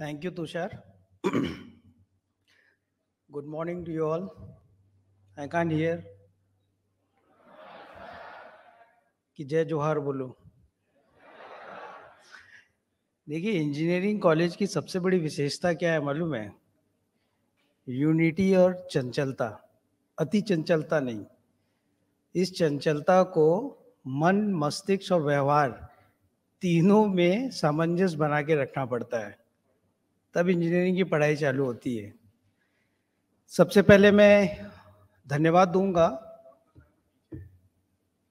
Thank you, Tushar. Good morning to you all. I can't hear. कि जय जोहार बोलो देखिए इंजीनियरिंग कॉलेज की सबसे बड़ी विशेषता क्या है मालूम है यूनिटी और चंचलता अति चंचलता नहीं इस चंचलता को मन मस्तिष्क और व्यवहार तीनों में सामंजस्य बना के रखना पड़ता है तब इंजीनियरिंग की पढ़ाई चालू होती है सबसे पहले मैं धन्यवाद दूंगा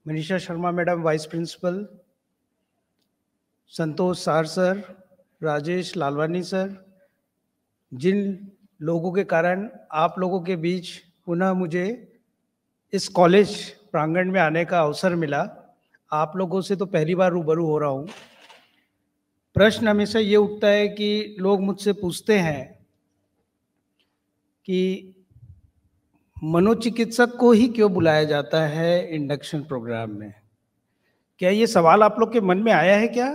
Manisha Sharma madam vice principal Santosh सार सर राजेश लालवानी सर जिन लोगों के कारण आप लोगों के बीच पुनः मुझे इस कॉलेज प्रांगण में आने का अवसर मिला आप लोगों से तो पहली बार रूबरू हो रहा हूँ प्रश्न हमेशा ये उठता है कि लोग मुझसे पूछते हैं कि मनोचिकित्सक को ही क्यों बुलाया जाता है इंडक्शन प्रोग्राम में क्या ये सवाल आप लोग के मन में आया है क्या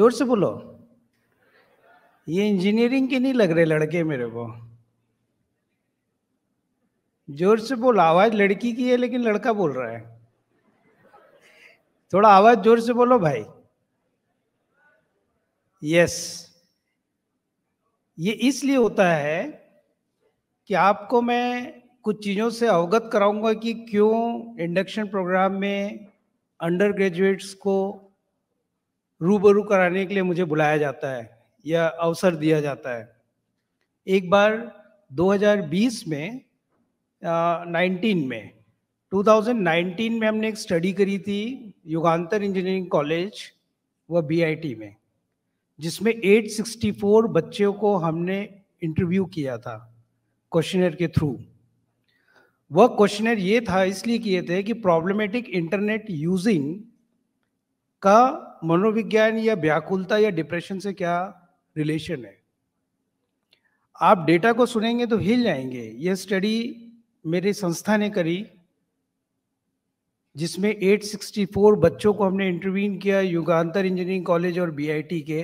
जोर से बोलो ये इंजीनियरिंग के नहीं लग रहे लड़के मेरे को जोर से बोल आवाज लड़की की है लेकिन लड़का बोल रहा है थोड़ा आवाज जोर से बोलो भाई यस ये इसलिए होता है कि आपको मैं कुछ चीज़ों से अवगत कराऊंगा कि क्यों इंडक्शन प्रोग्राम में अंडर ग्रेजुएट्स को रूबरू कराने के लिए मुझे बुलाया जाता है या अवसर दिया जाता है एक बार 2020 में आ, 19 में 2019 में हमने एक स्टडी करी थी युगांतर इंजीनियरिंग कॉलेज व बीआईटी में जिसमें 864 बच्चों को हमने इंटरव्यू किया था क्वेश्चनर के थ्रू वह क्वेश्चनर ये था इसलिए किए थे कि प्रॉब्लमेटिक इंटरनेट यूजिंग का मनोविज्ञान या व्याकुलता या डिप्रेशन से क्या रिलेशन है आप डेटा को सुनेंगे तो हिल जाएंगे यह स्टडी मेरी संस्था ने करी जिसमें 864 बच्चों को हमने इंटरव्यून किया युगांतर इंजीनियरिंग कॉलेज और बीआईटी के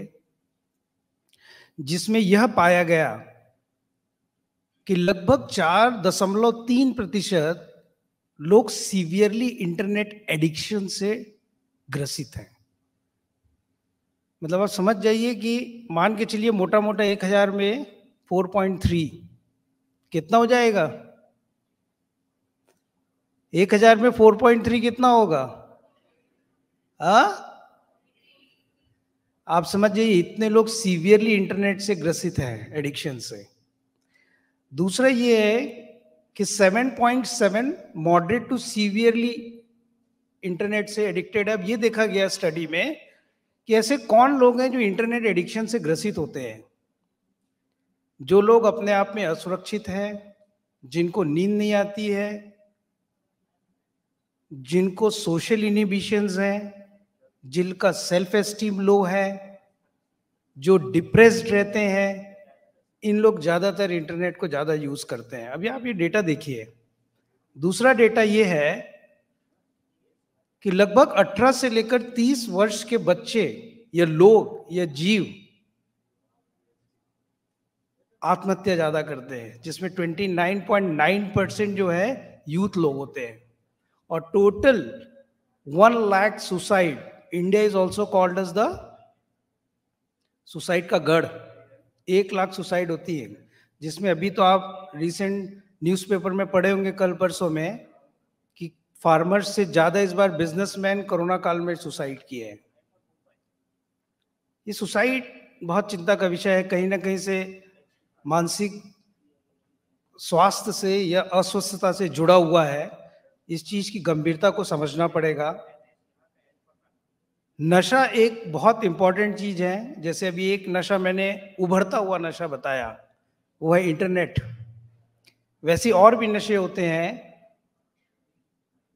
जिसमें यह पाया गया कि लगभग चार दशमलव तीन प्रतिशत लोग सीवियरली इंटरनेट एडिक्शन से ग्रसित हैं मतलब आप समझ जाइए कि मान के चलिए मोटा मोटा एक हजार में फोर पॉइंट थ्री कितना हो जाएगा एक हजार में फोर पॉइंट थ्री कितना होगा आ? हाँ? आप समझ जाइए इतने लोग सीवियरली इंटरनेट से ग्रसित हैं एडिक्शन से दूसरा ये है कि 7.7 मॉडरेट टू सीवियरली इंटरनेट से एडिक्टेड है अब ये देखा गया स्टडी में कि ऐसे कौन लोग हैं जो इंटरनेट एडिक्शन से ग्रसित होते हैं जो लोग अपने आप में असुरक्षित हैं जिनको नींद नहीं आती है जिनको सोशल इनिबिशंस हैं जिनका सेल्फ एस्टीम लो है जो डिप्रेस्ड रहते हैं इन लोग ज़्यादातर इंटरनेट को ज़्यादा यूज़ करते हैं अभी आप ये डेटा देखिए दूसरा डेटा ये है कि लगभग 18 से लेकर 30 वर्ष के बच्चे या लोग या जीव आत्महत्या ज़्यादा करते हैं जिसमें 29.9 परसेंट जो है यूथ लोग होते हैं और total one lakh suicide India is also called as the suicide का गढ़ एक लाख सुसाइड होती है जिसमें अभी तो आप रिसेंट न्यूज़पेपर में पढ़े होंगे कल परसों में कि फार्मर्स से ज़्यादा इस बार बिजनेसमैन कोरोना काल में सुसाइड किए हैं ये सुसाइड बहुत चिंता का विषय है कहीं ना कहीं से मानसिक स्वास्थ्य से या अस्वस्थता से जुड़ा हुआ है इस चीज़ की गंभीरता को समझना पड़ेगा नशा एक बहुत इंपॉर्टेंट चीज है जैसे अभी एक नशा मैंने उभरता हुआ नशा बताया वो है इंटरनेट वैसे और भी नशे होते हैं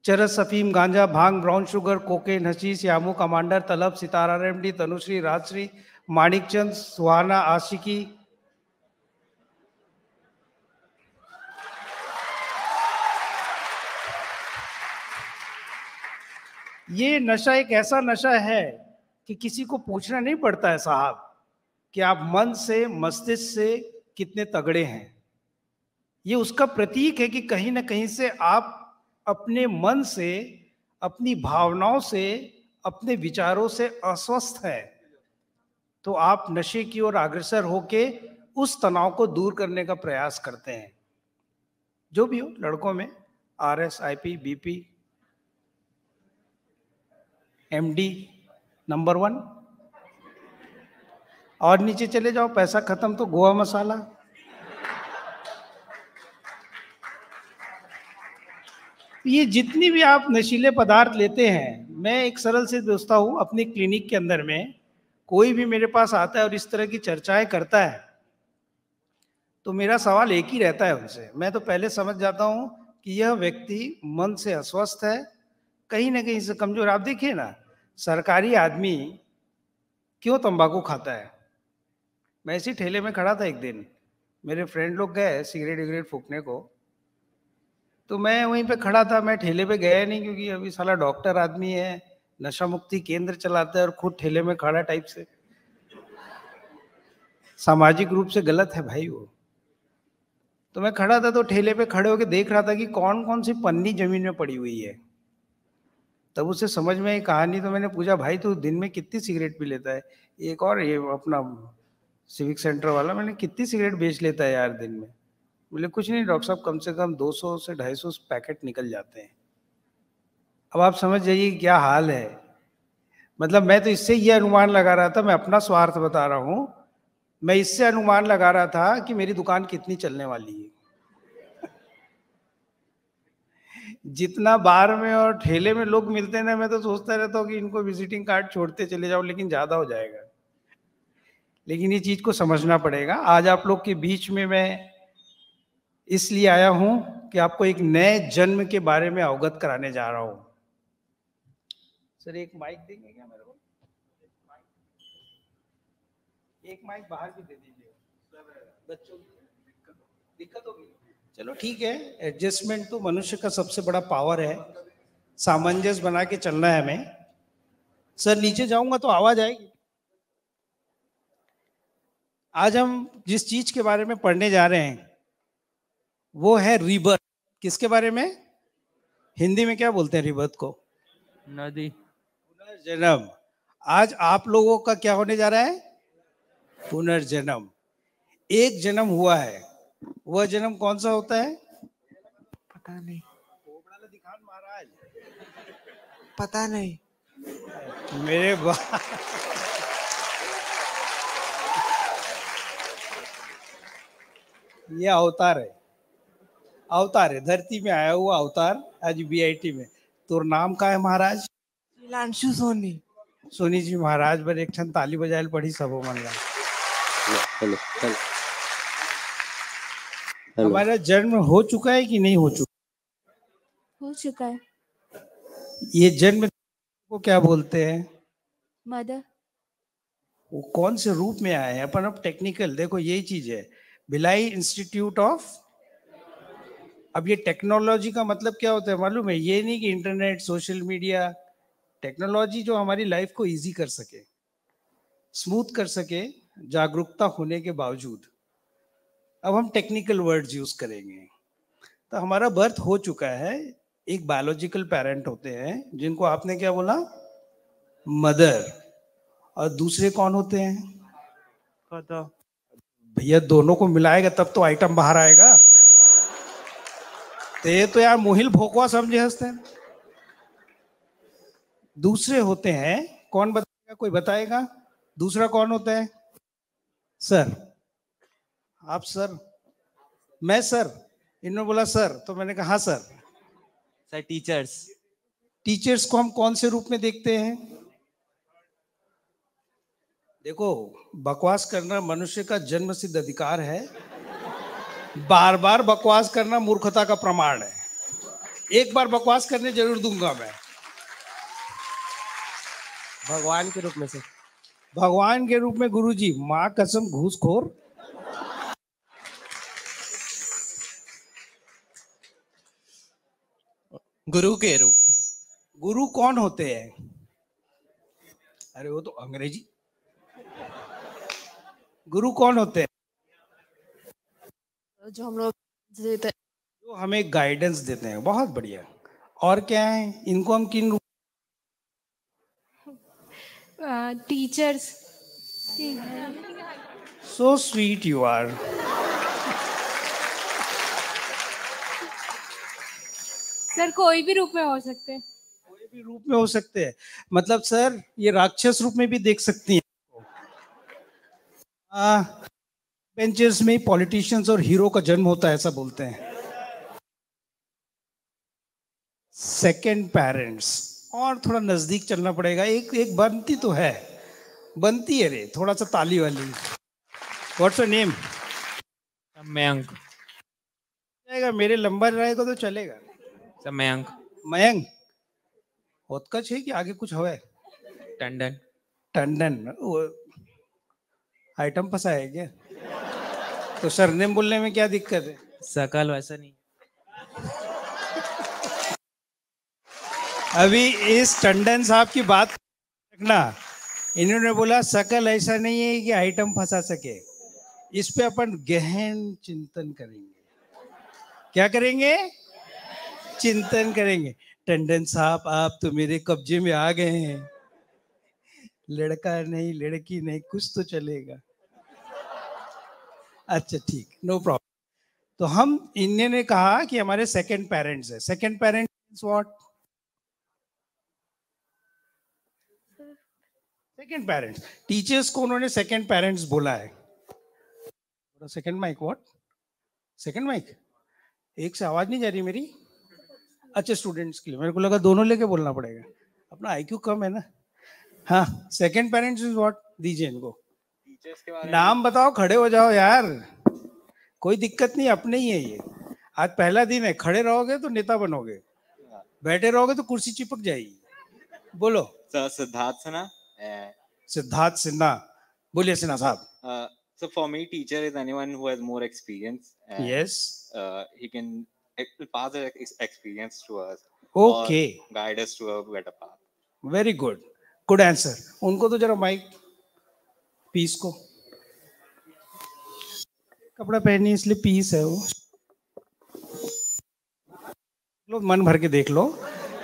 चरस सफीम गांजा भांग ब्राउन शुगर कोकेन हशीस यामू कमांडर तलब सितारा रेमडी तनुश्री राजश्री माणिकचंद सुहाना आशिकी ये नशा एक ऐसा नशा है कि किसी को पूछना नहीं पड़ता है साहब कि आप मन से मस्तिष्क से कितने तगड़े हैं ये उसका प्रतीक है कि कहीं ना कहीं से आप अपने मन से अपनी भावनाओं से अपने विचारों से अस्वस्थ हैं तो आप नशे की ओर अग्रसर होके उस तनाव को दूर करने का प्रयास करते हैं जो भी हो लड़कों में R S I P B P MD number one और नीचे चले जाओ पैसा खत्म तो गोवा मसाला ये जितनी भी आप नशीले पदार्थ लेते हैं मैं एक सरल से दोस्ता हूँ अपनी क्लिनिक के अंदर में कोई भी मेरे पास आता है और इस तरह की चर्चाएं करता है तो मेरा सवाल एक ही रहता है उनसे मैं तो पहले समझ जाता हूँ कि यह व्यक्ति मन से अस्वस्थ है कहीं ना कहीं से कमजोर आप देखिए ना सरकारी आदमी क्यों तंबाकू खाता है मैं इसी ठेले में खड़ा था एक दिन मेरे फ्रेंड लोग गए सिगरेट विगरेट फूकने को तो मैं वहीं पे खड़ा था मैं ठेले पे गया नहीं क्योंकि अभी साला डॉक्टर आदमी है नशा मुक्ति केंद्र चलाता है और खुद ठेले में खड़ा टाइप से सामाजिक रूप से गलत है भाई वो तो मैं खड़ा था तो ठेले पे खड़े होके देख रहा था कि कौन कौन सी पन्नी जमीन में पड़ी हुई है तब उसे समझ में आई कहानी तो मैंने पूछा भाई तू दिन में कितनी सिगरेट पी लेता है एक और ये अपना सिविक सेंटर वाला मैंने कितनी सिगरेट बेच लेता है यार दिन में बोले कुछ नहीं डॉक्टर साहब कम से कम 200 से 250 पैकेट निकल जाते हैं अब आप समझ जाइए क्या हाल है मतलब मैं तो इससे ये अनुमान लगा रहा था मैं अपना स्वार्थ बता रहा हूँ मैं इससे अनुमान लगा रहा था कि मेरी दुकान कितनी चलने वाली है जितना बार में और ठेले में लोग मिलते ना मैं तो सोचता रहता हूँ कि इनको विजिटिंग कार्ड छोड़ते चले जाओ लेकिन ज़्यादा हो जाएगा लेकिन ये चीज़ को समझना पड़ेगा आज आप लोग के बीच में मैं इसलिए आया हूँ कि आपको एक नए जन्म के बारे में अवगत कराने जा रहा हूँ सर एक माइक देंगे क्या मेरे को एक माइक बाहर भी दे दीजिए बच्चों दिक्कत होगी चलो ठीक है एडजस्टमेंट तो मनुष्य का सबसे बड़ा पावर है सामंजस्य बना के चलना है हमें सर नीचे जाऊंगा तो आवाज आएगी आज हम जिस चीज के बारे में पढ़ने जा रहे हैं वो है रिबर्थ किसके बारे में हिंदी में क्या बोलते हैं रिबर्थ को नदी पुनर्जन्म आज आप लोगों का क्या होने जा रहा है पुनर्जन्म एक जन्म हुआ है वह जन्म कौन सा होता है पता नहीं महाराज पता नहीं मेरे ये अवतार है अवतार है धरती में आया हुआ अवतार आज बीआईटी में तो नाम का है महाराज लांशु सोनी सोनी जी महाराज पर एक ठन ताली बजायल पड़ी सबो मन चलो हमारा जन्म हो चुका है कि नहीं हो चुका हो चुका है ये जन्म को क्या बोलते हैं मदर वो कौन से रूप में आए हैं अपन अब टेक्निकल देखो यही चीज है भिलाई इंस्टीट्यूट ऑफ अब ये टेक्नोलॉजी का मतलब क्या होता है मालूम है ये नहीं कि इंटरनेट सोशल मीडिया टेक्नोलॉजी जो हमारी लाइफ को इजी कर सके स्मूथ कर सके जागरूकता होने के बावजूद अब हम टेक्निकल वर्ड्स यूज करेंगे तो हमारा बर्थ हो चुका है एक बायोलॉजिकल पेरेंट होते हैं जिनको आपने क्या बोला मदर और दूसरे कौन होते हैं भैया दोनों को मिलाएगा तब तो आइटम बाहर आएगा तो ये तो यार मोहिल भोकवा समझे हंसते हैं दूसरे होते हैं कौन बताएगा कोई बताएगा दूसरा कौन होता है सर आप सर मैं सर इन्होंने बोला सर तो मैंने कहा हाँ सर सर टीचर्स टीचर्स को हम कौन से रूप में देखते हैं देखो बकवास करना मनुष्य का जन्म सिद्ध अधिकार है बार बार बकवास करना मूर्खता का प्रमाण है एक बार बकवास करने जरूर दूंगा मैं भगवान के रूप में सर भगवान के रूप में गुरुजी माँ कसम घूसखोर गुरु के रूप गुरु कौन होते हैं अरे वो तो अंग्रेजी गुरु कौन होते हैं जो हम लोग देते हैं जो हमें गाइडेंस देते हैं बहुत बढ़िया और क्या है इनको हम किन teachers so sweet you are sir कोई भी रूप में हो सकते हैं कोई भी रूप में हो सकते हैं मतलब सर ये राक्षस रूप में भी देख सकती हैं बेंचेस में पॉलिटिशियंस और हीरो का जन्म होता है ऐसा बोलते हैं सेकंड पेरेंट्स और थोड़ा नजदीक चलना पड़ेगा एक एक बनती तो है बनती है रे थोड़ा सा ताली वाली व्हाट्स योर नेम मयंक जाएगा मेरे लंबा रहेगा तो चलेगा मयंक मयंक बहुत कच है कि आगे कुछ हवे टंडन टंडन वो आइटम फंसा है क्या तो सरनेम बोलने में क्या दिक्कत है सकल वैसा नहीं अभी इस टंडन साहब की बात रखना इन्होंने बोला सकल ऐसा नहीं है कि आइटम फंसा सके इस पे अपन गहन चिंतन करेंगे क्या करेंगे चिंतन करेंगे टंडन साहब आप तो मेरे कब्जे में आ गए हैं लड़का नहीं लड़की नहीं कुछ तो चलेगा अच्छा ठीक नो प्रॉब्लम तो हम इन्हें ने कहा कि हमारे सेकंड पेरेंट्स है second parent what second parents teachers को उन्होंने सेकंड पेरेंट्स बोला है second mic what second mic एक से आवाज नहीं जा रही मेरी अच्छे स्टूडेंट्स के लिए मेरे को लगा दोनों लेके बोलना पड़ेगा अपना आईक्यू कम है ना हाँ सेकेंड पेरेंट्स इज वॉट दीजिए इनको नाम बताओ खड़े हो जाओ यार कोई दिक्कत नहीं अपने ही है ये आज पहला दिन है खड़े रहोगे तो नेता बनोगे बैठे रहोगे तो कुर्सी चिपक जाएगी बोलो सिद्धार्थ सिन्हा सिद्धार्थ सिन्हा बोलिए सिन्हा साहब so for me teacher is anyone who has more experience yes he can it will pass the experience to us okay guide us to a better path very good good answer unko to जरा mic piece ko कपड़ा पहनी इसलिए piece है वो लो मन भर के देख लो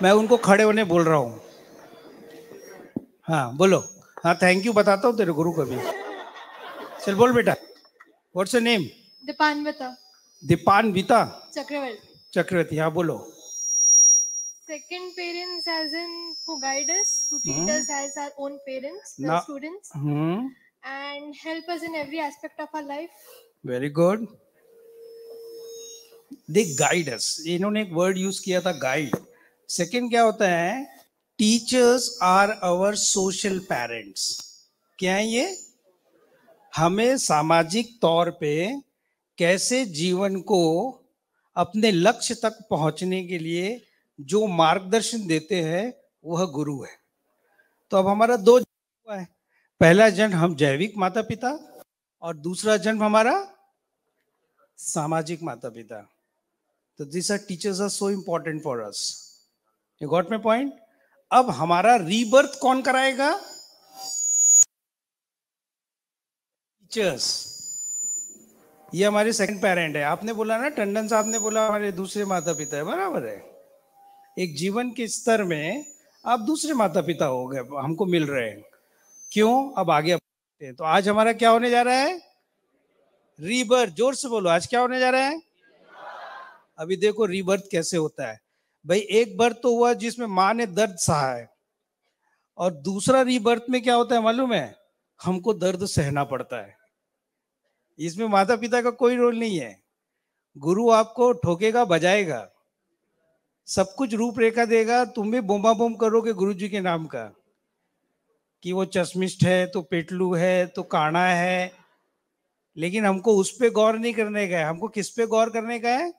मैं उनको खड़े होने बोल रहा हूँ हाँ बोलो हाँ थैंक यू बताता हूँ तेरे गुरु को भी चल बोल बेटा what's your name Dipan Dipanwita Dipanwita Chakraborty Chakraborty हाँ बोलो second parents as in who guide us who treat us as our own parents the students हम and help us in every aspect of our life very good they guide us इन्होंने एक word use किया था guide second क्या होता है teachers are our social parents क्या है ये हमें सामाजिक तौर पे कैसे जीवन को अपने लक्ष्य तक पहुंचने के लिए जो मार्गदर्शन देते हैं वह गुरु है तो अब हमारा दो हुआ है पहला जन्म हम जैविक माता पिता और दूसरा जन्म हमारा सामाजिक माता पिता तो this are teachers are so important for us you got my point अब हमारा रीबर्थ कौन कराएगा टीचर्स ये हमारे सेकंड पेरेंट है आपने बोला ना टंडन साहब ने बोला हमारे दूसरे माता पिता है बराबर है एक जीवन के स्तर में आप दूसरे माता पिता हो गए हमको मिल रहे हैं क्यों अब आगे तो आज हमारा क्या होने जा रहा है रीबर्थ जोर से बोलो आज क्या होने जा रहा है अभी देखो रीबर्थ कैसे होता है भाई एक बर्थ तो हुआ जिसमें माँ ने दर्द सहा है और दूसरा रीबर्थ में क्या होता है मालूम है हमको दर्द सहना पड़ता है इसमें माता पिता का कोई रोल नहीं है गुरु आपको ठोकेगा बजाएगा सब कुछ रूपरेखा देगा तुम भी बोमा बोम करोगे गुरु जी के नाम का कि वो चश्मिष्ट है तो पेटलू है तो काणा है लेकिन हमको उस पर गौर नहीं करने का है हमको किस पे गौर करने का है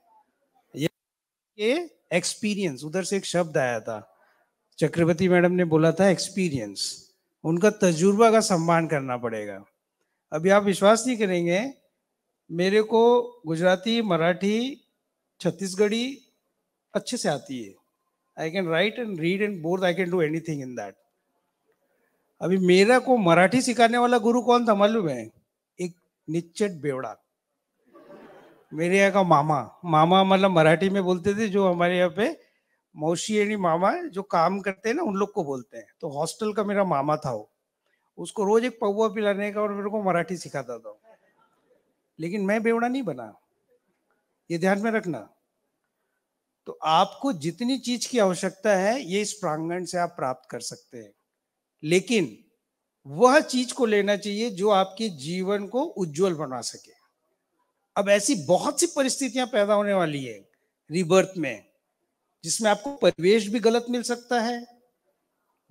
ये एक्सपीरियंस उधर से एक शब्द आया था चक्रवर्ती मैडम ने बोला था एक्सपीरियंस उनका तजुर्बा का सम्मान करना पड़ेगा अभी आप विश्वास नहीं करेंगे मेरे को गुजराती मराठी छत्तीसगढ़ी अच्छे से आती है I can write and read and board I can do anything in that अभी मेरा को मराठी सिखाने वाला गुरु कौन था मालूम है एक निश्चित बेवड़ा मेरे यहाँ का मामा मामा मतलब मराठी में बोलते थे जो हमारे यहाँ पे मौसी यानी मामा जो काम करते हैं ना उन लोग को बोलते हैं तो हॉस्टल का मेरा मामा था वो उसको रोज एक पौवा पिलाने का और मेरे को मराठी सिखाता था लेकिन मैं बेवड़ा नहीं बना ये ध्यान में रखना तो आपको जितनी चीज की आवश्यकता है ये इस प्रांगण से आप प्राप्त कर सकते हैं लेकिन वह चीज को लेना चाहिए जो आपके जीवन को उज्जवल बना सके अब ऐसी बहुत सी परिस्थितियां पैदा होने वाली है रिबर्थ में जिसमें आपको परिवेश भी गलत मिल सकता है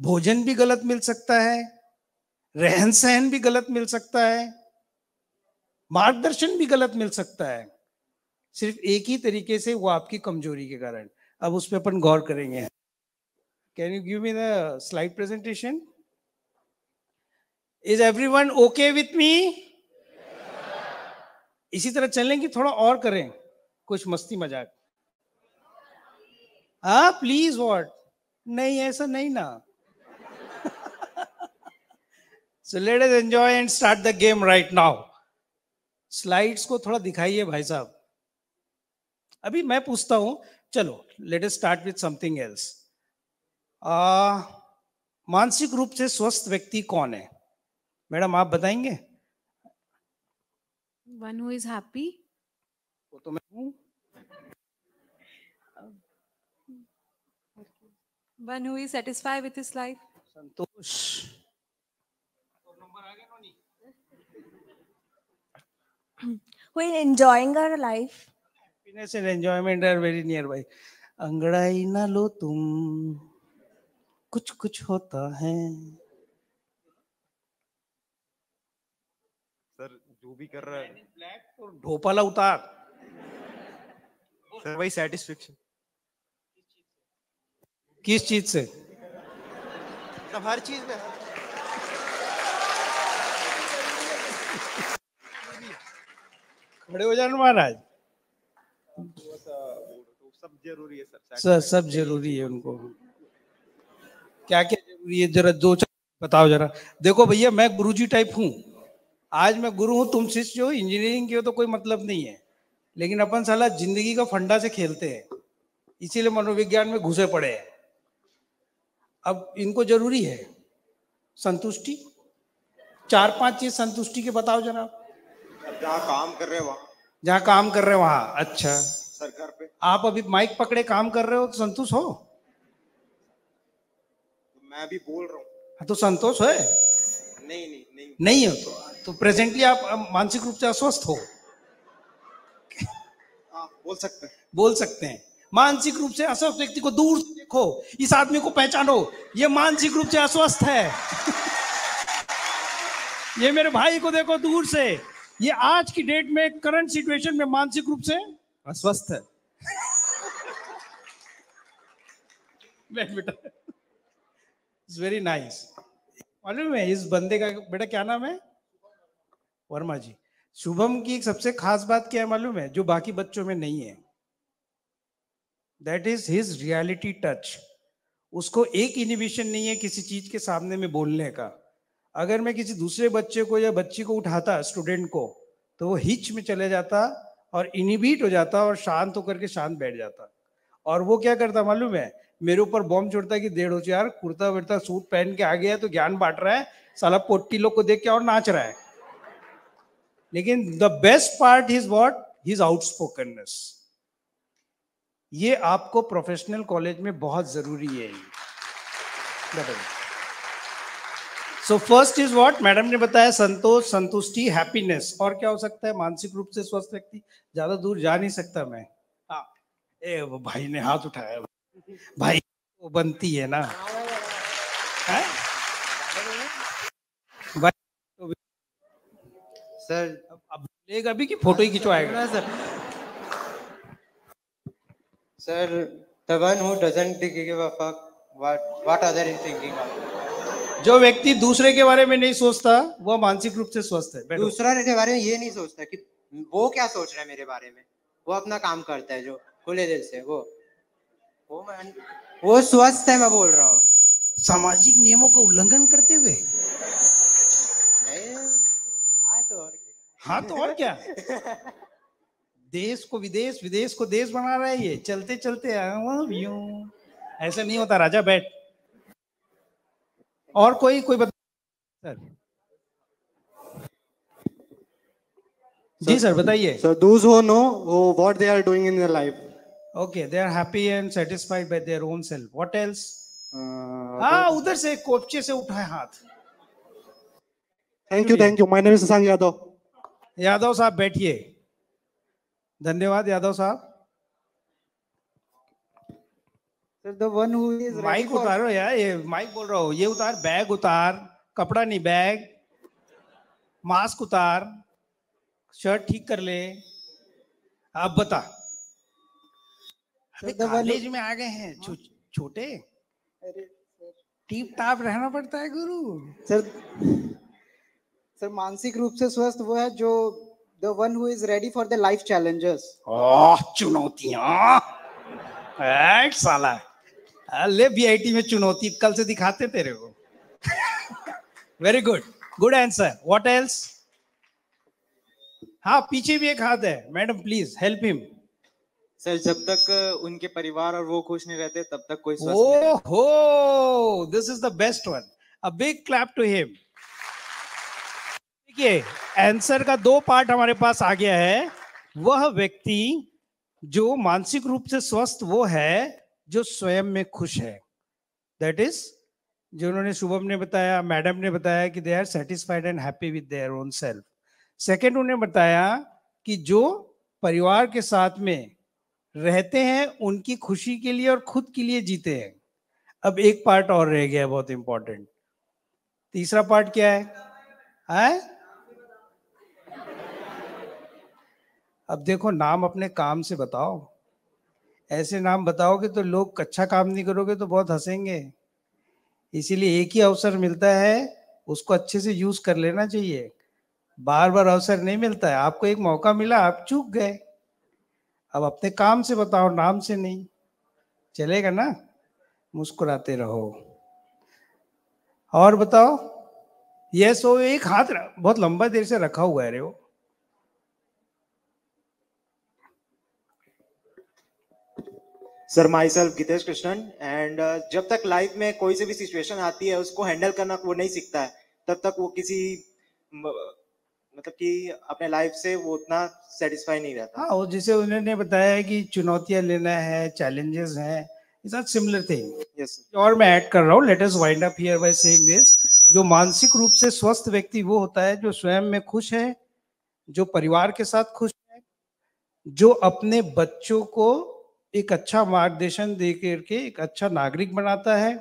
भोजन भी गलत मिल सकता है रहन सहन भी गलत मिल सकता है मार्गदर्शन भी गलत मिल सकता है सिर्फ एक ही तरीके से वो आपकी कमजोरी के कारण अब उस पर अपन गौर करेंगे can you give me the slide presentation is everyone okay with me इसी तरह चलें कि थोड़ा और करें कुछ मस्ती मजाक हा प्लीज वॉट नहीं ऐसा नहीं ना so let us enjoy and start the game right now slides को थोड़ा दिखाइए भाई साहब अभी मैं पूछता हूं चलो let us start with something else मानसिक रूप से स्वस्थ व्यक्ति कौन है मैडम आप बताएंगे वन हु इज हैप्पी वो तो मैं हूं one who is satisfied with his life संतोष When enjoying our life. Happiness and enjoyment are very nearby. अंगड़ाई ना लो तुम कुछ कुछ होता है सर जो भी कर रहा है ढोपाला उतार सर वही सेटिस्फेक्शन किस चीज से सब हर चीज में हर खड़े हो जाए महाराज सब जरूरी है सर सब जरूरी है उनको क्या क्या जरूरी है जरा दो चार बताओ जरा देखो भैया मैं गुरुजी टाइप हूँ आज मैं गुरु हूँ तुम शिष्य हो इंजीनियरिंग की हो तो कोई मतलब नहीं है लेकिन अपन साला जिंदगी का फंडा से खेलते हैं इसीलिए मनोविज्ञान में घुसे पड़े हैं अब इनको जरूरी है संतुष्टि चार पांच चीज संतुष्टि के बताओ जनाब जहाँ काम कर रहे वहाँ जहाँ काम कर रहे वहाँ अच्छा सरकार पे आप अभी माइक पकड़े काम कर रहे हो तो संतोष हो तो मैं भी बोल रहा हूँ हाँ, तो संतोष है नहीं नहीं नहीं नहीं हो तो तो प्रेजेंटली आप मानसिक रूप से अस्वस्थ हो आ, हाँ, बोल सकते हैं बोल सकते हैं मानसिक रूप से अस्वस्थ व्यक्ति को दूर देखो इस आदमी को पहचानो ये मानसिक रूप से अस्वस्थ है ये मेरे भाई को देखो दूर से ये आज की डेट में करंट सिचुएशन में मानसिक रूप से अस्वस्थ है बेटा इट्स वेरी नाइस मालूम है इस बंदे का बेटा क्या नाम है वर्मा जी शुभम की एक सबसे खास बात क्या है मालूम है जो बाकी बच्चों में नहीं है that is his reality touch उसको एक इनिबिशन नहीं है किसी चीज के सामने में बोलने का अगर मैं किसी दूसरे बच्चे को या बच्ची को उठाता स्टूडेंट को तो वो हिच में चले जाता और इनिबिट हो जाता और शांत होकर के शांत बैठ जाता और वो क्या करता मालूम है मेरे ऊपर बॉम्ब छोड़ता कि डेढ़ हो यार कुर्ता वर्ता सूट पहन के आ गया तो ज्ञान बांट रहा है साला पोटी लोग को देख के और नाच रहा है लेकिन the best part is what his outspokenness ये आपको प्रोफेशनल कॉलेज में बहुत जरूरी है so first is what madam ने बताया संतोष संतुष्टि हैप्पीनेस और क्या हो सकता है मानसिक रूप से स्वस्थ व्यक्ति ज्यादा दूर जा नहीं सकता मैं ए वो भाई ने हाथ उठाया भाई वो बनती है ना सर अब एक अभी की फोटो ही खिंचवाएगा sir sir one who doesn't think give a fuck what what other is thinking of जो व्यक्ति दूसरे के बारे में नहीं सोचता वो मानसिक रूप से स्वस्थ है दूसरा के बारे में ये नहीं सोचता कि वो क्या सोच रहा है मेरे बारे में वो अपना काम करता है जो खुले दिल से वो वो मैं वो स्वस्थ है मैं बोल रहा हूँ सामाजिक नियमों का उल्लंघन करते हुए हाँ तो, हाँ तो और क्या देश को विदेश विदेश को देश बना रहा है ये चलते चलते यूं ऐसा नहीं होता राजा बैठ और कोई कोई बता सर जी सर बताइए sir those who know what they are doing in their life okay they are happy and satisfied by their own self what else हाँ उधर से कोपचे से उठाए हाथ thank you thank you my name is Shashank Yadav Yadav साहब बैठिए धन्यवाद यादव साहब sir the one who is mic उतारो यार ये माइक बोल रहा हूँ ये उतार बैग उतार कपड़ा नहीं बैग मास्क उतार शर्ट ठीक कर ले आप बता अभी कॉलेज में आ गए हैं हाँ। छोटे टीप टाप रहना पड़ता है गुरु सर सर मानसिक रूप से स्वस्थ वो है जो the one who is ready for the life challenges चुनौतियां साला ले बीआईटी में चुनौती कल से दिखाते तेरे को very good good answer what else हाँ पीछे भी एक हाथ है madam please help him sir जब तक उनके परिवार और वो खुश नहीं रहते तब तक कोई ओ हो this is the best one a big clap to him देखिए आंसर का दो पार्ट हमारे पास आ गया है वह व्यक्ति जो मानसिक रूप से स्वस्थ वो है जो स्वयं में खुश है दैट इज जो उन्होंने शुभम ने बताया मैडम ने बताया कि they are satisfied and happy with their own self second उन्होंने बताया कि जो परिवार के साथ में रहते हैं उनकी खुशी के लिए और खुद के लिए जीते हैं अब एक पार्ट और रह गया है बहुत इंपॉर्टेंट तीसरा पार्ट क्या है है अब देखो नाम अपने काम से बताओ ऐसे नाम बताओगे तो लोग अच्छा काम नहीं करोगे तो बहुत हंसेंगे इसीलिए एक ही अवसर मिलता है उसको अच्छे से यूज कर लेना चाहिए बार बार अवसर नहीं मिलता है आपको एक मौका मिला आप चूक गए अब अपने काम से बताओ नाम से नहीं चलेगा ना मुस्कुराते रहो और बताओ यस वो एक हाथ बहुत लंबा देर से रखा हुआ है रे वो sir myself Gitesh Krishnan and जब तक लाइफ में कोई से भी सिचुएशन आती है उसको हैंडल करना वो नहीं सीखता है तब तक वो किसी मतलब कि अपने लाइफ से वो उतना सेटिस्फाई नहीं रहता हाँ और जैसे उन्होंने बताया है कि चुनौतियां लेना है चैलेंजेस हैं is are similar thing yes और मैं ऐड कर रहा हूँ let's just wind up here by saying this जो मानसिक रूप से स्वस्थ व्यक्ति वो होता है जो स्वयं में खुश है जो परिवार के साथ खुश है जो अपने बच्चों को एक अच्छा मार्गदर्शन दे करके एक अच्छा नागरिक बनाता है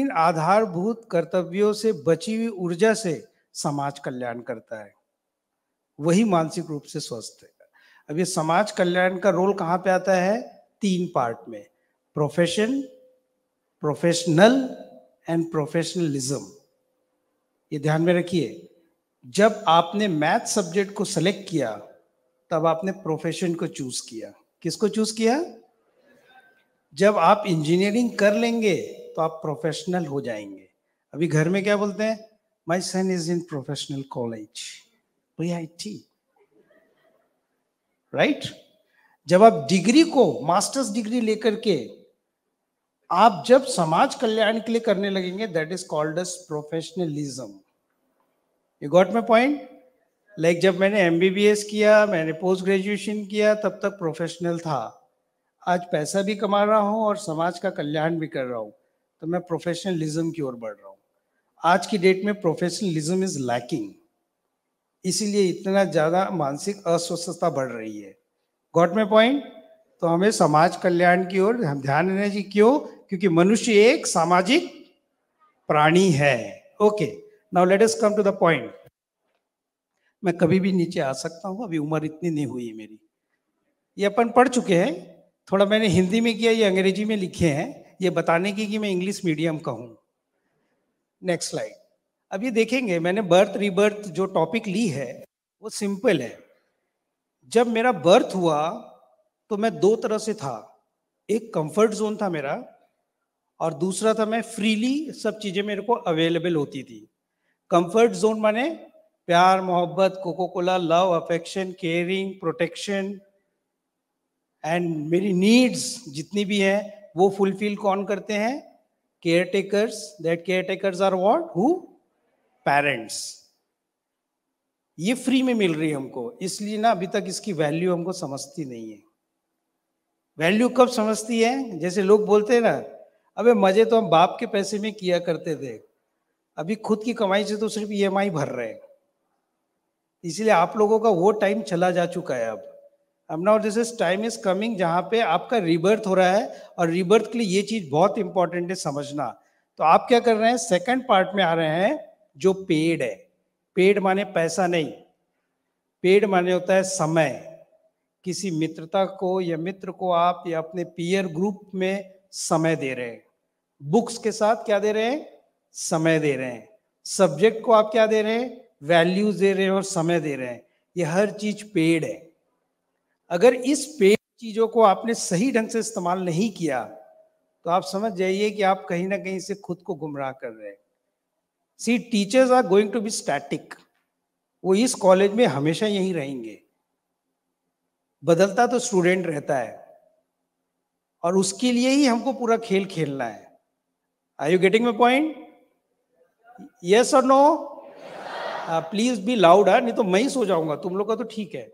इन आधारभूत कर्तव्यों से बची हुई ऊर्जा से समाज कल्याण करता है वही मानसिक रूप से स्वस्थ है अब ये समाज कल्याण का रोल कहाँ पे आता है तीन पार्ट में प्रोफेशन प्रोफेशनल एंड प्रोफेशनलिज्म ये ध्यान में रखिए जब आपने मैथ सब्जेक्ट को सेलेक्ट किया तब आपने प्रोफेशन को चूज किया किसको चूज किया जब आप इंजीनियरिंग कर लेंगे तो आप प्रोफेशनल हो जाएंगे अभी घर में क्या बोलते हैं my son is in professional college I right जब आप डिग्री को मास्टर्स डिग्री लेकर के आप जब समाज कल्याण के लिए करने लगेंगे that is called professionalism you got my point like जब मैंने एम किया मैंने पोस्ट ग्रेजुएशन किया तब तक प्रोफेशनल था आज पैसा भी कमा रहा हूँ और समाज का कल्याण भी कर रहा हूँ तो मैं प्रोफेशनलिज्म की ओर बढ़ रहा हूँ आज की डेट में प्रोफेशनलिज्म इज लैकिंग इसीलिए इतना ज़्यादा मानसिक अस्वस्थता बढ़ रही है गॉट मे पॉइंट तो हमें समाज कल्याण की ओर हम ध्यान देना चाहिए क्यों क्योंकि मनुष्य एक सामाजिक प्राणी है okay now let us come to the point मैं कभी भी नीचे आ सकता हूँ अभी उम्र इतनी नहीं हुई है मेरी ये अपन पढ़ चुके हैं थोड़ा मैंने हिंदी में किया ये अंग्रेजी में लिखे हैं ये बताने की कि मैं इंग्लिश मीडियम का हूँ नेक्स्ट स्लाइड अब ये देखेंगे मैंने बर्थ रिबर्थ जो टॉपिक ली है वो सिंपल है जब मेरा बर्थ हुआ तो मैं दो तरह से था एक कंफर्ट जोन था मेरा और दूसरा था मैं फ्रीली सब चीज़ें मेरे को अवेलेबल होती थी कंफर्ट जोन माने प्यार मोहब्बत Coca Cola love affection caring protection and मेरी नीड्स जितनी भी हैं वो फुलफिल कौन करते हैं caretakers that caretakers are what who parents ये फ्री में मिल रही है हमको इसलिए ना अभी तक इसकी वैल्यू हमको समझती नहीं है वैल्यू कब समझती है जैसे लोग बोलते हैं ना अबे मजे तो हम बाप के पैसे में किया करते थे अभी खुद की कमाई से तो सिर्फ ई भर रहे हैं इसीलिए आप लोगों का वो टाइम चला जा चुका है अब अब now this is time is coming जहाँ पे आपका रिबर्थ हो रहा है और रिबर्थ के लिए ये चीज़ बहुत इंपॉर्टेंट है समझना तो आप क्या कर रहे हैं सेकंड पार्ट में आ रहे हैं जो पेड है पेड माने पैसा नहीं पेड माने होता है समय किसी मित्रता को या मित्र को आप या अपने पीयर ग्रुप में समय दे रहे हैं बुक्स के साथ क्या दे रहे हैं समय दे रहे हैं सब्जेक्ट को आप क्या दे रहे हैं वैल्यूज दे रहे हैं और समय दे रहे हैं ये हर चीज पेड है अगर इस पेड चीजों को आपने सही ढंग से इस्तेमाल नहीं किया तो आप समझ जाइए कि आप कहीं ना कहीं से खुद को गुमराह कर रहे हैं see teachers are going to be static वो इस कॉलेज में हमेशा यहीं रहेंगे बदलता तो स्टूडेंट रहता है और उसके लिए ही हमको पूरा खेल खेलना है are you getting my point yes और नो प्लीज भी लाउड है नहीं तो मैं ही सो जाऊंगा तुम लोग का तो ठीक है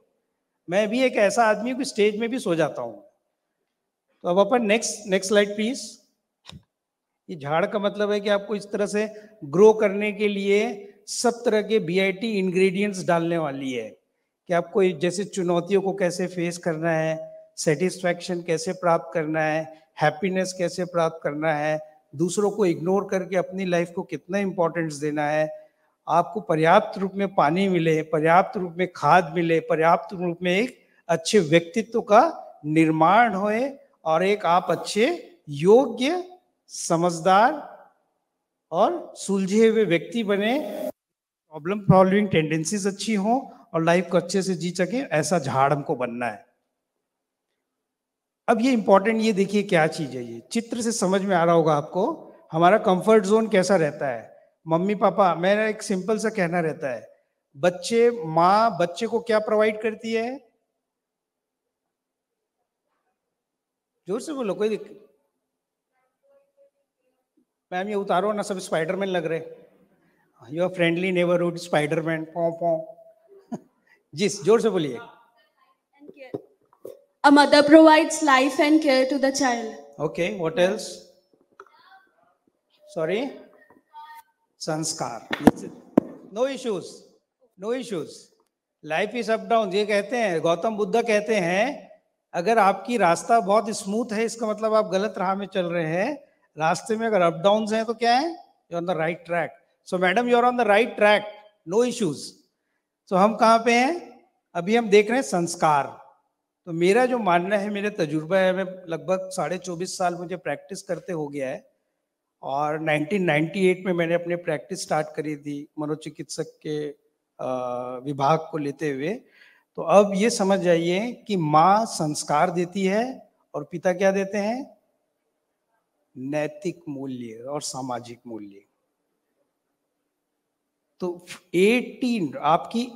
मैं भी एक ऐसा आदमी हूँ स्टेज में भी सो जाता हूँ तो अब अपन नेक्स्ट नेक्स्ट स्लाइड प्लीज ये झाड़ का मतलब है कि आपको इस तरह से ग्रो करने के लिए सब तरह के बी आई टी इंग्रेडिएंट्स डालने वाली है कि आपको जैसे चुनौतियों को कैसे फेस करना है सेटिस्फैक्शन कैसे प्राप्त करना है हैप्पीनेस कैसे प्राप्त करना है दूसरों को इग्नोर करके अपनी लाइफ को कितना इंपॉर्टेंस देना है आपको पर्याप्त रूप में पानी मिले पर्याप्त रूप में खाद मिले पर्याप्त रूप में एक अच्छे व्यक्तित्व का निर्माण होए और एक आप अच्छे योग्य समझदार और सुलझे हुए व्यक्ति बने प्रॉब्लम सॉल्विंग टेंडेंसीज अच्छी हो और लाइफ को अच्छे से जी सके ऐसा झाड़ हमको बनना है अब ये इंपॉर्टेंट ये देखिए क्या चीज है ये चित्र से समझ में आ रहा होगा आपको हमारा कंफर्ट जोन कैसा रहता है मम्मी पापा मेरा एक सिंपल सा कहना रहता है बच्चे माँ बच्चे को क्या प्रोवाइड करती है जोर से बोलो कोई दिक्कत मैम ये उतारो ना सब स्पाइडरमैन लग रहे you are friendly neighbourhood Spiderman पो पो जिस जोर से बोलिए A mother provides life and care to the child. Okay, what else? Sorry? संस्कार no issues no issues life is up down ये कहते हैं गौतम बुद्ध कहते हैं अगर आपकी रास्ता बहुत स्मूथ है इसका मतलब आप गलत राह में चल रहे हैं रास्ते में अगर अप डाउन है तो क्या है you on the right track so madam you are on the right track no issues तो हम कहाँ पे हैं अभी हम देख रहे हैं संस्कार तो मेरा जो मानना है मेरे तजुर्बा है मैं लगभग साढ़े चौबीस साल मुझे प्रैक्टिस करते हो गया है और 1998 में मैंने अपने प्रैक्टिस स्टार्ट करी थी मनोचिकित्सक के विभाग को लेते हुए तो अब ये समझ जाइए कि माँ संस्कार देती है और पिता क्या देते हैं नैतिक मूल्य और सामाजिक मूल्य तो 18 आपकी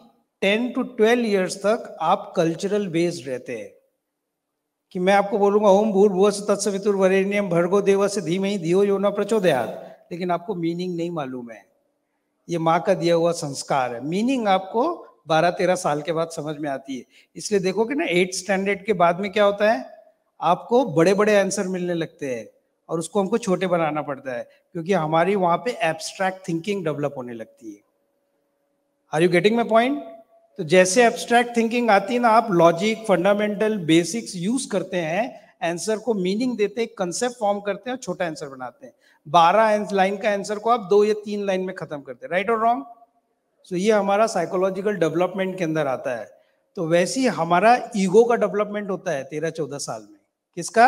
10 टू 12 इयर्स तक आप कल्चरल बेस्ड रहते हैं कि मैं आपको बोलूंगा ओम तत्सवितुर वरेण्यम भर्गो देव से धीमे ही धियो यो न प्रचोदयात लेकिन आपको मीनिंग नहीं मालूम है ये माँ का दिया हुआ संस्कार है मीनिंग आपको बारह तेरह साल के बाद समझ में आती है इसलिए देखो कि ना एट स्टैंडर्ड के बाद में क्या होता है आपको बड़े बड़े आंसर मिलने लगते हैं और उसको हमको छोटे बनाना पड़ता है क्योंकि हमारी वहां पे एब्स्ट्रैक्ट थिंकिंग डेवलप होने लगती है are you getting my point तो जैसे एब्स्ट्रैक्ट थिंकिंग आती है ना आप लॉजिक फंडामेंटल बेसिक्स यूज करते हैं आंसर को मीनिंग देते हैं कंसेप्ट फॉर्म करते हैं और छोटा आंसर बनाते हैं बारह लाइन का आंसर को आप दो या तीन लाइन में खत्म करते हैं राइट और रॉन्ग सो ये हमारा साइकोलॉजिकल डेवलपमेंट के अंदर आता है तो वैसे ही हमारा ईगो का डेवलपमेंट होता है तेरह चौदह साल में किसका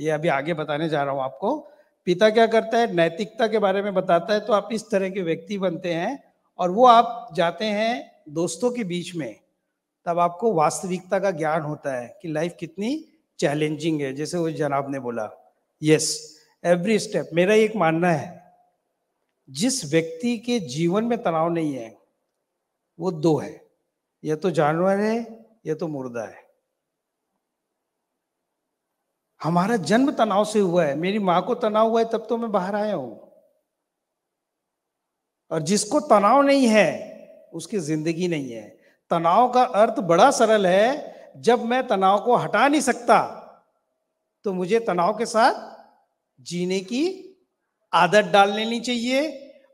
ये अभी आगे बताने जा रहा हूं आपको पिता क्या करता है नैतिकता के बारे में बताता है तो आप इस तरह के व्यक्ति बनते हैं और वो आप जाते हैं दोस्तों के बीच में तब आपको वास्तविकता का ज्ञान होता है कि लाइफ कितनी चैलेंजिंग है जैसे उस जनाब ने बोला यस एवरी स्टेप मेरा एक मानना है जिस व्यक्ति के जीवन में तनाव नहीं है वो दो है या तो जानवर है या तो मुर्दा है हमारा जन्म तनाव से हुआ है मेरी माँ को तनाव हुआ है तब तो मैं बाहर आया हूं और जिसको तनाव नहीं है उसकी जिंदगी नहीं है तनाव का अर्थ बड़ा सरल है जब मैं तनाव को हटा नहीं सकता तो मुझे तनाव के साथ जीने की आदत डाल लेनी चाहिए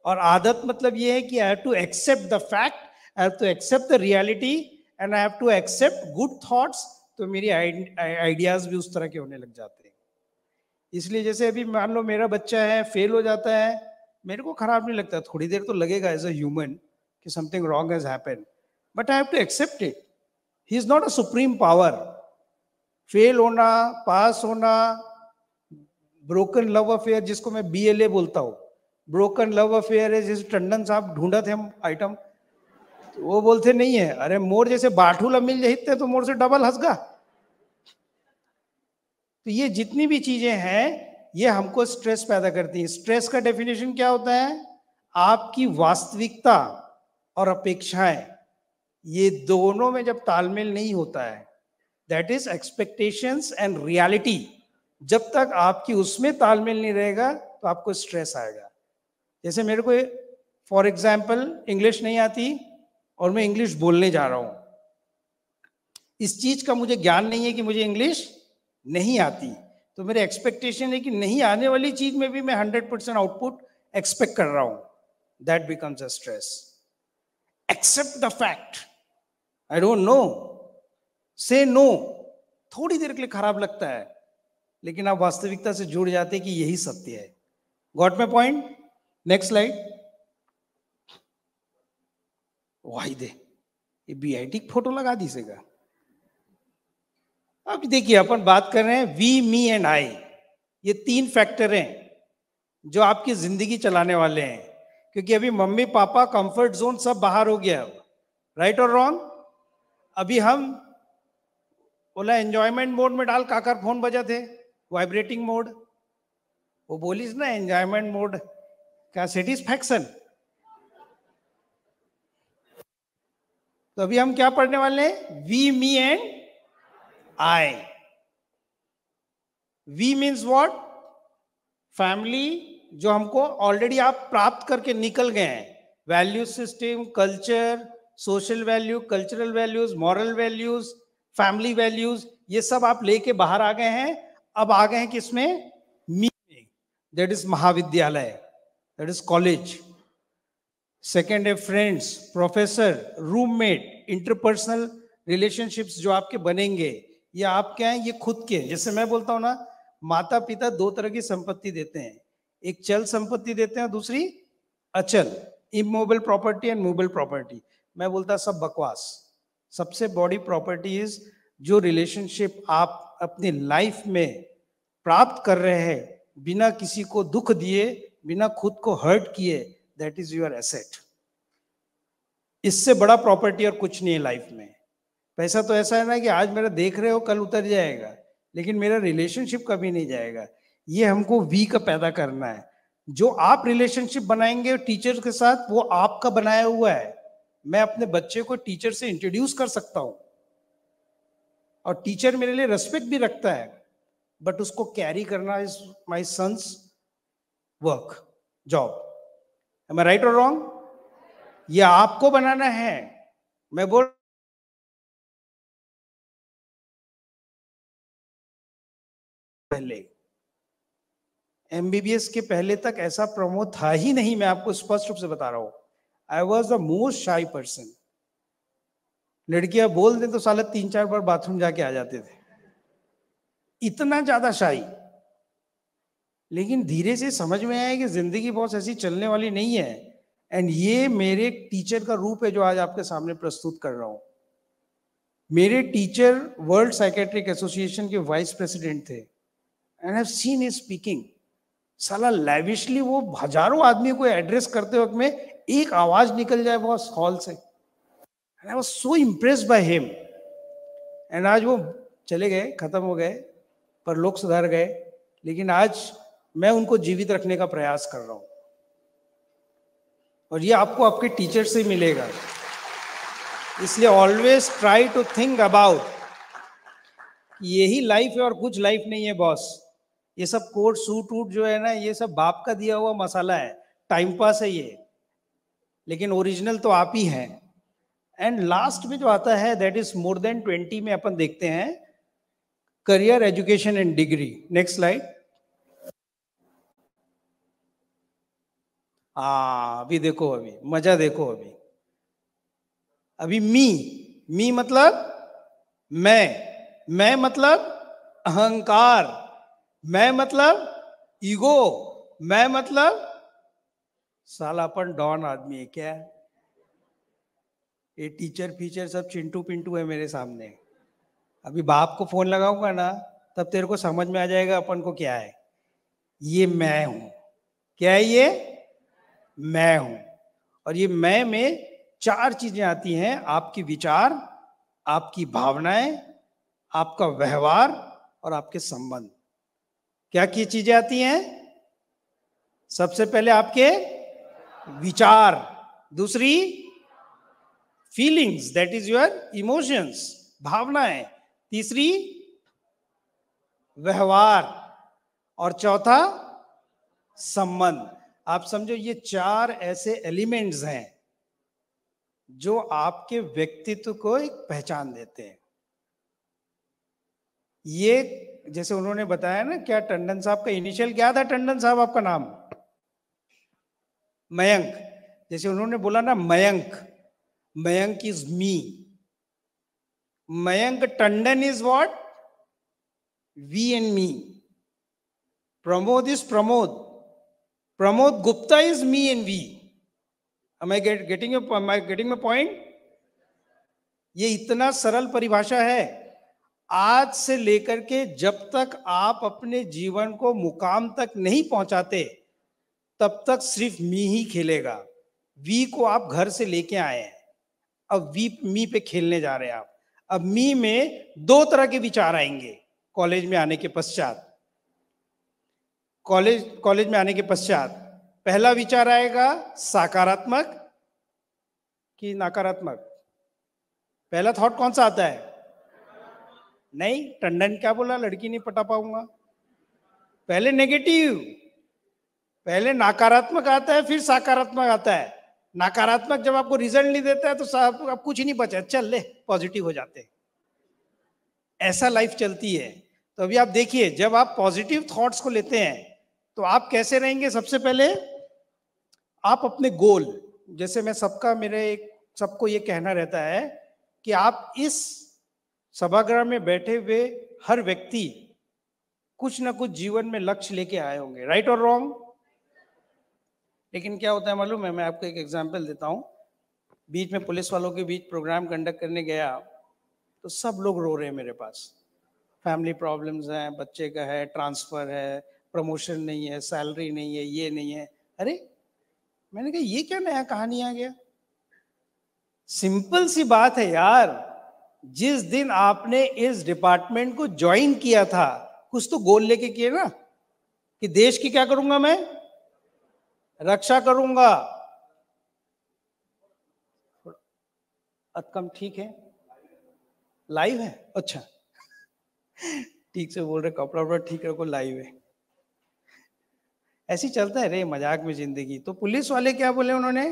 और आदत मतलब ये है कि I have to accept the fact I have to accept the reality and I have to accept good thoughts तो मेरी आइडियाज भी उस तरह के होने लग जाते हैं इसलिए जैसे अभी मान लो मेरा बच्चा है फेल हो जाता है मेरे को खराब नहीं लगता थोड़ी देर तो लगेगा एज अ ह्यूमन कि something wrong has happened. But I have to accept it. He is not a supreme power. Fail होना पास होना ब्रोकन लव अफेयर जिसको मैं बी बोलता हूँ ब्रोकन लव अफेयर है जैसे टंडन साहब ढूंढा थे हम आइटम वो बोलते नहीं है अरे मोर जैसे बाठूला मिल जाते तो मोर से डबल हंसगा तो ये जितनी भी चीजें हैं ये हमको स्ट्रेस पैदा करती है स्ट्रेस का डेफिनेशन क्या होता है आपकी वास्तविकता और अपेक्षाएं ये दोनों में जब तालमेल नहीं होता है that is expectations and reality जब तक आपकी उसमें तालमेल नहीं रहेगा तो आपको स्ट्रेस आएगा जैसे मेरे को फॉर एग्जाम्पल इंग्लिश नहीं आती और मैं इंग्लिश बोलने जा रहा हूं इस चीज का मुझे ज्ञान नहीं है कि मुझे इंग्लिश नहीं आती तो मेरे एक्सपेक्टेशन है कि नहीं आने वाली चीज में भी मैं हंड्रेड परसेंट आउटपुट एक्सपेक्ट कर रहा हूं that becomes a stress accept the fact I don't know say no थोड़ी देर के लिए खराब लगता है लेकिन आप वास्तविकता से जुड़ जाते हैं कि यही सत्य है got my point next slide वाई दे बी आई टी फोटो लगा दीजिएगा अब देखिए अपन बात कर रहे हैं वी मी एंड आई ये तीन फैक्टर हैं जो आपकी जिंदगी चलाने वाले हैं क्योंकि अभी मम्मी पापा कंफर्ट जोन सब बाहर हो गया है राइट और रॉन्ग अभी हम बोला एंजॉयमेंट मोड में डाल काकर फोन बजा थे वाइब्रेटिंग मोड वो बोलीस ना एंजॉयमेंट मोड क्या सेटिस्फैक्शन तो अभी हम क्या पढ़ने वाले हैं we me and I we means what family जो हमको ऑलरेडी आप प्राप्त करके निकल गए हैं value system culture social value cultural values moral values family values ये सब आप लेके बाहर आ गए हैं अब आ गए हैं किसमें मीनिंग दैट इज महाविद्यालय दैट इज कॉलेज सेकेंड है friends professor roommate interpersonal relationships जो आपके बनेंगे ये आप क्या हैं ये खुद के जैसे मैं बोलता हूँ ना माता पिता दो तरह की संपत्ति देते हैं एक चल संपत्ति देते हैं दूसरी अचल immobile property and mobile property मैं बोलता सब बकवास सबसे बॉडी प्रॉपर्टी इज जो रिलेशनशिप आप अपनी लाइफ में प्राप्त कर रहे हैं बिना किसी को दुख दिए बिना खुद को हर्ट किए दैट इज योर एसेट इससे बड़ा प्रॉपर्टी और कुछ नहीं है लाइफ में पैसा तो ऐसा है ना कि आज मेरा देख रहे हो कल उतर जाएगा लेकिन मेरा रिलेशनशिप कभी नहीं जाएगा ये हमको का पैदा करना है जो आप रिलेशनशिप बनाएंगे टीचर के साथ वो आपका बनाया हुआ है मैं अपने बच्चे को टीचर से इंट्रोड्यूस कर सकता हूं और टीचर मेरे लिए रेस्पेक्ट भी रखता है बट उसको कैरी करना is my son's work job am I right और रॉन्ग ये आपको बनाना है मैं बोल पहले एम के पहले तक ऐसा प्रोमो था ही नहीं मैं आपको स्पष्ट रूप से बता रहा हूँ I was the most shy person लड़कियां बोल दें तो साल तीन चार बार बाथरूम जाके आ जाते थे इतना ज्यादा शाही लेकिन धीरे से समझ में आया कि जिंदगी बहुत ऐसी चलने वाली नहीं है एंड ये मेरे टीचर का रूप है जो आज आपके सामने प्रस्तुत कर रहा हूं मेरे टीचर वर्ल्ड साइकेट्रिक एसोसिएशन के वाइस प्रेसिडेंट थे and have seen is speaking साला लैविशली वो हजारों आदमी को एड्रेस करते वक्त में एक आवाज निकल जाए बॉस हॉल से and I was so impress by him and आज वो चले गए खत्म हो गए पर लोग सुधर गए लेकिन आज मैं उनको जीवित रखने का प्रयास कर रहा हूं और ये आपको आपके टीचर से मिलेगा इसलिए always try to think about यही लाइफ है और कुछ लाइफ नहीं है बॉस ये सब कोट सूट वूट जो है ना ये सब बाप का दिया हुआ मसाला है टाइम पास है ये लेकिन ओरिजिनल तो आप ही हैं एंड लास्ट में जो आता है that is more than twenty में अपन देखते हैं career education and degree next slide हा अभी देखो अभी मजा देखो अभी अभी मी मी मतलब मैं मैं मतलब अहंकार मैं मतलब ईगो मैं मतलब सालापन डॉन आदमी है क्या ये टीचर फीचर सब चिंटू पिंटू है मेरे सामने अभी बाप को फोन लगाऊंगा ना तब तेरे को समझ में आ जाएगा अपन को क्या है ये मैं हूं क्या है ये मैं हूं और ये मैं में चार चीजें आती हैं आपकी विचार आपकी भावनाएं आपका व्यवहार और आपके संबंध क्या की चीजें आती हैं सबसे पहले आपके विचार दूसरी feelings that is your emotions भावनाएं तीसरी व्यवहार और चौथा संबंध आप समझो ये चार ऐसे एलिमेंट्स हैं जो आपके व्यक्तित्व को एक पहचान देते हैं ये जैसे उन्होंने बताया ना क्या टंडन साहब का इनिशियल क्या था टंडन साहब आपका नाम मयंक जैसे उन्होंने बोला ना Mayank Mayank is me Mayank Tandon is what we and me Pramod is Pramod Pramod Gupta is me and we am i ये इतना सरल परिभाषा है आज से लेकर के जब तक आप अपने जीवन को मुकाम तक नहीं पहुंचाते तब तक सिर्फ मी ही खेलेगा वी को आप घर से लेके आए हैं अब वी मी पे खेलने जा रहे हैं आप अब मी में दो तरह के विचार आएंगे कॉलेज में आने के पश्चात कॉलेज कॉलेज में आने के पश्चात पहला विचार आएगा सकारात्मक कि नकारात्मक पहला थॉट कौन सा आता है नहीं टंडन क्या बोला लड़की नहीं पटा पाऊंगा पहले नेगेटिव पहले नकारात्मक आता है फिर सकारात्मक आता है नकारात्मक जब आपको रिजल्ट नहीं देता है तो साहब आप कुछ नहीं बचा चल ले पॉजिटिव हो जाते ऐसा लाइफ चलती है तो अभी आप देखिए जब आप पॉजिटिव थॉट्स को लेते हैं तो आप कैसे रहेंगे सबसे पहले आप अपने गोल जैसे मैं सबका मेरे सबको ये कहना रहता है कि आप इस सभागृह में बैठे हुए हर व्यक्ति कुछ ना कुछ जीवन में लक्ष्य लेके आए होंगे राइट और रॉन्ग लेकिन क्या होता है मालूम है मैं आपको एक एग्जाम्पल देता हूँ बीच में पुलिस वालों के बीच प्रोग्राम कंडक्ट करने गया तो सब लोग रो रहे हैं मेरे पास फैमिली प्रॉब्लम्स हैं बच्चे का है ट्रांसफ़र है प्रमोशन नहीं है सैलरी नहीं है ये नहीं है अरे मैंने कहा ये क्या नया कहानी आ गया सिंपल सी बात है यार जिस दिन आपने इस डिपार्टमेंट को ज्वाइन किया था कुछ तो गोल लेके किए ना कि देश की क्या करूंगा मैं रक्षा करूंगा कम ठीक है लाइव है अच्छा ठीक से बोल रहे कपड़ा वपड़ा ठीक रखो लाइव है ऐसी चलता है रे मजाक में जिंदगी तो पुलिस वाले क्या बोले उन्होंने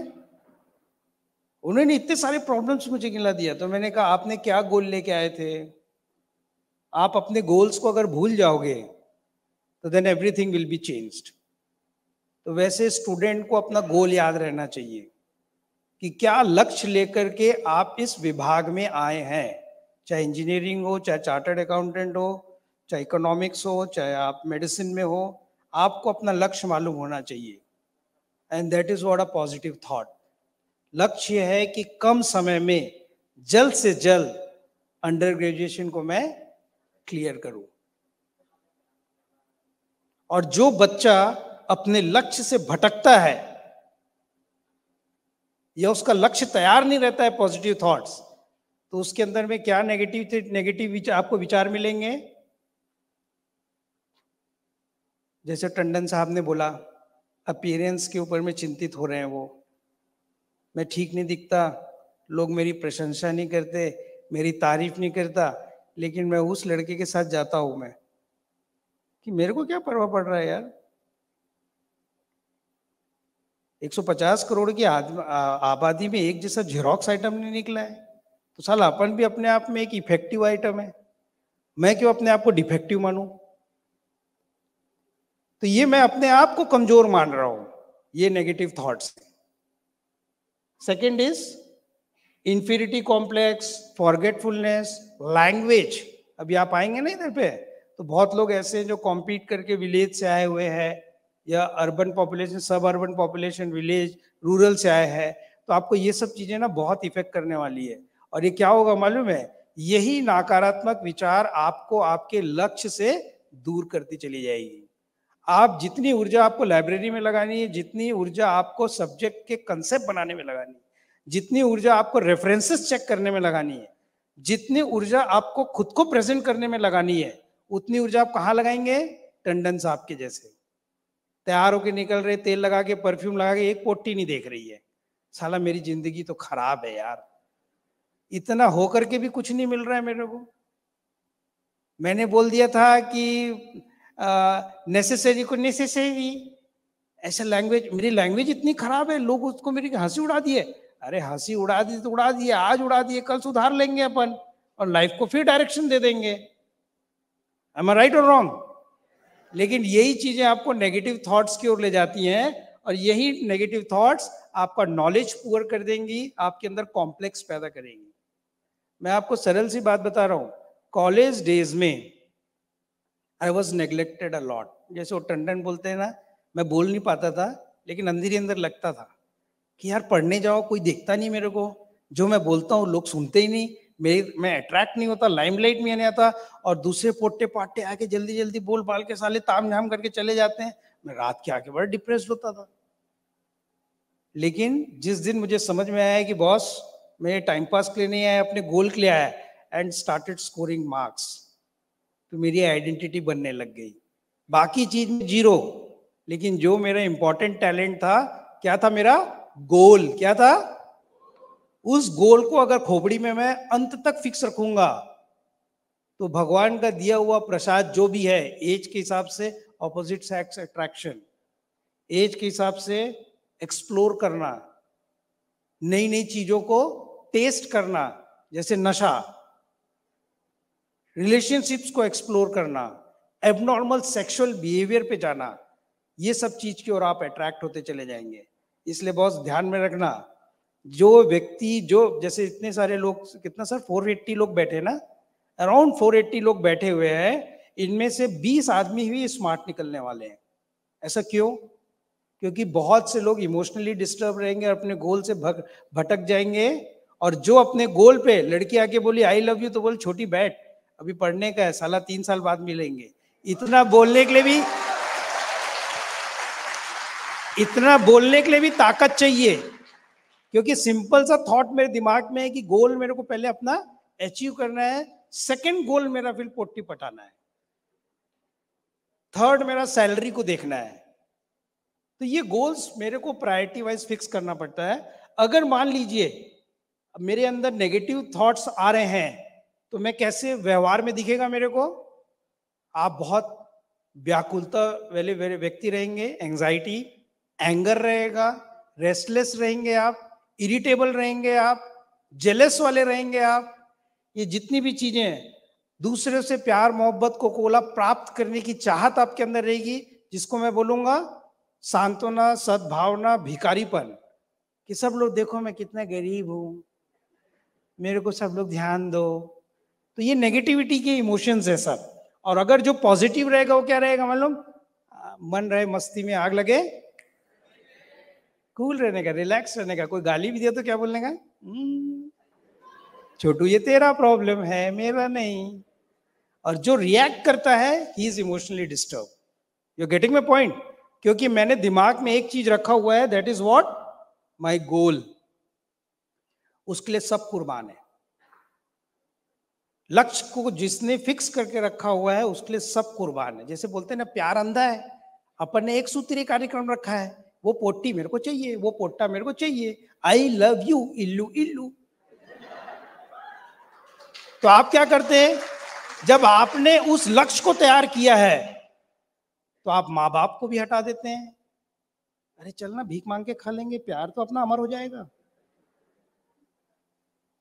उन्होंने इतने सारे प्रॉब्लम्स मुझे गिला दिया तो मैंने कहा आपने क्या गोल लेके आए थे आप अपने गोल्स को अगर भूल जाओगे तो then everything will be changed तो वैसे स्टूडेंट को अपना गोल याद रहना चाहिए कि क्या लक्ष्य लेकर के आप इस विभाग में आए हैं चाहे इंजीनियरिंग हो चाहे चार्टर्ड अकाउंटेंट हो चाहे इकोनॉमिक्स हो चाहे आप मेडिसिन में हो आपको अपना लक्ष्य मालूम होना चाहिए and that is what a positive thought लक्ष्य है कि कम समय में जल्द से जल्द अंडर ग्रेजुएशन को मैं क्लियर करूं और जो बच्चा अपने लक्ष्य से भटकता है या उसका लक्ष्य तैयार नहीं रहता है पॉजिटिव थॉट्स तो उसके अंदर में क्या नेगेटिव नेगेटिव आपको विचार मिलेंगे जैसे टंडन साहब ने बोला अपीयरेंस के ऊपर में चिंतित हो रहे हैं वो मैं ठीक नहीं दिखता लोग मेरी प्रशंसा नहीं करते मेरी तारीफ नहीं करता लेकिन मैं उस लड़के के साथ जाता हूं मैं कि मेरे को क्या परवाह पड़ रहा है यार 150 करोड़ की आबादी में एक जैसा झेरोक्स आइटम नहीं निकला है तो साला अपन भी अपने आप में एक इफेक्टिव आइटम है मैं क्यों अपने आप को डिफेक्टिव मानू तो ये मैं अपने आप को कमजोर मान रहा हूं ये नेगेटिव थॉट्स हैं Second is infinity complex forgetfulness language अभी आप आएंगे ना इधर पे तो बहुत लोग ऐसे हैं जो कॉम्पीट करके विलेज से आए हुए हैं या अर्बन पॉपुलेशन सब अर्बन पॉपुलेशन विलेज रूरल से आए हैं तो आपको ये सब चीज़ें ना बहुत इफेक्ट करने वाली है और ये क्या होगा मालूम है यही नकारात्मक विचार आपको आपके लक्ष्य से दूर करती चली जाएगी आप जितनी ऊर्जा आपको लाइब्रेरी में लगानी है जितनी ऊर्जा आपको सब्जेक्ट के कंसेप्ट बनाने में लगानी है जितनी ऊर्जा आपको रेफरेंसेस चेक करने में लगानी है जितनी ऊर्जा आपको खुद को प्रेजेंट करने में लगानी है उतनी ऊर्जा आप कहाँ लगाएंगे टंडन साहब के जैसे तैयार होके निकल रहे तेल लगा के परफ्यूम लगा के एक पोटी नहीं देख रही है साला मेरी जिंदगी तो खराब है यार इतना होकर के भी कुछ नहीं मिल रहा है मेरे को मैंने बोल दिया था कि नेसेसरी को नेसेसरी ऐसा लैंग्वेज मेरी लैंग्वेज इतनी खराब है लोग उसको मेरी हंसी उड़ा दिए अरे हंसी उड़ा दी तो उड़ा दिए आज उड़ा दिए कल सुधार लेंगे अपन और लाइफ को फिर डायरेक्शन दे देंगे एम आई राइट और रॉन्ग लेकिन यही चीजें आपको नेगेटिव थॉट्स की ओर ले जाती हैं और यही नेगेटिव थॉट्स आपका नॉलेज पुअर कर देंगी आपके अंदर कॉम्प्लेक्स पैदा करेंगी मैं आपको सरल सी बात बता रहा हूँ कॉलेज डेज में I was neglected a lot जैसे वो टंडन बोलते हैं ना मैं बोल नहीं पाता था लेकिन अंदर ही अंदर लगता था कि यार पढ़ने जाओ कोई देखता नहीं मेरे को जो मैं बोलता हूँ लोग सुनते ही नहीं मेरे मैं अट्रैक्ट नहीं होता लाइमलाइट में नहीं आता और दूसरे पोटे पाटे आके जल्दी जल्दी बोल बाल के साले ताम झाम करके चले जाते हैं मैं रात के आके बड़ा डिप्रेस होता था लेकिन जिस दिन मुझे समझ में आया कि बॉस मैं टाइम पास के लिए नहीं आया अपने गोल के लिए आया एंड स्टार्टेड स्कोरिंग मार्क्स तो मेरी आइडेंटिटी बनने लग गई बाकी चीज में जीरो लेकिन जो मेरा इंपॉर्टेंट टैलेंट था क्या था मेरा गोल क्या था उस गोल को अगर खोपड़ी में मैं अंत तक फिक्स रखूंगा तो भगवान का दिया हुआ प्रसाद जो भी है एज के हिसाब से ऑपोजिट सेक्स अट्रैक्शन एज के हिसाब से एक्सप्लोर करना नई नई चीजों को टेस्ट करना जैसे नशा रिलेशनशिप्स को एक्सप्लोर करना एबनॉर्मल सेक्सुअल बिहेवियर पे जाना ये सब चीज की ओर आप अट्रैक्ट होते चले जाएंगे इसलिए बहुत ध्यान में रखना जो व्यक्ति जो जैसे इतने सारे लोग कितना सर 480 लोग बैठे ना अराउंड 480 लोग बैठे हुए हैं इनमें से 20 आदमी ही स्मार्ट निकलने वाले हैं ऐसा क्यों क्योंकि बहुत से लोग इमोशनली डिस्टर्ब रहेंगे और अपने गोल से भटक जाएंगे और जो अपने गोल पे लड़की आके बोली आई लव यू तो बोल छोटी बैठ अभी पढ़ने का है साला तीन साल बाद मिलेंगे इतना बोलने के लिए भी इतना बोलने के लिए भी ताकत चाहिए क्योंकि सिंपल सा थॉट मेरे दिमाग में है कि गोल मेरे को पहले अपना अचीव करना है सेकंड गोल मेरा फिर पोटी पटाना है थर्ड मेरा सैलरी को देखना है तो ये गोल्स मेरे को प्रायोरिटी वाइज फिक्स करना पड़ता है अगर मान लीजिए मेरे अंदर नेगेटिव थॉट्स आ रहे हैं तो मैं कैसे व्यवहार में दिखेगा मेरे को आप बहुत व्याकुलता वाले व्यक्ति रहेंगे एंजाइटी एंगर रहेगा रेस्टलेस रहेंगे आप इरिटेबल रहेंगे आप जेलेस वाले रहेंगे आप ये जितनी भी चीजें हैं दूसरे से प्यार मोहब्बत को कोला प्राप्त करने की चाहत आपके अंदर रहेगी जिसको मैं बोलूंगा सांत्वना सद्भावना भिकारीपन कि सब लोग देखो मैं कितना गरीब हूँ मेरे को सब लोग ध्यान दो तो ये नेगेटिविटी के इमोशंस है सब और अगर जो पॉजिटिव रहेगा वो क्या रहेगा मालूम मन रहे मस्ती में आग लगे कूल रहने का रिलैक्स रहने का कोई गाली भी दिया तो क्या बोलने का हम्म। छोटू ये तेरा प्रॉब्लम है मेरा नहीं और जो रिएक्ट करता है he is emotionally disturb you getting my point क्योंकि मैंने दिमाग में एक चीज रखा हुआ है that is what my goal उसके लिए सब कुर्बान है लक्ष्य को जिसने फिक्स करके रखा हुआ है उसके लिए सब कुर्बान है जैसे बोलते हैं ना प्यार अंधा है अपन ने एक सूत्री कार्यक्रम रखा है वो पोटी मेरे को चाहिए वो पोटा मेरे को चाहिए आई लव यू इल्लू इल्लू तो आप क्या करते हैं जब आपने उस लक्ष्य को तैयार किया है तो आप माँ बाप को भी हटा देते हैं अरे चल ना भीख मांग के खा लेंगे प्यार तो अपना अमर हो जाएगा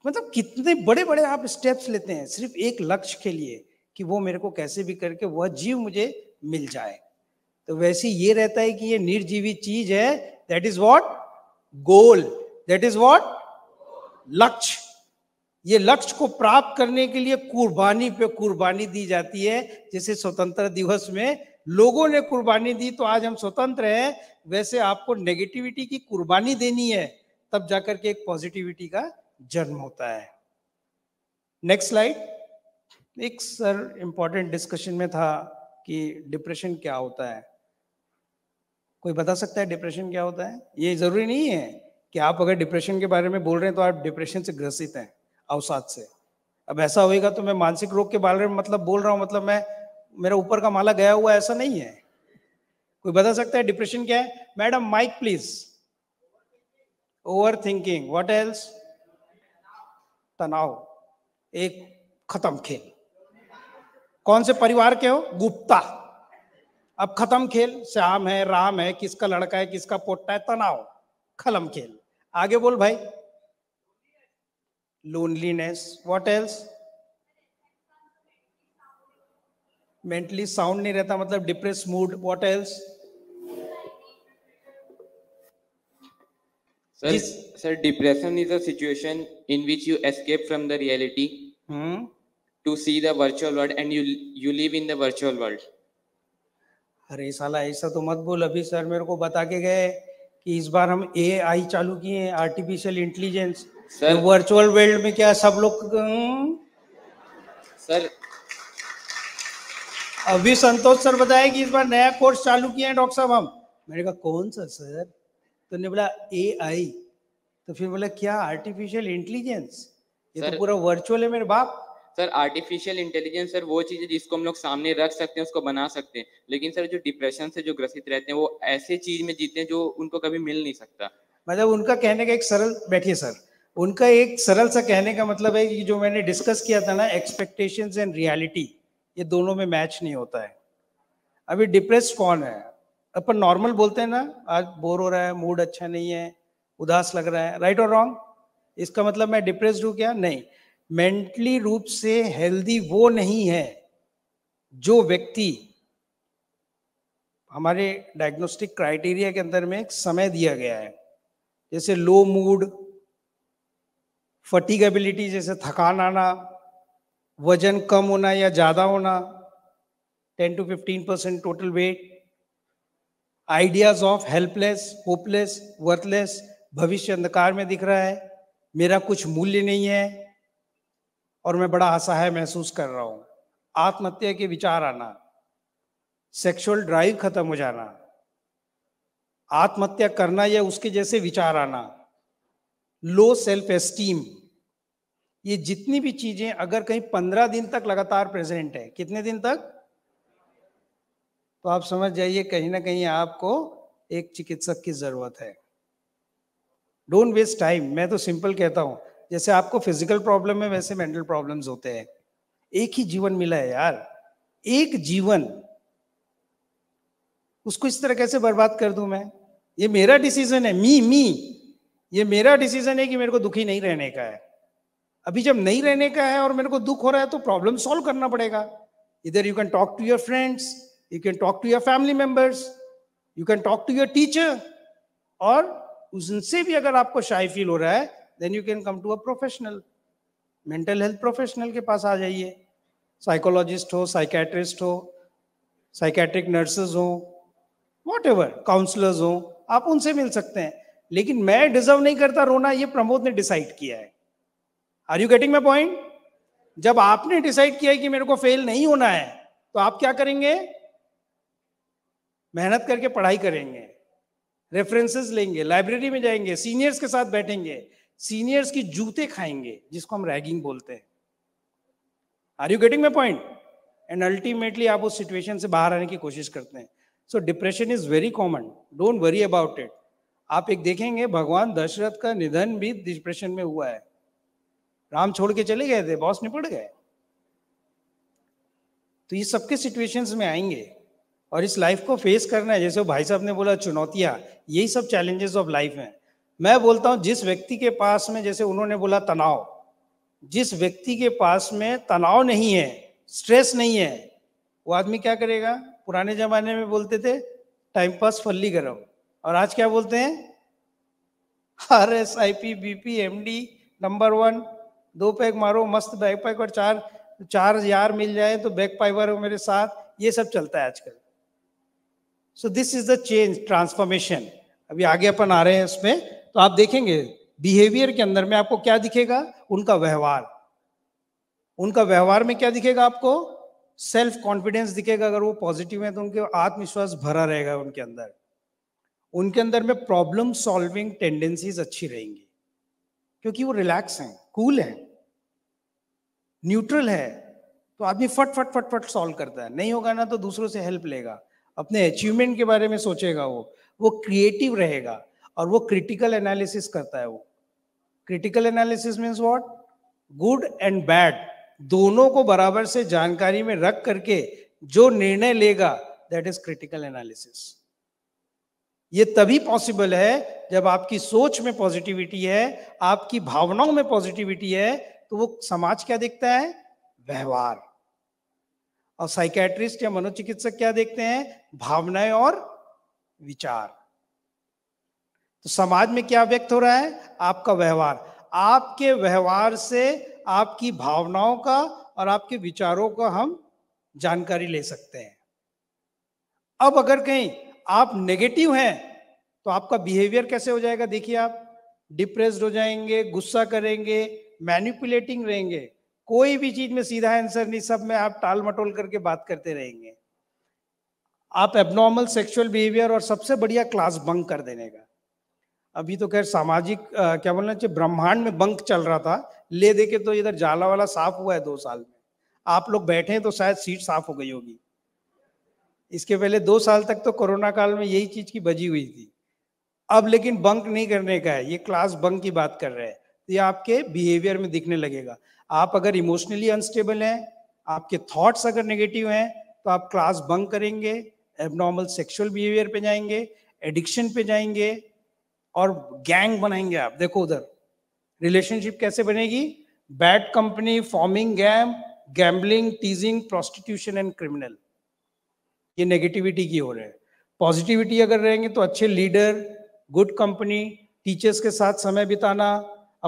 मतलब कितने बड़े बड़े आप स्टेप्स लेते हैं सिर्फ एक लक्ष्य के लिए कि वो मेरे को कैसे भी करके वह जीव मुझे मिल जाए तो वैसे ये रहता है कि ये निर्जीवी चीज है that is what goal that is what लक्ष्य ये लक्ष्य को प्राप्त करने के लिए कुर्बानी पे कुर्बानी दी जाती है जैसे स्वतंत्र दिवस में लोगों ने कुर्बानी दी तो आज हम स्वतंत्र हैं वैसे आपको नेगेटिविटी की कुर्बानी देनी है तब जाकर के एक पॉजिटिविटी का जन्म होता है नेक्स्ट स्लाइड एक सर इंपॉर्टेंट डिस्कशन में था कि डिप्रेशन क्या होता है कोई बता सकता है डिप्रेशन क्या होता है ये जरूरी नहीं है कि आप अगर डिप्रेशन के बारे में बोल रहे हैं तो आप डिप्रेशन से ग्रसित हैं अवसाद से अब ऐसा होएगा तो मैं मानसिक रोग के बारे में मतलब बोल रहा हूं मतलब मैं मेरा ऊपर का माला गया हुआ ऐसा नहीं है कोई बता सकता है डिप्रेशन क्या है madam mike please over thinking what else तनाव एक खत्म खेल कौन से परिवार के हो गुप्ता अब खत्म खेल श्याम है राम है किसका लड़का है किसका पोटा है तनाव खलम खेल आगे बोल भाई loneliness what else mentally sound नहीं रहता मतलब depress mood what else Sir, this, sir, depression is a situation in which you escape from the reality hmm? to see the virtual world and you you live in the virtual world. अरे साला ऐसा तो मत बोल अभी sir मेरे को बता के गए कि इस बार हम ए आई चालू किए हैं artificial intelligence sir virtual world में क्या सब लोग सर अभी संतोष सर बताया कि इस बार नया कोर्स चालू किया है डॉक्टर साहब हम मैंने कहा कौन सा सर तो ने बोला ए आई तो फिर बोला क्या आर्टिफिशियल इंटेलिजेंस ये तो सर, तो पूरा वर्चुअल है मेरे बाप सर आर्टिफिशियल इंटेलिजेंस सर वो चीज है जिसको हम लोग सामने रख सकते हैं उसको बना सकते हैं लेकिन सर जो डिप्रेशन से जो ग्रसित रहते हैं वो ऐसे चीज में जीते हैं जो उनको कभी मिल नहीं सकता मतलब उनका कहने का एक सरल बैठिए सर उनका एक सरल सा कहने का मतलब है कि जो मैंने डिस्कस किया था ना एक्सपेक्टेशंस एंड रियलिटी ये दोनों में मैच नहीं होता है अभी डिप्रेस कौन है अपन नॉर्मल बोलते हैं ना आज बोर हो रहा है मूड अच्छा नहीं है उदास लग रहा है राइट और रॉन्ग इसका मतलब मैं डिप्रेस्ड हूं क्या नहीं मेंटली रूप से हेल्दी वो नहीं है जो व्यक्ति हमारे डायग्नोस्टिक क्राइटेरिया के अंदर में एक समय दिया गया है जैसे लो मूड फटिगेबिलिटी जैसे थकान आना वजन कम होना या ज़्यादा होना 10 to 15 percent total weight ideas of helpless hopeless worthless भविष्य अंधकार में दिख रहा है मेरा कुछ मूल्य नहीं है और मैं बड़ा असहाय महसूस कर रहा हूं आत्महत्या के विचार आना सेक्सुअल ड्राइव खत्म हो जाना आत्महत्या करना या उसके जैसे विचार आना लो सेल्फ एस्टीम ये जितनी भी चीजें अगर कहीं पंद्रह दिन तक लगातार प्रेजेंट है कितने दिन तक तो आप समझ जाइए कहीं ना कहीं आपको एक चिकित्सक की जरूरत है डोंट वेस्ट टाइम मैं तो सिंपल कहता हूं जैसे आपको फिजिकल प्रॉब्लम है वैसे मेंटल प्रॉब्लम्स होते हैं एक ही जीवन मिला है यार एक जीवन उसको इस तरह कैसे बर्बाद कर दूं मैं ये मेरा डिसीजन है मी मी ये मेरा डिसीजन है कि मेरे को दुखी नहीं रहने का है अभी जब नहीं रहने का है और मेरे को दुख हो रहा है तो प्रॉब्लम सॉल्व करना पड़ेगा इधर you can talk to your friends you can talk to your family members you can talk to your teacher और उनसे भी अगर आपको शाई फील हो रहा है then you can come to a professional mental health professional के पास आ जाइए साइकोलॉजिस्ट हो साइकेट्रिस्ट हो साइकेट्रिक नर्सेज हो वॉट एवर काउंसलर्स हो आप उनसे मिल सकते हैं लेकिन मैं डिजर्व नहीं करता रोना ये प्रमोद ने डिसाइड किया है are you getting my point जब आपने डिसाइड किया है कि मेरे को फेल नहीं होना है तो आप क्या करेंगे मेहनत करके पढ़ाई करेंगे रेफरेंसेस लेंगे लाइब्रेरी में जाएंगे सीनियर्स के साथ बैठेंगे सीनियर्स की जूते खाएंगे जिसको हम रैगिंग बोलते हैं are you getting my point and ultimately आप उस सिचुएशन से बाहर आने की कोशिश करते हैं so depression is very common don't worry about it आप एक देखेंगे भगवान दशरथ का निधन भी डिप्रेशन में हुआ है राम छोड़ के चले गए थे बॉस निपट गए तो ये सबके सिचुएशंस में आएंगे और इस लाइफ को फेस करना है जैसे भाई साहब ने बोला चुनौतियाँ यही सब चैलेंजेस ऑफ लाइफ हैं मैं बोलता हूँ जिस व्यक्ति के पास में जैसे उन्होंने बोला तनाव जिस व्यक्ति के पास में तनाव नहीं है स्ट्रेस नहीं है वो आदमी क्या करेगा पुराने जमाने में बोलते थे टाइम पास फल्ली गरम और आज क्या बोलते हैं R S I P B P M D number one दो पैक मारो मस्त बैक पैक और चार चार यार मिल जाए तो बैक पाइवर हो मेरे साथ ये सब चलता है आजकल so this is the change transformation अभी आगे अपन आ रहे हैं उसमें तो आप देखेंगे बिहेवियर के अंदर में आपको क्या दिखेगा उनका व्यवहार उनका व्यवहार में क्या दिखेगा आपको सेल्फ कॉन्फिडेंस दिखेगा अगर वो पॉजिटिव है तो उनके आत्मविश्वास भरा रहेगा उनके अंदर उनके अंदर में प्रॉब्लम सॉल्विंग टेंडेंसीज अच्छी रहेंगी क्योंकि वो रिलैक्स हैं कूल हैं न्यूट्रल है तो आदमी फट फट फट फट सॉल्व करता है नहीं होगा ना तो दूसरों से हेल्प लेगा अपने अचीवमेंट के बारे में सोचेगा वो वो क्रिएटिव रहेगा और वो क्रिटिकल एनालिसिस करता है वो critical analysis means what good and bad दोनों को बराबर से जानकारी में रख करके जो निर्णय लेगा दैट इज क्रिटिकल एनालिसिस ये तभी पॉसिबल है जब आपकी सोच में पॉजिटिविटी है आपकी भावनाओं में पॉजिटिविटी है तो वो समाज क्या देखता है व्यवहार और साइकेट्रिस्ट या मनोचिकित्सक क्या देखते हैं भावनाएं और विचार तो समाज में क्या व्यक्त हो रहा है आपका व्यवहार आपके व्यवहार से आपकी भावनाओं का और आपके विचारों का हम जानकारी ले सकते हैं अब अगर कहीं आप नेगेटिव हैं तो आपका बिहेवियर कैसे हो जाएगा देखिए आप डिप्रेस्ड हो जाएंगे गुस्सा करेंगे मैनिपुलेटिंग रहेंगे कोई भी चीज में सीधा आंसर नहीं सब में आप टाल मटोल करके बात करते रहेंगे आप एबनॉर्मल सेक्सुअल बिहेवियर और सबसे बढ़िया क्लास बंक कर देने का अभी तो खैर सामाजिक क्या बोलना चाहिए ब्रह्मांड में बंक चल रहा था ले दे के तो इधर जाला वाला साफ हुआ है दो साल में आप लोग बैठे हैं तो शायद सीट साफ हो गई होगी इसके पहले दो साल तक तो कोरोना काल में यही चीज की बजी हुई थी अब लेकिन बंक नहीं करने का है ये क्लास बंक की बात कर रहे हैं तो ये आपके बिहेवियर में दिखने लगेगा आप अगर इमोशनली अनस्टेबल हैं आपके थॉट्स अगर नेगेटिव हैं तो आप क्लास बंक करेंगे एबनॉर्मल सेक्सुअल बिहेवियर पे जाएंगे एडिक्शन पे जाएंगे और गैंग बनाएंगे आप देखो उधर रिलेशनशिप कैसे बनेगी bad company forming gam gambling teasing prostitution and criminal ये नेगेटिविटी की हो रहे हैं पॉजिटिविटी अगर रहेंगे तो अच्छे लीडर गुड कंपनी टीचर्स के साथ समय बिताना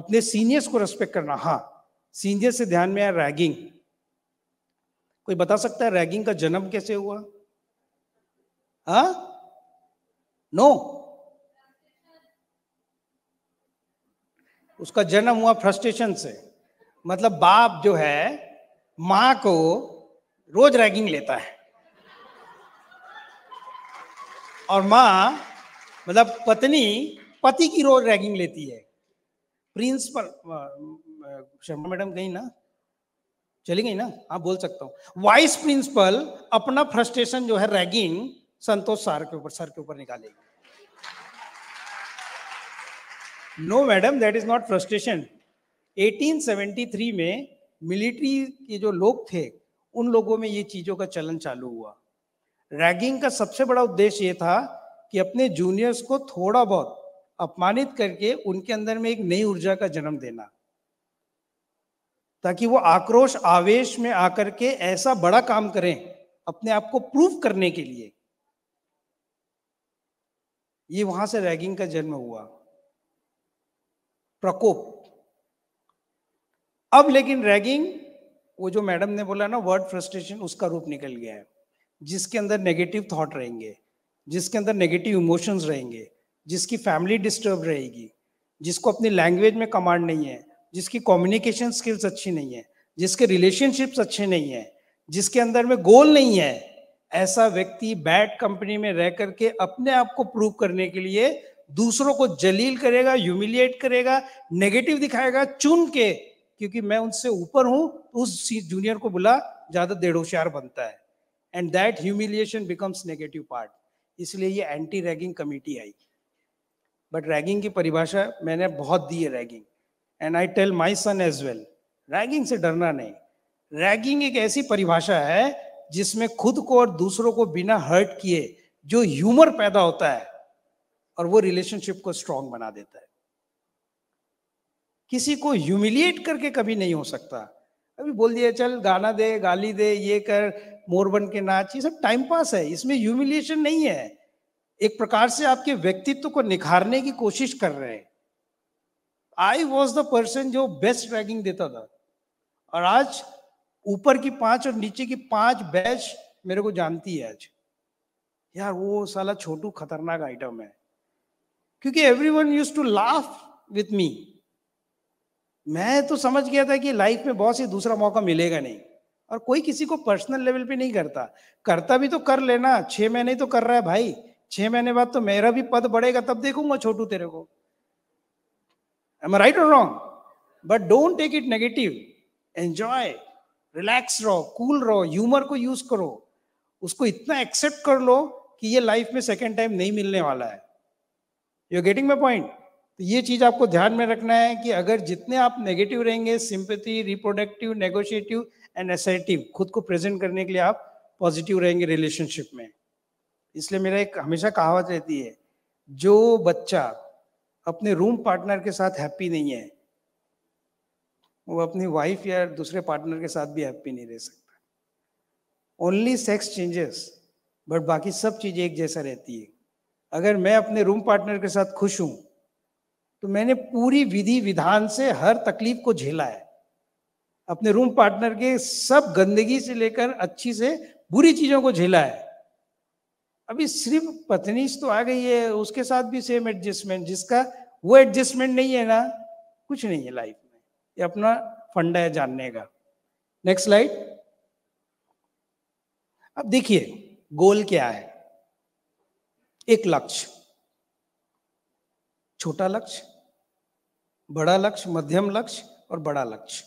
अपने सीनियर्स को रेस्पेक्ट करना हाँ सीनियर से ध्यान में आया रैगिंग कोई बता सकता है रैगिंग का जन्म कैसे हुआ हा नो उसका जन्म हुआ फ्रस्ट्रेशन से मतलब बाप जो है मां को रोज रैगिंग लेता है और मां मतलब पत्नी पति की रोज रैगिंग लेती है प्रिंसिपल शर्मा मैडम गई ना चली गई ना आप बोल सकता हूँ वाइस प्रिंसिपल अपना फ्रस्ट्रेशन जो है रैगिंग संतोष सर के ऊपर सर के ऊपर निकालेगी no madam that is not frustration 1873 में मिलिट्री के जो लोग थे उन लोगों में ये चीजों का चलन चालू हुआ रैगिंग का सबसे बड़ा उद्देश्य ये था कि अपने जूनियर्स को थोड़ा बहुत अपमानित करके उनके अंदर में एक नई ऊर्जा का जन्म देना ताकि वो आक्रोश आवेश में आकर के ऐसा बड़ा काम करें अपने आप को प्रूव करने के लिए ये वहां से रैगिंग का जन्म हुआ प्रकोप अब लेकिन रैगिंग वो जो मैडम ने बोला ना वर्ड फ्रस्ट्रेशन उसका रूप निकल गया है जिसके अंदर नेगेटिव थॉट रहेंगे जिसके अंदर नेगेटिव इमोशंस रहेंगे जिसकी फैमिली डिस्टर्ब रहेगी जिसको अपनी लैंग्वेज में कमांड नहीं है जिसकी कम्युनिकेशन स्किल्स अच्छी नहीं है जिसके रिलेशनशिप्स अच्छे नहीं है जिसके अंदर में गोल नहीं है ऐसा व्यक्ति बैड कंपनी में रह करके अपने आप को प्रूव करने के लिए दूसरों को जलील करेगा ह्यूमिलिएट करेगा नेगेटिव दिखाएगा चुन के क्योंकि मैं उनसे ऊपर हूं तो उस जूनियर को बुला ज्यादा देढ़ होशियार बनता है and that humiliation becomes negative part इसलिए ये एंटी रैगिंग कमेटी आई बट रैगिंग की परिभाषा मैंने बहुत दी है ragging and I tell my son as well ragging से डरना नहीं रैगिंग एक ऐसी परिभाषा है जिसमें खुद को और दूसरों को बिना हर्ट किए जो ह्यूमर पैदा होता है और वो रिलेशनशिप को स्ट्रांग बना देता है किसी को ह्यूमिलिएट करके कभी नहीं हो सकता अभी बोल दिया चल गाना दे गाली दे ये कर मोर बन के नाच ये सब टाइम पास है इसमें ह्यूमिलिएशन नहीं है एक प्रकार से आपके व्यक्तित्व को निखारने की कोशिश कर रहे हैं आई वॉज द पर्सन जो बेस्ट रैगिंग देता था और आज ऊपर की पांच और नीचे की पांच बैच मेरे को जानती है आज यार वो साला छोटू खतरनाक आइटम है क्योंकि everyone use to laugh with me मैं तो समझ गया था कि लाइफ में बहुत सी दूसरा मौका मिलेगा नहीं और कोई किसी को पर्सनल लेवल पे नहीं करता करता भी तो कर लेना छह महीने तो कर रहा है भाई छह महीने बाद तो मेरा भी पद बढ़ेगा तब देखूंगा छोटू तेरे को am i right or wrong but don't take it negative enjoy relax रहो कूल रहो ह्यूमर को यूज करो उसको इतना एक्सेप्ट कर लो कि ये लाइफ में सेकेंड टाइम नहीं मिलने वाला है are गेटिंग माई पॉइंट तो ये चीज आपको ध्यान में रखना है कि अगर जितने आप नेगेटिव रहेंगे sympathy reproductive negotiative and assertive खुद को प्रेजेंट करने के लिए आप पॉजिटिव रहेंगे रिलेशनशिप में इसलिए मेरा एक हमेशा कहावत रहती है जो बच्चा अपने रूम पार्टनर के साथ हैप्पी नहीं है वो अपनी वाइफ या दूसरे पार्टनर के साथ भी हैप्पी नहीं रह सकता ओनली सेक्स चेंजेस बट बाकी सब चीज़ें एक जैसा रहती है अगर मैं अपने रूम पार्टनर के साथ खुश हूं तो मैंने पूरी विधि विधान से हर तकलीफ को झेला है अपने रूम पार्टनर के सब गंदगी से लेकर अच्छी से बुरी चीज़ों को झेला है अभी सिर्फ पत्नी तो आ गई है उसके साथ भी सेम एडजस्टमेंट जिसका वो एडजस्टमेंट नहीं है ना कुछ नहीं है लाइफ में ये अपना फंडा है जानने का नेक्स्ट स्लाइड अब देखिए गोल क्या है एक लक्ष्य छोटा लक्ष्य बड़ा लक्ष्य मध्यम लक्ष्य और बड़ा लक्ष्य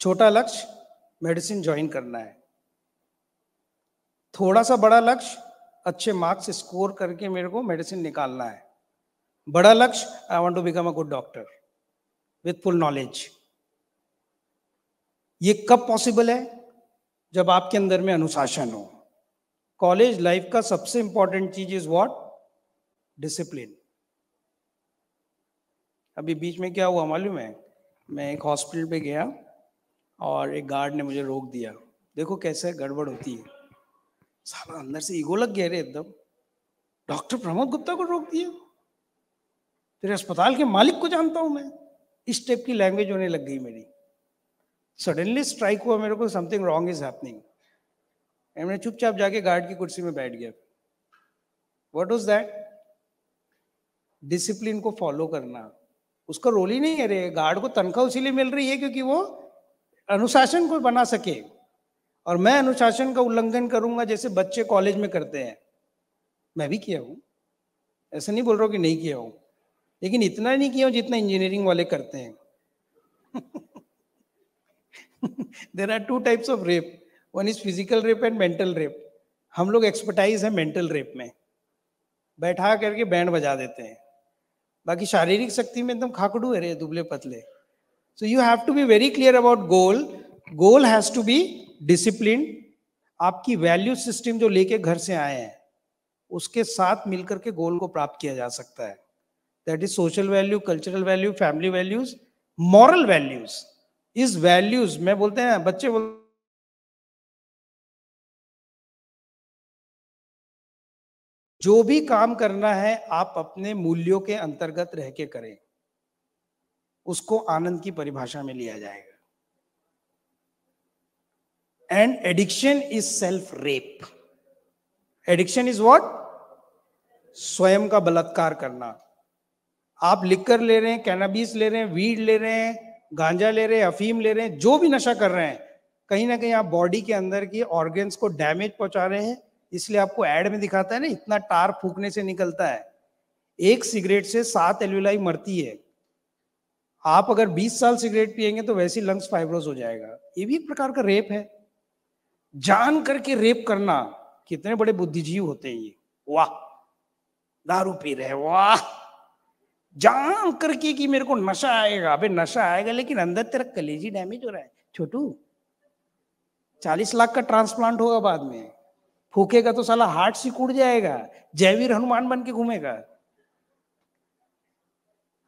छोटा लक्ष्य मेडिसिन ज्वाइन करना है थोड़ा सा बड़ा लक्ष्य अच्छे मार्क्स स्कोर करके मेरे को मेडिसिन निकालना है बड़ा लक्ष्य I want to become a good doctor with full knowledge ये कब पॉसिबल है जब आपके अंदर में अनुशासन हो कॉलेज लाइफ का सबसे इंपॉर्टेंट चीज इज वॉट डिसिप्लिन अभी बीच में क्या हुआ मालूम है मैं एक हॉस्पिटल पे गया और एक गार्ड ने मुझे रोक दिया देखो कैसे गड़बड़ होती है साला अंदर से ईगो लग गया रे एकदम डॉक्टर प्रमोद गुप्ता को रोक दिया तेरे अस्पताल के मालिक को जानता हूं मैं इस टाइप की लैंग्वेज होने लग गई मेरी सडनली स्ट्राइक हुआ मेरे को समथिंग रॉन्ग इज हैपनिंग मैंने चुपचाप जाके गार्ड की कुर्सी में बैठ गया वट वॉज दैट डिसिप्लिन को फॉलो करना उसका रोल ही नहीं है रे गार्ड को तनख्वाह उसी मिल रही है क्योंकि वो अनुशासन को बना सके और मैं अनुशासन का उल्लंघन करूंगा जैसे बच्चे कॉलेज में करते हैं मैं भी किया हूँ ऐसा नहीं बोल रहा हूँ कि नहीं किया हूँ लेकिन इतना नहीं किया हूं जितना इंजीनियरिंग वाले करते हैं there are two types of rape one is physical rape and mental rape हम लोग एक्सपर्टाइज है मेंटल रेप में बैठा करके बैंड बजा देते हैं बाकी शारीरिक शक्ति में एकदम खाकड़ू है रे दुबले पतले so you have to be very clear about goal goal has to be discipline आपकी वैल्यू सिस्टम जो लेके घर से आए हैं उसके साथ मिलकर के गोल को प्राप्त किया जा सकता है that is social value cultural value family values moral values इस वैल्यूज में बोलते हैं बच्चे बोलते जो भी काम करना है आप अपने मूल्यों के अंतर्गत रह के करें उसको आनंद की परिभाषा में लिया जाएगा and addiction is self rape addiction is what स्वयं का बलात्कार करना आप लिकर ले रहे हैं कैनाबीस ले रहे हैं वीड ले रहे हैं गांजा ले रहे हैं अफीम ले रहे हैं जो भी नशा कर रहे हैं कहीं ना कहीं आप बॉडी के अंदर की ऑर्गेन्स को डैमेज पहुंचा रहे हैं इसलिए आपको एड में दिखाता है ना इतना टार फूकने से निकलता है एक सिगरेट से सात एलविलाई मरती है आप अगर 20 साल सिगरेट पिएंगे तो वैसे लंग्स फाइब्रोस हो जाएगा ये भी एक प्रकार का रेप है जान करके रेप करना कितने बड़े बुद्धिजीव होते हैं ये वाह दारू पी रहे वाह जान करके कि मेरे को नशा आएगा अबे नशा आएगा लेकिन अंदर तेरा कलेजी डैमेज हो रहा है छोटू चालीस लाख का ट्रांसप्लांट होगा बाद में फूकेगा तो साला हार्ट से कूड़ जाएगा जयवीर हनुमान बन के घूमेगा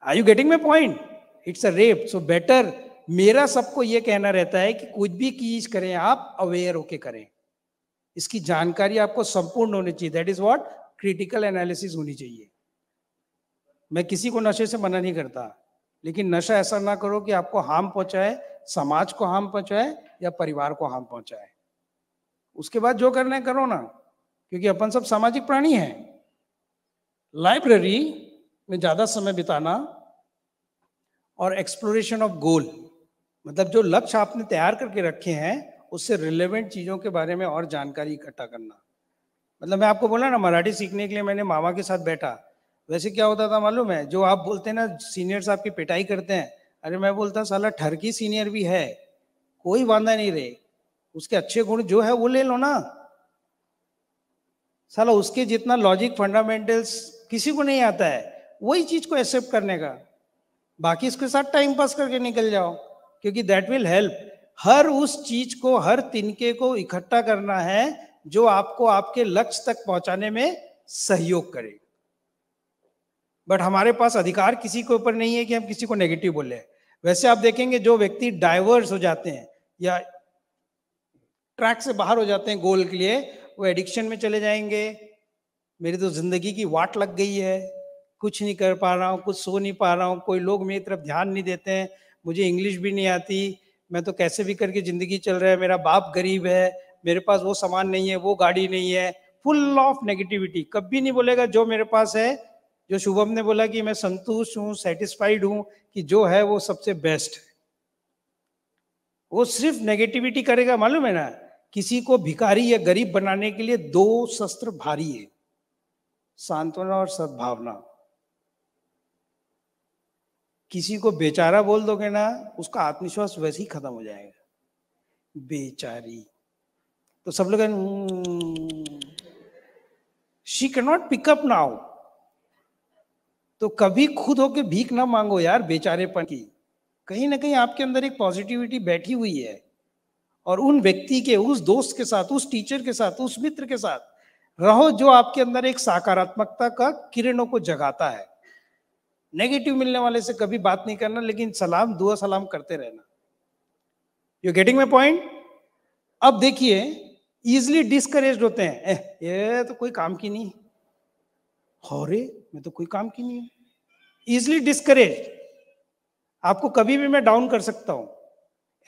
are you getting my point it's a rape so better मेरा सबको ये कहना रहता है कि कुछ भी चीज करें आप अवेयर होके करें इसकी जानकारी आपको संपूर्ण होनी चाहिए that is what critical analysis होनी चाहिए मैं किसी को नशे से मना नहीं करता लेकिन नशा ऐसा ना करो कि आपको हार्म पहुंचाए समाज को हार्म पहुंचाए या परिवार को हार्म पहुंचाए उसके बाद जो करना है करो ना क्योंकि अपन सब सामाजिक प्राणी हैं लाइब्रेरी में ज़्यादा समय बिताना और एक्सप्लोरेशन ऑफ गोल मतलब जो लक्ष्य आपने तैयार करके रखे हैं उससे रिलेवेंट चीज़ों के बारे में और जानकारी इकट्ठा करना मतलब मैं आपको बोला ना मराठी सीखने के लिए मैंने मामा के साथ बैठा वैसे क्या होता था मालूम है जो आप बोलते हैं ना सीनियर्स आपकी पिटाई करते हैं अरे मैं बोलता साला ठरकी सीनियर भी है कोई वादा नहीं रहे उसके अच्छे गुण जो है वो ले लो ना साला उसके जितना लॉजिक फंडामेंटल्स किसी को नहीं आता है वही चीज को एक्सेप्ट करने का बाकी उसके साथ टाइम पास करके निकल जाओ क्योंकि दैट विल हेल्प हर उस चीज को हर तिनके को इकट्ठा करना है जो आपको आपके लक्ष्य तक पहुंचाने में सहयोग करे बट हमारे पास अधिकार किसी के ऊपर नहीं है कि हम किसी को नेगेटिव बोले वैसे आप देखेंगे जो व्यक्ति डाइवर्स हो जाते हैं या ट्रैक से बाहर हो जाते हैं गोल के लिए वो एडिक्शन में चले जाएंगे मेरी तो जिंदगी की वाट लग गई है कुछ नहीं कर पा रहा हूँ कुछ सो नहीं पा रहा हूँ कोई लोग मेरी तरफ ध्यान नहीं देते हैं मुझे इंग्लिश भी नहीं आती मैं तो कैसे भी करके ज़िंदगी चल रहा है मेरा बाप गरीब है मेरे पास वो सामान नहीं है वो गाड़ी नहीं है फुल ऑफ नेगेटिविटी कभी नहीं बोलेगा जो मेरे पास है जो शुभम ने बोला कि मैं संतुष्ट हूँ सेटिस्फाइड हूँ कि जो है वो सबसे बेस्ट है वो सिर्फ नेगेटिविटी करेगा मालूम है ना किसी को भिखारी या गरीब बनाने के लिए दो शस्त्र भारी है सांत्वना और सद्भावना किसी को बेचारा बोल दोगे ना उसका आत्मविश्वास वैसे ही खत्म हो जाएगा बेचारी तो सब लोग she can not pick up now तो कभी खुद होके भीख ना मांगो यार बेचारेपन की कहीं ना कहीं आपके अंदर एक पॉजिटिविटी बैठी हुई है और उन व्यक्ति के उस दोस्त के साथ उस टीचर के साथ उस मित्र के साथ रहो जो आपके अंदर एक सकारात्मकता का किरणों को जगाता है नेगेटिव मिलने वाले से कभी बात नहीं करना लेकिन सलाम दुआ सलाम करते रहना यू गेटिंग माई पॉइंट अब देखिए इजिली डिस्करेज होते हैं ए, ये तो कोई काम की नहीं हौरे मैं तो कोई काम की नहीं हूं इजिली डिस्करेज आपको कभी भी मैं डाउन कर सकता हूं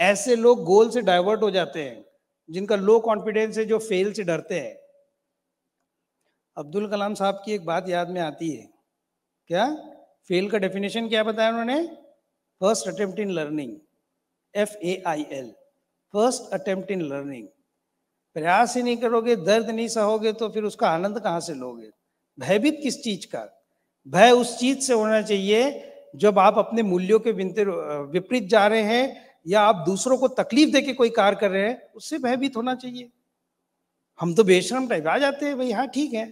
ऐसे लोग गोल से डाइवर्ट हो जाते हैं जिनका लो कॉन्फिडेंस है जो फेल से डरते हैं अब्दुल कलाम साहब की एक बात याद में आती है क्या फेल का डेफिनेशन क्या बताया उन्होंने first attempt in learning F A I L first attempt in learning प्रयास ही नहीं करोगे दर्द नहीं सहोगे तो फिर उसका आनंद कहाँ से लोगे भयभीत किस चीज का भय उस चीज से होना चाहिए जब आप अपने मूल्यों के विपरीत जा रहे हैं या आप दूसरों को तकलीफ देके कोई कार्य कर रहे हैं उससे भयभीत होना चाहिए हम तो बेशरम टाइप आ जाते हैं भाई हाँ ठीक है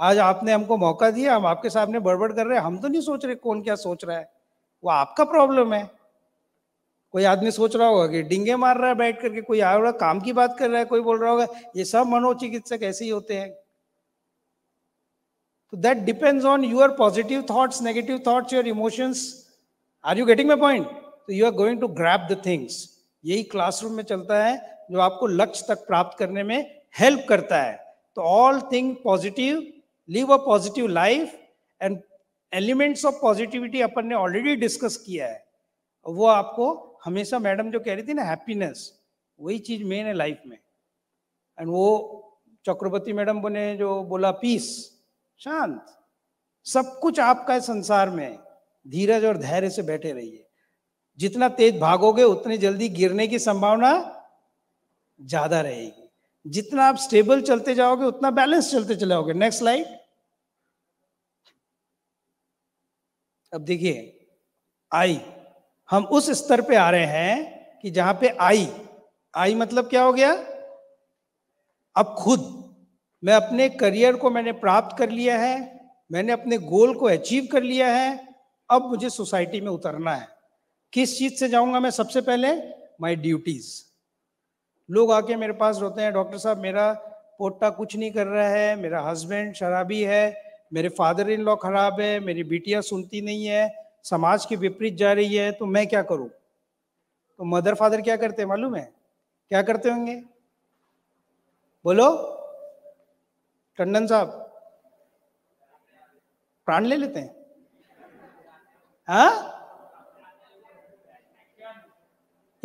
आज आपने हमको मौका दिया हम आपके सामने बड़बड़ कर रहे हैं हम तो नहीं सोच रहे कौन क्या सोच रहा है वो आपका प्रॉब्लम है कोई आदमी सोच रहा होगा कि डिंगे मार रहा है बैठ करके कोई आया काम की बात कर रहा है कोई बोल रहा होगा ये सब मनोचिकित्सक ऐसे ही होते हैं तो that depends on your positive thoughts negative thoughts your emotions are you getting my point तो you are going to grasp the things यही क्लासरूम में चलता है जो आपको लक्ष्य तक प्राप्त करने में हेल्प करता है तो all thing positive live a positive life and elements of positivity अपन ने ऑलरेडी डिस्कस किया है वो आपको हमेशा मैडम जो कह रही थी ना हैप्पीनेस वही चीज मेन है लाइफ में एंड वो चक्रवर्ती मैडम ने जो बोला पीस शांत सब कुछ आपका है संसार में धीरज और धैर्य से बैठे रहिए जितना तेज भागोगे उतनी जल्दी गिरने की संभावना ज्यादा रहेगी जितना आप स्टेबल चलते जाओगे उतना बैलेंस चलते चलाओगे नेक्स्ट लाइफ अब देखिए आई हम उस स्तर पे आ रहे हैं कि जहां पे आई आई मतलब क्या हो गया अब खुद मैं अपने करियर को मैंने प्राप्त कर लिया है मैंने अपने गोल को अचीव कर लिया है अब मुझे सोसाइटी में उतरना है किस चीज से जाऊंगा मैं सबसे पहले माय ड्यूटीज लोग आके मेरे पास रोते हैं डॉक्टर साहब मेरा पोटा कुछ नहीं कर रहा है मेरा हस्बैंड शराबी है मेरे फादर इन लॉ खराब है मेरी बेटियां सुनती नहीं है समाज के विपरीत जा रही है तो मैं क्या करूं तो मदर फादर क्या करते हैं मालूम है क्या करते होंगे बोलो टंडन साहब प्राण ले लेते हैं हा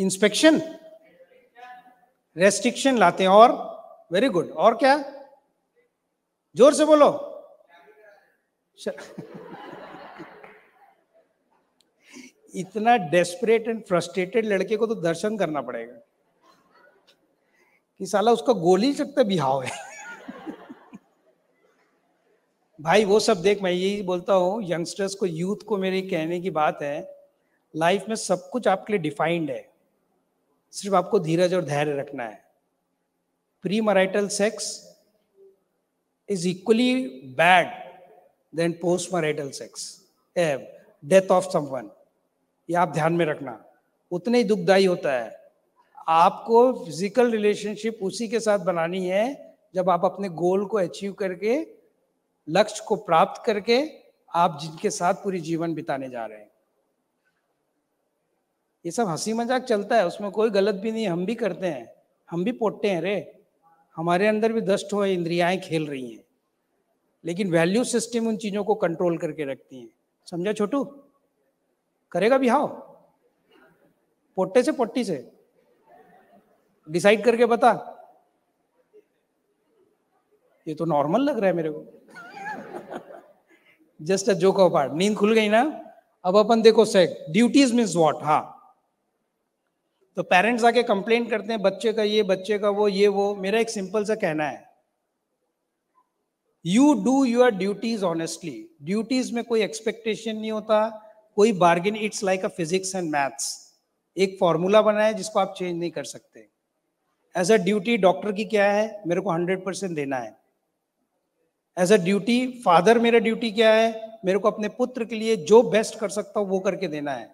इंस्पेक्शन रेस्ट्रिक्शन लाते हैं और वेरी गुड और क्या जोर से बोलो इतना डेस्परेट एंड फ्रस्ट्रेटेड लड़के को तो दर्शन करना पड़ेगा कि साला उसका गोली सकता बिहाव है भाई वो सब देख मैं यही बोलता हूँ यंगस्टर्स को यूथ को मेरे कहने की बात है लाइफ में सब कुछ आपके लिए डिफाइंड है सिर्फ आपको धीरज और धैर्य रखना है pre marital sex is equally bad then post marital sex death of someone ये आप ध्यान में रखना उतने ही दुखदायी होता है आपको फिजिकल रिलेशनशिप उसी के साथ बनानी है जब आप अपने गोल को अचीव करके लक्ष्य को प्राप्त करके आप जिनके साथ पूरी जीवन बिताने जा रहे हैं ये सब हंसी मजाक चलता है उसमें कोई गलत भी नहीं हम भी करते हैं हम भी पोटते हैं रे हमारे अंदर भी दस्ट हो इंद्रियाएं खेल रही हैं लेकिन वैल्यू सिस्टम उन चीज़ों को कंट्रोल करके रखती है समझा छोटू करेगा भी हाओ पोटे से पट्टी से डिसाइड करके बता ये तो नॉर्मल लग रहा है मेरे को just a joke of art नींद खुल गई ना अब अपन देखो सेक ड्यूटीज मीन्स वॉट हाँ तो पेरेंट्स आके कंप्लेंट करते हैं बच्चे का ये बच्चे का वो ये वो मेरा एक सिंपल सा कहना है you do your duties honestly duties में कोई एक्सपेक्टेशन नहीं होता कोई bargain it's like a physics and maths एक फॉर्मूला बना है जिसको आप चेंज नहीं कर सकते एज अ ड्यूटी डॉक्टर की क्या है मेरे को हंड्रेड परसेंट देना है एज अ ड्यूटी फादर मेरा ड्यूटी क्या है मेरे को अपने पुत्र के लिए जो बेस्ट कर सकता हूँ वो करके देना है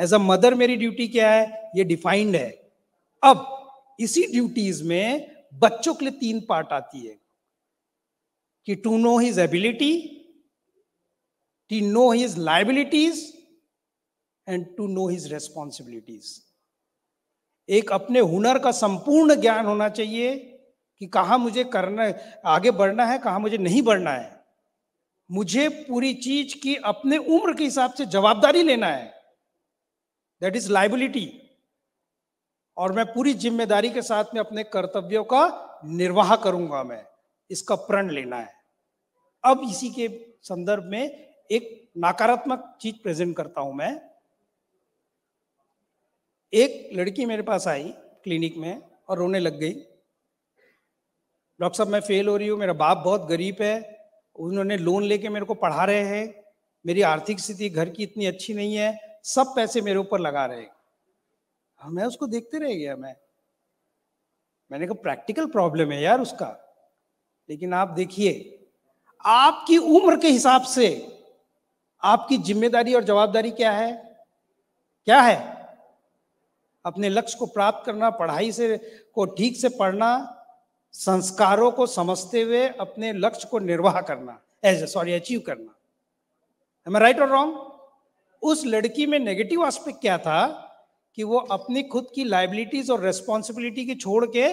एज अ मदर मेरी ड्यूटी क्या है ये डिफाइंड है अब इसी ड्यूटीज में बच्चों के लिए तीन पार्ट आती है कि to know his ability to know his liabilities and to know his responsibilities एक अपने हुनर का संपूर्ण ज्ञान होना चाहिए कि कहाँ मुझे करना आगे बढ़ना है कहाँ मुझे नहीं बढ़ना है मुझे पूरी चीज की अपने उम्र के हिसाब से जवाबदारी लेना है दैट इज लाइबिलिटी और मैं पूरी जिम्मेदारी के साथ में अपने कर्तव्यों का निर्वाह करूंगा मैं इसका प्रण लेना है अब इसी के संदर्भ में एक नकारात्मक चीज प्रेजेंट करता हूं मैं एक लड़की मेरे पास आई क्लिनिक में और रोने लग गई डॉक्टर साहब मैं फेल हो रही हूँ मेरा बाप बहुत गरीब है उन्होंने लोन लेके मेरे को पढ़ा रहे हैं मेरी आर्थिक स्थिति घर की इतनी अच्छी नहीं है सब पैसे मेरे ऊपर लगा रहे हाँ, मैं उसको देखते रह गया मैं मैंने कहा प्रैक्टिकल प्रॉब्लम है यार उसका लेकिन आप देखिए आपकी उम्र के हिसाब से आपकी जिम्मेदारी और जवाबदारी क्या है क्या है अपने लक्ष्य को प्राप्त करना पढ़ाई से को ठीक से पढ़ना संस्कारों को समझते हुए अपने लक्ष्य को निर्वाह करना एज सॉरी अचीव करना राइट और रॉन्ग उस लड़की में नेगेटिव एस्पेक्ट क्या था कि वो अपनी खुद की लाइबिलिटीज और रेस्पॉन्सिबिलिटी की छोड़ के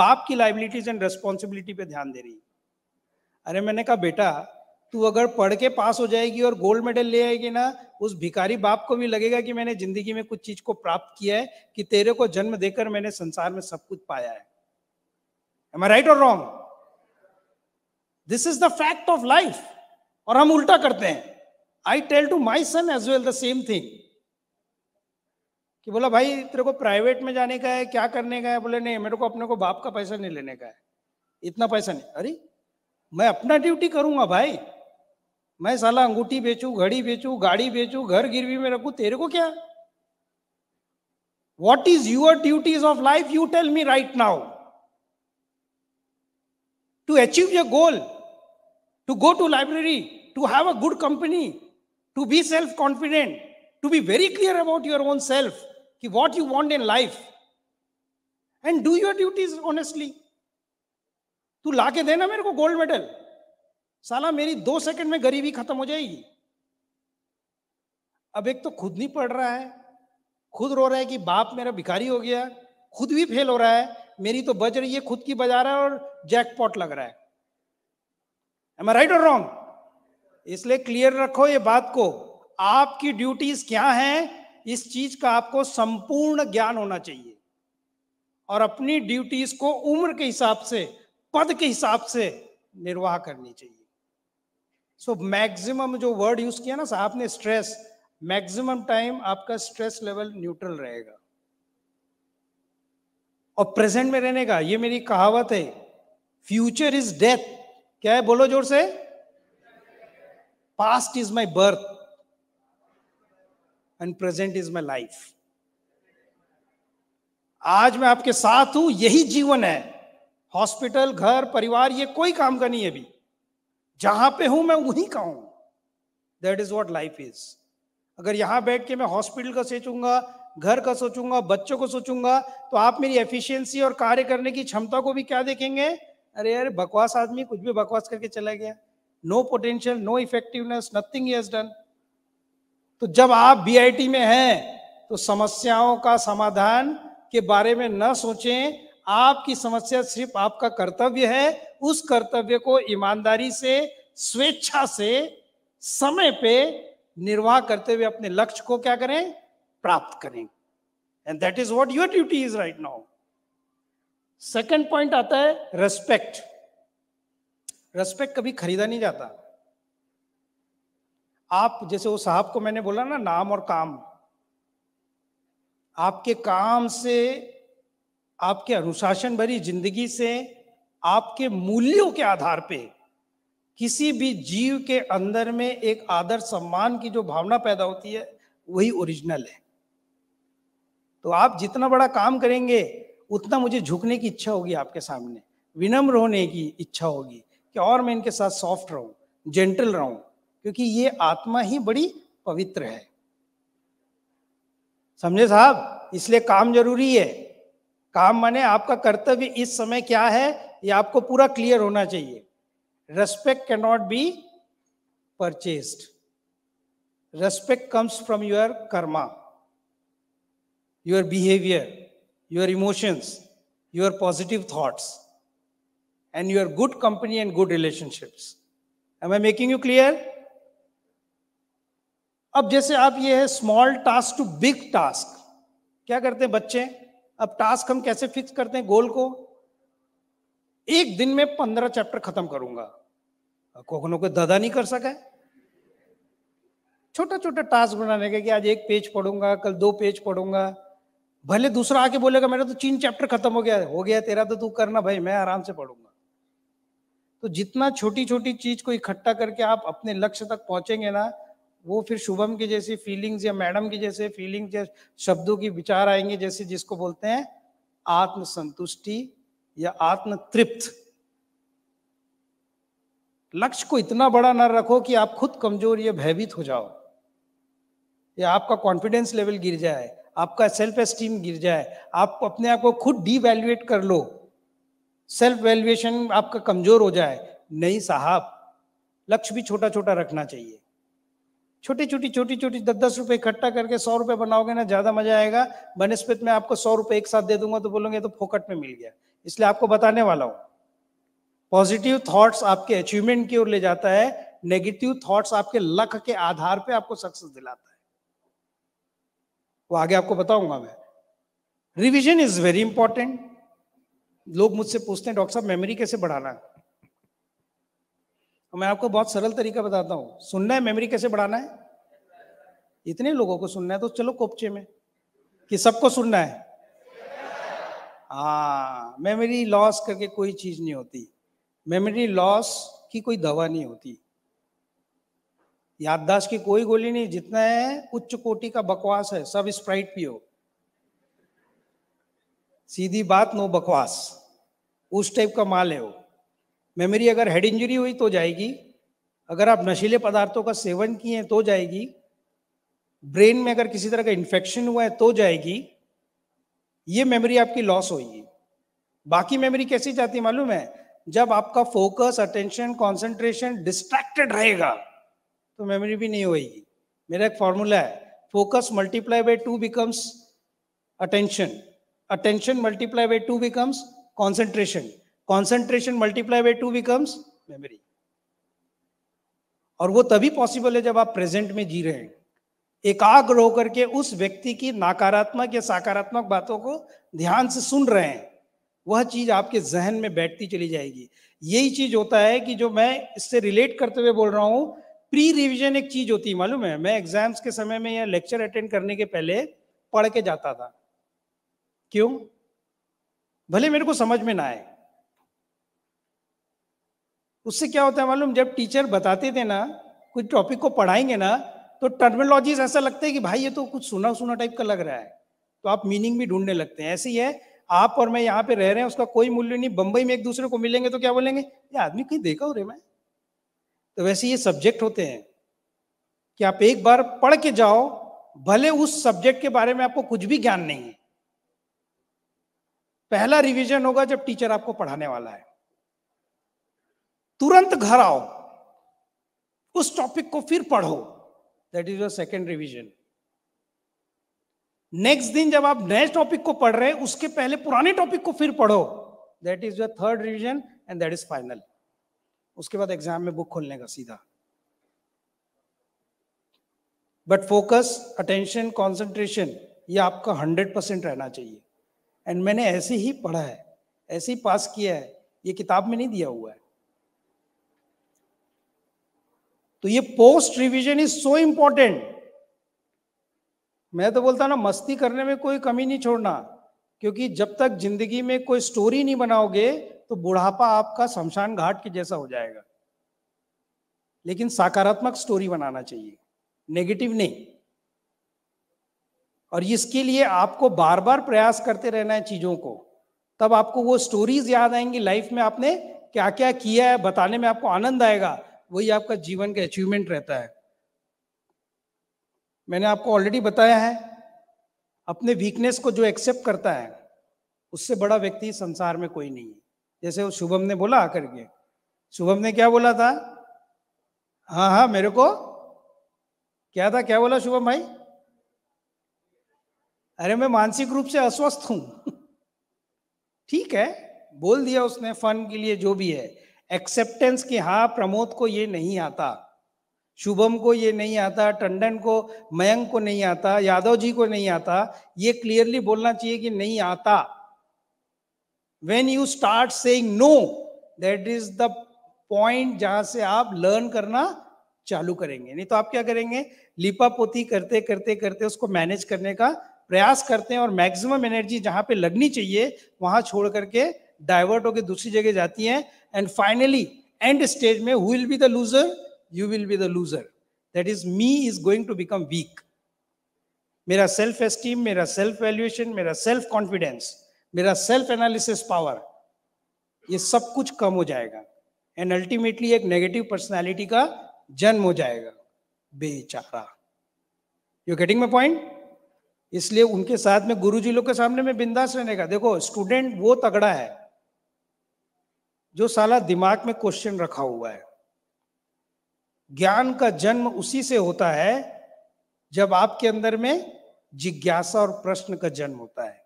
बाप की लाइबिलिटीज एंड रेस्पॉन्सिबिलिटी पे ध्यान दे रही है अरे मैंने कहा बेटा तू अगर पढ़ के पास हो जाएगी और गोल्ड मेडल ले आएगी ना उस भिकारी बाप को भी लगेगा कि मैंने जिंदगी में कुछ चीज को प्राप्त किया है कि तेरे को जन्म देकर मैंने संसार में सब कुछ पाया है एम आई राइट और wrong this is the fact of life और हम उल्टा करते हैं I tell to my son as well the same thing कि बोला भाई तेरे को प्राइवेट में जाने का है क्या करने का है बोले नहीं मेरे को अपने को बाप का पैसा नहीं लेने का है इतना पैसा नहीं अरे मैं अपना ड्यूटी करूंगा भाई मैं साला अंगूठी बेचू घड़ी बेचू गाड़ी बेचू घर गिरवी में रखू तेरे को क्या what is your duties of life you tell me right now to achieve your goal to go to library to have a good company to be self confident to be very clear about your own self कि what you want in life and do your duties honestly तू ला के देना मेरे को gold medal साला मेरी दो सेकंड में गरीबी खत्म हो जाएगी अब एक तो खुद नहीं पढ़ रहा है खुद रो रहा है कि बाप मेरा भिखारी हो गया खुद भी फेल हो रहा है मेरी तो बज रही है खुद की बजा रहा है और जैकपॉट लग रहा है एम राइट और रॉन्ग इसलिए क्लियर रखो ये बात को आपकी ड्यूटीज क्या हैं इस चीज का आपको संपूर्ण ज्ञान होना चाहिए और अपनी ड्यूटीज को उम्र के हिसाब से पद के हिसाब से निर्वाह करनी चाहिए सो so, मैक्सिमम जो वर्ड यूज किया ना साहब ने स्ट्रेस मैक्सिमम टाइम आपका स्ट्रेस लेवल न्यूट्रल रहेगा और प्रेजेंट में रहने का ये मेरी कहावत है फ्यूचर इज डेथ क्या है बोलो जोर से past is my birth and present is my life आज मैं आपके साथ हूं यही जीवन है हॉस्पिटल घर परिवार ये कोई काम का नहीं है अभी जहां पे हूं मैं वहीं का हूं that is what life is अगर यहां बैठ के मैं हॉस्पिटल का सोचूंगा घर का सोचूंगा बच्चों को सोचूंगा तो आप मेरी एफिशिएंसी और कार्य करने की क्षमता को भी क्या देखेंगे अरे अरे बकवास आदमी कुछ भी बकवास करके चला गया no potential no effectiveness nothing done तो जब आप बीआईटी में हैं तो समस्याओं का समाधान के बारे में न सोचें आपकी समस्या सिर्फ आपका कर्तव्य है उस कर्तव्य को ईमानदारी से स्वेच्छा से समय पे निर्वाह करते हुए अपने लक्ष्य को क्या करें प्राप्त करें and that is what your duty is right now second point आता है रेस्पेक्ट रेस्पेक्ट कभी खरीदा नहीं जाता आप जैसे वो साहब को मैंने बोला ना नाम और काम आपके काम से आपके अनुशासन भरी जिंदगी से आपके मूल्यों के आधार पे किसी भी जीव के अंदर में एक आदर सम्मान की जो भावना पैदा होती है वही ओरिजिनल है तो आप जितना बड़ा काम करेंगे उतना मुझे झुकने की इच्छा होगी आपके सामने विनम्र होने की इच्छा होगी कि और मैं इनके साथ सॉफ्ट रहूं जेंटल रहूं क्योंकि ये आत्मा ही बड़ी पवित्र है समझे साहब इसलिए काम जरूरी है काम माने आपका कर्तव्य इस समय क्या है ये आपको पूरा क्लियर होना चाहिए respect can not be purchased respect comes from your karma your behaviour your emotions your positive thoughts and your good company and good relationships am I making you clear अब जैसे आप ये है small task to big task क्या करते हैं बच्चे अब टास्क हम कैसे फिक्स करते हैं गोल को एक दिन में पंद्रह चैप्टर खत्म करूंगा कोकनों को दादा नहीं कर सका छोटा छोटा टास्क बनाने का कि आज एक पेज पढ़ूंगा कल दो पेज पढ़ूंगा भले दूसरा आके बोलेगा मेरा तो तीन चैप्टर खत्म हो गया हो गया तेरा तो तू करना भाई मैं आराम से पढ़ूंगा तो जितना छोटी छोटी चीज को इकट्ठा करके आप अपने लक्ष्य तक पहुंचेंगे ना वो फिर शुभम की जैसी फीलिंग्स या मैडम की जैसे फीलिंग्स या शब्दों की विचार आएंगे जैसे जिसको बोलते हैं आत्मसंतुष्टि या आत्म तृप्त लक्ष्य को इतना बड़ा ना रखो कि आप खुद कमजोर या भयभीत हो जाओ या आपका कॉन्फिडेंस लेवल गिर जाए आपका सेल्फ एस्टीम गिर जाए आप अपने आप को खुद डिवेल्युएट कर लो सेल्फ वैल्युएशन आपका कमजोर हो जाए नहीं साहब लक्ष्य भी छोटा छोटा रखना चाहिए छोटी छोटी छोटी छोटी दस दस रुपए इकट्ठा करके सौ रुपए बनाओगे ना ज्यादा मजा आएगा बनस्पत में आपको सौ रुपए एक साथ दे दूंगा तो बोलोगे तो फोकट में मिल गया इसलिए आपको बताने वाला हूँ पॉजिटिव थॉट्स आपके अचीवमेंट की ओर ले जाता है नेगेटिव थॉट्स आपके लक के आधार पे आपको सक्सेस दिलाता है वो आगे आपको बताऊंगा मैं रिविजन इज वेरी इंपॉर्टेंट लोग मुझसे पूछते हैं डॉक्टर साहब मेमोरी कैसे बढ़ाना है तो मैं आपको बहुत सरल तरीका बताता हूँ सुनना है मेमोरी कैसे बढ़ाना है इतने लोगों को सुनना है तो चलो कोपचे में कि सबको सुनना है हाँ मेमोरी लॉस करके कोई चीज नहीं होती मेमोरी लॉस की कोई दवा नहीं होती याददाश्त की कोई गोली नहीं जितना है उच्च कोटि का बकवास है सब स्प्राइट पियो सीधी बात नो बकवास उस टाइप का माल है वो मेमोरी अगर हेड इंजरी हुई तो जाएगी अगर आप नशीले पदार्थों का सेवन किए हैं तो जाएगी ब्रेन में अगर किसी तरह का इन्फेक्शन हुआ है तो जाएगी ये मेमोरी आपकी लॉस होगी बाकी मेमोरी कैसी जाती है मालूम है जब आपका फोकस अटेंशन कॉन्सेंट्रेशन डिस्ट्रैक्टेड रहेगा तो मेमोरी भी नहीं होगी मेरा एक फॉर्मूला है focus multiply by two becomes attention attention multiply by two becomes concentration concentration multiply by two becomes memory और वो तभी पॉसिबल है जब आप प्रेजेंट में जी रहे हैं एकाग्र होकर के उस व्यक्ति की नकारात्मक या सकारात्मक बातों को ध्यान से सुन रहे हैं वह चीज आपके जहन में बैठती चली जाएगी यही चीज होता है कि जो मैं इससे रिलेट करते हुए बोल रहा हूँ प्री रिविजन एक चीज होती है मालूम है मैं एग्जाम्स के समय में या लेक्चर अटेंड करने के पहले पढ़ के जाता था क्यों भले मेरे को समझ में ना आए उससे क्या होता है मालूम जब टीचर बताते थे ना कुछ टॉपिक को पढ़ाएंगे ना तो टर्मिनोलॉजीज ऐसा लगता है कि भाई ये तो कुछ सुना सुना टाइप का लग रहा है तो आप मीनिंग भी ढूंढने लगते हैं ऐसे ही है आप और मैं यहाँ पे रह रहे हैं उसका कोई मूल्य नहीं बंबई में एक दूसरे को मिलेंगे तो क्या बोलेंगे ये आदमी कहीं देखा हो रे मैं तो वैसे ये सब्जेक्ट होते हैं कि आप एक बार पढ़ के जाओ भले उस सब्जेक्ट के बारे में आपको कुछ भी ज्ञान नहीं है पहला रिवीजन होगा जब टीचर आपको पढ़ाने वाला है तुरंत घर आओ उस टॉपिक को फिर पढ़ो that is your second revision next दिन जब आप नए टॉपिक को पढ़ रहे हैं उसके पहले पुराने टॉपिक को फिर पढ़ो that is your third revision and that is final उसके बाद एग्जाम में बुक खोलने का सीधा बट फोकस अटेंशन कॉन्सेंट्रेशन ये आपका हंड्रेड परसेंट रहना चाहिए एंड मैंने ऐसे ही पढ़ा है ऐसे ही पास किया है ये किताब में नहीं दिया हुआ है तो ये post revision is so important मैं तो बोलता ना मस्ती करने में कोई कमी नहीं छोड़ना क्योंकि जब तक जिंदगी में कोई स्टोरी नहीं बनाओगे तो बुढ़ापा आपका शमशान घाट के जैसा हो जाएगा लेकिन सकारात्मक स्टोरी बनाना चाहिए नेगेटिव नहीं और इसके लिए आपको बार बार प्रयास करते रहना है चीजों को तब आपको वो स्टोरीज याद आएंगी लाइफ में आपने क्या क्या किया है बताने में आपको आनंद आएगा वही आपका जीवन का अचीवमेंट रहता है मैंने आपको ऑलरेडी बताया है अपने वीकनेस को जो एक्सेप्ट करता है उससे बड़ा व्यक्ति संसार में कोई नहीं है जैसे वो शुभम ने बोला आकर के शुभम ने क्या बोला था हाँ हाँ मेरे को क्या था क्या बोला शुभम भाई अरे मैं मानसिक रूप से अस्वस्थ हूं ठीक है बोल दिया उसने फन के लिए जो भी है एक्सेप्टेंस कि हाँ प्रमोद को ये नहीं आता शुभम को ये नहीं आता टंडन को मयंक को नहीं आता यादव जी को नहीं आता ये क्लियरली बोलना चाहिए कि नहीं आता वेन यू स्टार्ट से no that is the point जहां से आप लर्न करना चालू करेंगे नहीं तो आप क्या करेंगे लिपा पोती करते करते करते उसको मैनेज करने का प्रयास करते हैं और मैक्सिमम एनर्जी जहां पे लगनी चाहिए वहां छोड़ करके डाइवर्ट होकर दूसरी जगह जाती है एंड फाइनली एंड स्टेज में who will be the loser you will be the loser that is me is going to become weak मेरा सेल्फ एस्टीम मेरा सेल्फ वैल्यूएशन मेरा सेल्फ कॉन्फिडेंस मेरा सेल्फ एनालिसिस पावर ये सब कुछ कम हो जाएगा एंड अल्टीमेटली एक नेगेटिव पर्सनैलिटी का जन्म हो जाएगा बेचारा यू गेटिंग माई पॉइंट इसलिए उनके साथ में गुरुजी लोग के सामने में बिंदास रहने का देखो स्टूडेंट वो तगड़ा है जो साला दिमाग में क्वेश्चन रखा हुआ है ज्ञान का जन्म उसी से होता है जब आपके अंदर में जिज्ञासा और प्रश्न का जन्म होता है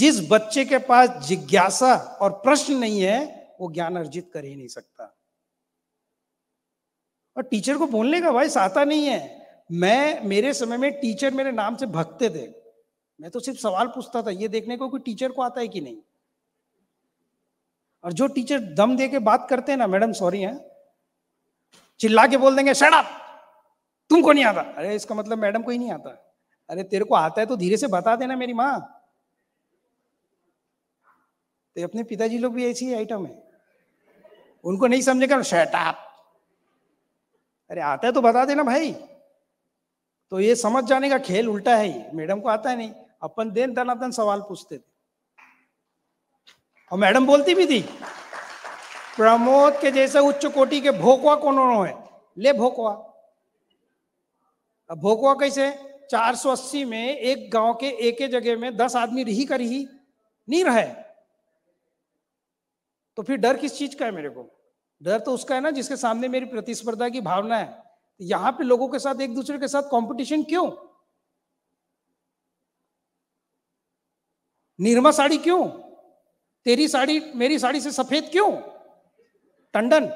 जिस बच्चे के पास जिज्ञासा और प्रश्न नहीं है वो ज्ञान अर्जित कर ही नहीं सकता और टीचर को बोलने का भाई साता नहीं है मैं मेरे समय में टीचर मेरे नाम से भगते थे मैं तो सिर्फ सवाल पूछता था ये देखने को कि टीचर को आता है कि नहीं और जो टीचर दम दे के बात करते हैं ना मैडम सॉरी है चिल्ला के बोल देंगे शट तुमको नहीं आता अरे इसका मतलब मैडम को ही नहीं आता अरे तेरे को आता है तो धीरे से बता देना मेरी माँ तो अपने पिताजी लोग भी ऐसी आइटम है उनको नहीं समझेगा शट अप अरे आता है तो बता देना भाई तो ये समझ जाने का खेल उल्टा है ये मैडम को आता है नहीं अपन देन दनातन सवाल पूछते थे और मैडम बोलती भी थी प्रमोद के जैसे उच्च कोटि के भोकवा कौन है ले भोकवा अब भोकवा कैसे 480 में एक गांव के एक जगह में दस आदमी रही कर ही नहीं रहे तो फिर डर किस चीज का है मेरे को डर तो उसका है ना जिसके सामने मेरी प्रतिस्पर्धा की भावना है यहां पे लोगों के साथ एक दूसरे के साथ कंपटीशन क्यों निर्मा साड़ी क्यों तेरी साड़ी मेरी साड़ी से सफेद क्यों टंडन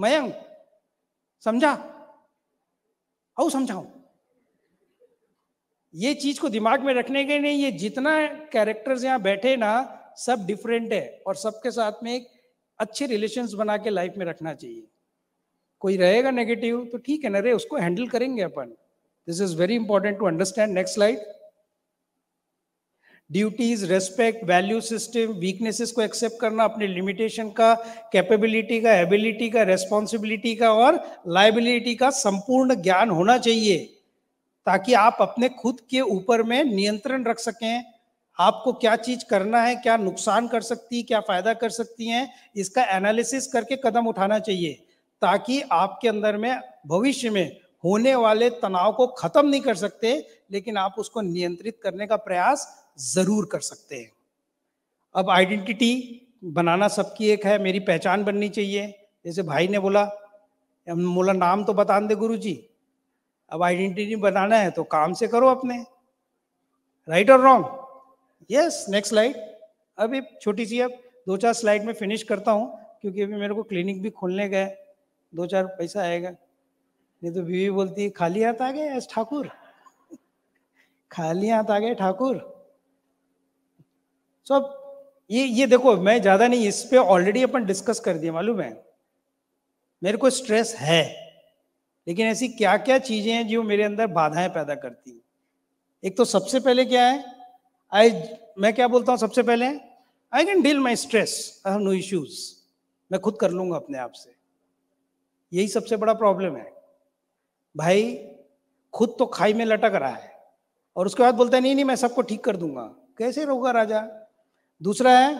मयंक समझा आओ समझाओ ये चीज को दिमाग में रखने के नहीं ये जितना कैरेक्टर्स यहां बैठे ना सब डिफरेंट है और सबके साथ में एक अच्छे रिलेशंस बना के लाइफ में रखना चाहिए कोई रहेगा नेगेटिव तो ठीक है ना रे उसको हैंडल करेंगे अपन this is very important to understand next slide duties respect value system weaknesses को एक्सेप्ट करना अपने लिमिटेशन का कैपेबिलिटी का एबिलिटी का रेस्पॉन्सिबिलिटी का और लाइबिलिटी का संपूर्ण ज्ञान होना चाहिए ताकि आप अपने खुद के ऊपर में नियंत्रण रख सकें आपको क्या चीज करना है क्या नुकसान कर सकती है क्या फायदा कर सकती है इसका एनालिसिस करके कदम उठाना चाहिए ताकि आपके अंदर में भविष्य में होने वाले तनाव को खत्म नहीं कर सकते लेकिन आप उसको नियंत्रित करने का प्रयास ज़रूर कर सकते हैं अब आइडेंटिटी बनाना सबकी एक है मेरी पहचान बननी चाहिए जैसे भाई ने बोला बोला नाम तो बता दे गुरु जी अब आइडेंटिटी बनाना है तो काम से करो अपने राइट और रॉन्ग यस नेक्स्ट स्लाइड अब छोटी सी अब दो चार स्लाइड में फिनिश करता हूँ क्योंकि अभी मेरे को क्लिनिक भी खोलने गए दो चार पैसा आएगा नहीं तो बीवी बोलती खाली हाथ आ गए ठाकुर खाली हाथ आ गए ठाकुर सो so, अब ये ये देखो मैं ज़्यादा नहीं इस पर ऑलरेडी अपन डिस्कस कर दिया मालूम है मेरे को स्ट्रेस है लेकिन ऐसी क्या क्या चीज़ें हैं जो मेरे अंदर बाधाएं पैदा करती हैं एक तो सबसे पहले क्या है आई मैं क्या बोलता हूँ सबसे पहले I can deal my stress I have no issues मैं खुद कर लूंगा अपने आप से यही सबसे बड़ा प्रॉब्लम है भाई खुद तो खाई में लटक रहा है और उसके बाद बोलता है नहीं नहीं मैं सबको ठीक कर दूंगा कैसे रहूंगा राजा दूसरा है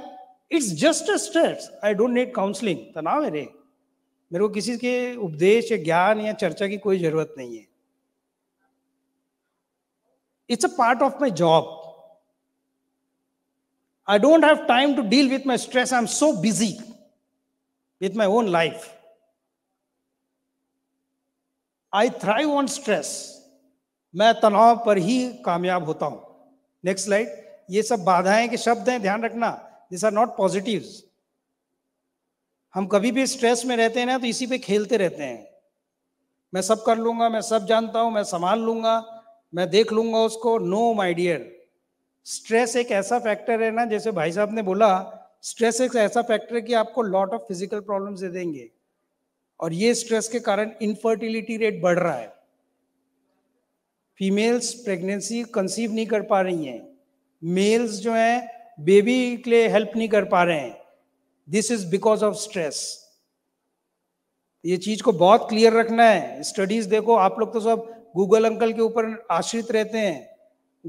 it's just a stress I don't need counselling तनाव है रे मेरे को किसी के उपदेश या ज्ञान या चर्चा की कोई जरूरत नहीं है it's a part of my job I don't have time to deal with my stress I am so busy with my own life I thrive on stress मैं तनाव पर ही कामयाब होता हूं नेक्स्ट स्लाइड ये सब बाधाएं के शब्द हैं ध्यान रखना दिस आर नॉट पॉजिटिव हम कभी भी स्ट्रेस में रहते हैं ना तो इसी पे खेलते रहते हैं मैं सब कर लूंगा मैं सब जानता हूं मैं संभाल लूंगा मैं देख लूंगा उसको नो माय डियर स्ट्रेस एक ऐसा फैक्टर है ना जैसे भाई साहब ने बोला स्ट्रेस एक ऐसा फैक्टर है कि आपको लॉट ऑफ फिजिकल प्रॉब्लम्स दे देंगे और ये स्ट्रेस के कारण इनफर्टिलिटी रेट बढ़ रहा है फीमेल्स प्रेगनेंसी कंसीव नहीं कर पा रही हैं मेल्स जो हैं बेबी के लिए हेल्प नहीं कर पा रहे हैं this is because of stress ये चीज को बहुत क्लियर रखना है स्टडीज देखो आप लोग तो सब गूगल अंकल के ऊपर आश्रित रहते हैं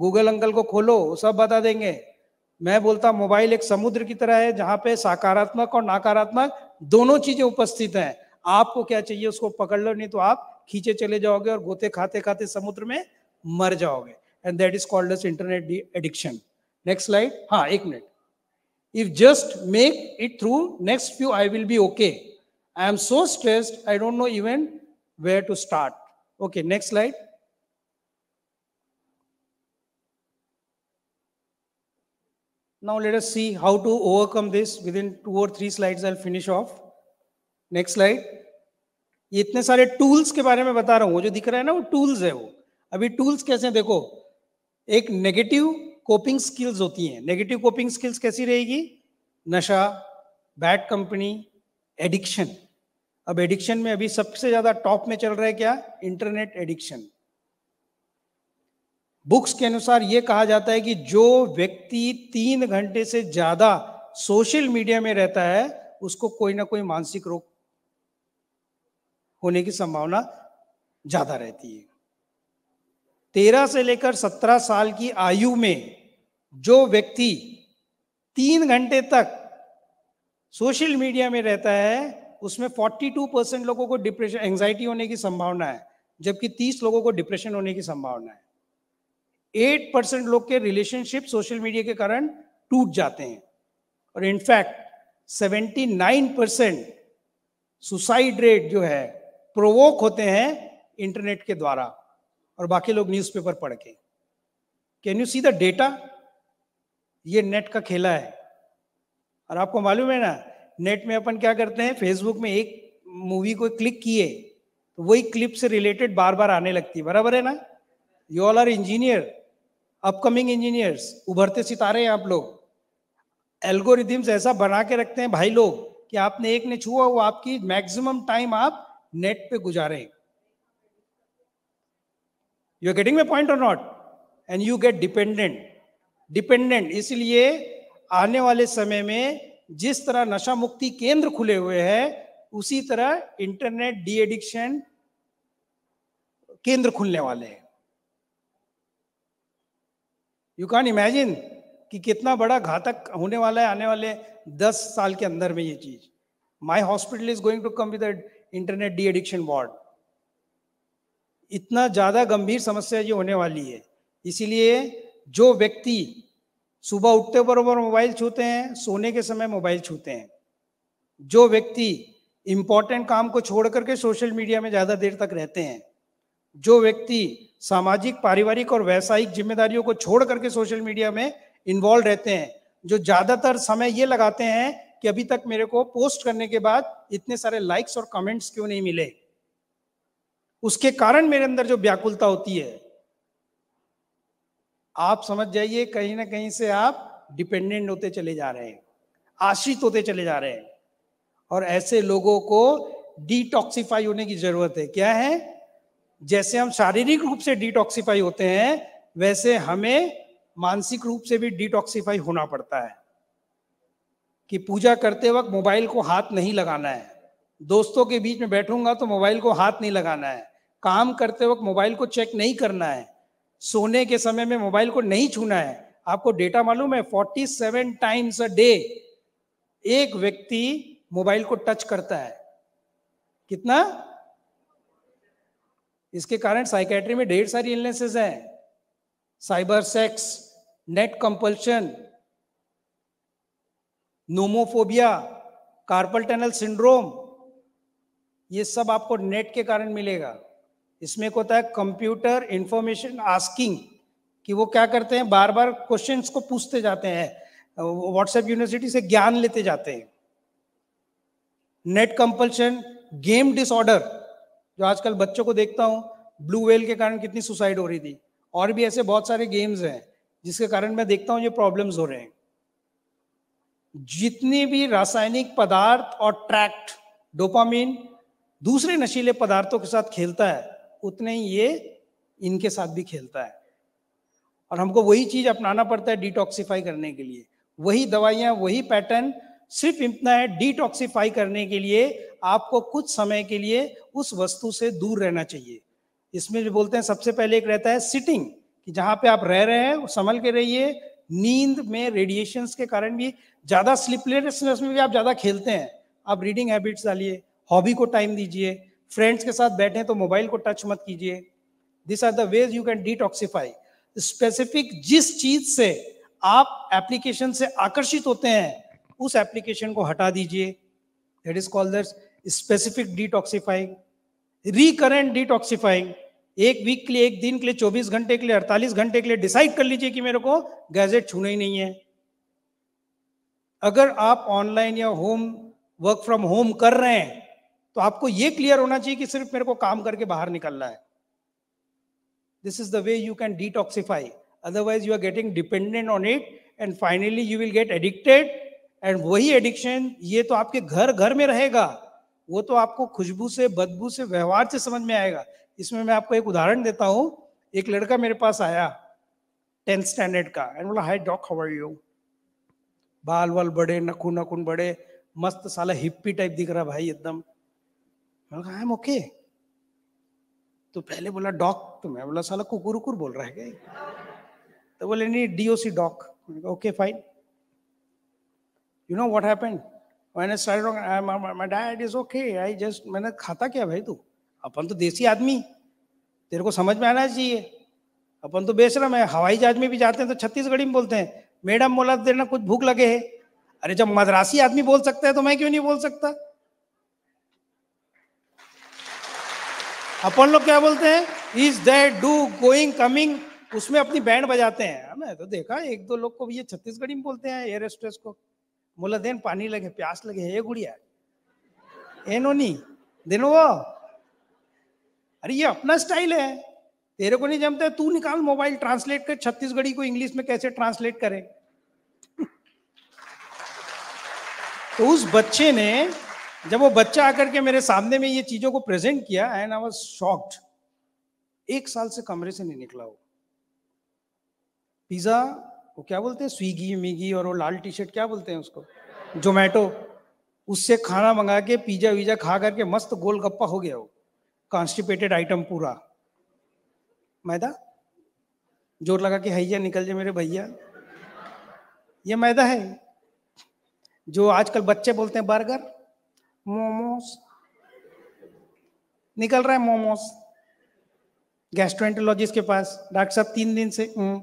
गूगल अंकल को खोलो सब बता देंगे मैं बोलता मोबाइल एक समुद्र की तरह है जहां पे सकारात्मक और नकारात्मक दोनों चीजें उपस्थित हैं आपको क्या चाहिए उसको पकड़ लो नहीं तो आप खींचे चले जाओगे और गोते खाते खाते समुद्र में मर जाओगे and that is called as internet addiction. Next slide. Ha, ek minute. If just make it through next few, I will be okay. I am so stressed, I don't know even where to start. Okay, next slide. Now let us see how to overcome this. Within two or three slides, I'll finish off. Next slide. ये इतने सारे tools के बारे में बता रहा हूँ जो दिख रहा है ना वो टूल्स है वो अभी टूल्स कैसे देखो एक नेगेटिव कोपिंग स्किल्स होती हैं नेगेटिव कोपिंग स्किल्स कैसी रहेगी नशा बैड कंपनी एडिक्शन अब एडिक्शन में अभी सबसे ज्यादा टॉप में चल रहा है क्या इंटरनेट एडिक्शन बुक्स के अनुसार यह कहा जाता है कि जो व्यक्ति तीन घंटे से ज्यादा सोशल मीडिया में रहता है उसको कोई ना कोई मानसिक रोग होने की संभावना ज्यादा रहती है तेरह से लेकर सत्रह साल की आयु में जो व्यक्ति तीन घंटे तक सोशल मीडिया में रहता है उसमें 42 परसेंट लोगों को डिप्रेशन एंजाइटी होने की संभावना है जबकि 30 लोगों को डिप्रेशन होने की संभावना है 8 परसेंट लोग के रिलेशनशिप सोशल मीडिया के कारण टूट जाते हैं और इनफैक्ट 79 परसेंट सुसाइड रेट जो है प्रोवोक होते हैं इंटरनेट के द्वारा और बाकी लोग न्यूज़पेपर पढ़ के can you see the data ये नेट का खेला है और आपको मालूम है ना नेट में अपन क्या करते हैं फेसबुक में एक मूवी को क्लिक किए तो वही क्लिप से रिलेटेड बार बार आने लगती है बराबर है ना you all are engineer upcoming engineers उभरते सितारे हैं आप लोग एल्गोरिदम्स ऐसा बना के रखते हैं भाई लोग कि आपने एक ने छुआ वो आपकी मैक्सिमम टाइम आप नेट पे गुजारे you are getting may point और not and you get dependent dependent इसलिए आने वाले समय में जिस तरह नशा मुक्ति केंद्र खुले हुए हैं उसी तरह इंटरनेट डी एडिक्शन केंद्र खुलने वाले हैं यू कैन इमेजिन कि कितना बड़ा घातक होने वाला है आने वाले दस साल के अंदर में ये चीज my hospital is going to come with internet de addiction ward इतना ज़्यादा गंभीर समस्या ये होने वाली है इसीलिए जो व्यक्ति सुबह उठते बरबर मोबाइल छूते हैं सोने के समय मोबाइल छूते हैं जो व्यक्ति इम्पॉर्टेंट काम को छोड़ करके सोशल मीडिया में ज़्यादा देर तक रहते हैं जो व्यक्ति सामाजिक पारिवारिक और व्यावसायिक जिम्मेदारियों को छोड़ करके सोशल मीडिया में इन्वॉल्व रहते हैं जो ज़्यादातर समय ये लगाते हैं कि अभी तक मेरे को पोस्ट करने के बाद इतने सारे लाइक्स और कमेंट्स क्यों नहीं मिले उसके कारण मेरे अंदर जो व्याकुलता होती है आप समझ जाइए कहीं ना कहीं से आप डिपेंडेंट होते चले जा रहे हैं आश्रित होते चले जा रहे हैं और ऐसे लोगों को डिटॉक्सीफाई होने की जरूरत है क्या है जैसे हम शारीरिक रूप से डिटॉक्सीफाई होते हैं वैसे हमें मानसिक रूप से भी डिटॉक्सीफाई होना पड़ता है कि पूजा करते वक्त मोबाइल को हाथ नहीं लगाना है दोस्तों के बीच में बैठूंगा तो मोबाइल को हाथ नहीं लगाना है काम करते वक्त मोबाइल को चेक नहीं करना है सोने के समय में मोबाइल को नहीं छूना है आपको डेटा मालूम है सेवन टाइम्स अ डे एक व्यक्ति मोबाइल को टच करता है कितना इसके कारण साइकेट्री में ढेर सारी इलनेसेस हैं cyber sex net compulsion nomophobia carpal tunnel syndrome ये सब आपको नेट के कारण मिलेगा इसमें एक होता है कंप्यूटर इंफॉर्मेशन आस्किंग कि वो क्या करते हैं बार बार क्वेश्चन को पूछते जाते हैं व्हाट्सएप यूनिवर्सिटी से ज्ञान लेते जाते हैं नेट कंपल्शन गेम डिसऑर्डर जो आजकल बच्चों को देखता हूँ ब्लू वेल के कारण कितनी सुसाइड हो रही थी और भी ऐसे बहुत सारे गेम्स हैं जिसके कारण मैं देखता हूँ ये प्रॉब्लम्स हो रहे हैं जितनी भी रासायनिक पदार्थ और ट्रैक्ट डोपामिन दूसरे नशीले पदार्थों के साथ खेलता है उतने ही ये इनके साथ भी खेलता है और हमको वही चीज अपनाना पड़ता है डिटॉक्सीफाई करने के लिए वही दवाइयां वही पैटर्न सिर्फ इतना है डिटॉक्सीफाई करने के लिए आपको कुछ समय के लिए उस वस्तु से दूर रहना चाहिए इसमें जो बोलते हैं सबसे पहले एक रहता है सिटिंग कि जहां पे आप रह रहे हैं संभल के रहिए नींद में रेडिएशंस के कारण भी ज़्यादा स्लिपलेसनेस में भी आप ज़्यादा खेलते हैं आप रीडिंग हैबिट्स डालिए हॉबी को टाइम दीजिए फ्रेंड्स के साथ बैठे तो मोबाइल को टच मत कीजिए this are the ways you can detoxify specific जिस चीज से आप एप्लीकेशन से आकर्षित होते हैं उस एप्लीकेशन को हटा दीजिए that is called this specific detoxifying recurrent detoxifying एक वीक के लिए एक दिन के लिए 24 घंटे के लिए 48 घंटे के लिए डिसाइड कर लीजिए कि मेरे को गैजेट छूना ही नहीं है अगर आप ऑनलाइन या होम वर्क फ्रॉम होम कर रहे हैं तो आपको ये क्लियर होना चाहिए कि सिर्फ मेरे को काम करके बाहर निकलना है this is the way you can detoxify otherwise you are getting dependent on it and finally you will get addicted and वही एडिक्शन ये तो आपके घर घर में रहेगा वो तो आपको खुशबू से बदबू से व्यवहार से समझ में आएगा इसमें मैं आपको एक उदाहरण देता हूँ एक लड़का मेरे पास आया टेंथ स्टैंडर्ड का एंड बोला हाई डॉक हवर यू बाल वाल बड़े नखून नखून बड़े मस्त साला हिप्पी टाइप दिख रहा भाई एकदम मैंने कहा आई एम ओके तो पहले बोला डॉक तो मैं बोला साला कुकुर उकुर बोल रहा है क्या तो बोले नहीं डीओसी डॉक मैंने कहा okay fine you know what happened when I started I, uh, my, my dad is okay. I just मैंने खाता क्या भाई तू अपन तो देसी आदमी तेरे को समझ में आना चाहिए अपन तो बेच रहा मैं हवाई जहाज में भी जाते हैं तो छत्तीसगढ़ी में बोलते हैं मैडम बोला देना कुछ भूख लगे है अरे जब मद्रासी आदमी बोल सकता है तो मैं क्यों नहीं बोल सकता अपन लोग क्या बोलते हैं is that do going coming उसमें अपनी बैंड बजाते हैं हमने हाँ, तो देखा एक दो लोग को ये छत्तीसगढ़ी में बोलते हैं एयर एस्ट्रेस को बोला देन पानी लगे प्यास लगे हे गुड़िया ए नोनी देनो वो अरे ये अपना स्टाइल है तेरे को नहीं जमता तू निकाल मोबाइल ट्रांसलेट कर छत्तीसगढ़ी को इंग्लिश में कैसे ट्रांसलेट करे तो उस बच्चे ने जब वो बच्चा आकर के मेरे सामने में ये चीज़ों को प्रेजेंट किया एंड आई वॉज शॉक्ड एक साल से कमरे से नहीं निकला वो पिज़्ज़ा वो क्या बोलते हैं स्विगी मिगी और वो लाल टी शर्ट क्या बोलते हैं उसको जोमेटो उससे खाना मंगा के पिज़्ज़ा वीज़ा खा करके मस्त गोलगप्पा हो गया वो कॉन्स्टिपेटेड आइटम पूरा मैदा जोर लगा के हैया निकल जाए मेरे भैया ये मैदा है जो आजकल बच्चे बोलते हैं बर्गर मोमोस निकल रहा है मोमोस गैस्ट्रोएंटरोलॉजिस्ट के पास डॉक्टर साहब तीन दिन से हम्म।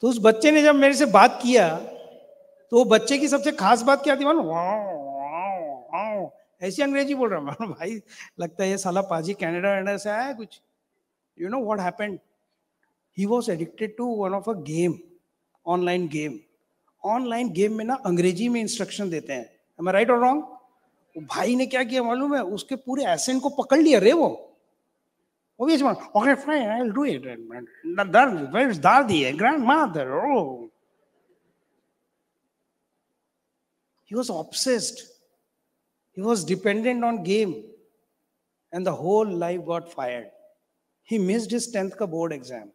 तो उस बच्चे ने जब मेरे से बात किया तो वो बच्चे की सबसे खास बात क्या थी मानो ऐसी अंग्रेजी बोल रहा मानो भाई लगता है ये साला पाजी कनाडा वैनेडा से आया कुछ you know what happened he was addicted to one of a game online game online game में ना अंग्रेजी में इंस्ट्रक्शन देते हैं हमें राइट और रॉन्ग भाई ने क्या किया मालूम है उसके पूरे एसेंट को पकड़ लिया रे वो वो भी okay fine I will do it दर्द वेयर इज दादी grandmother oh he was obsessed he was dependent on game and the whole life got fired he missed his 10th का board exam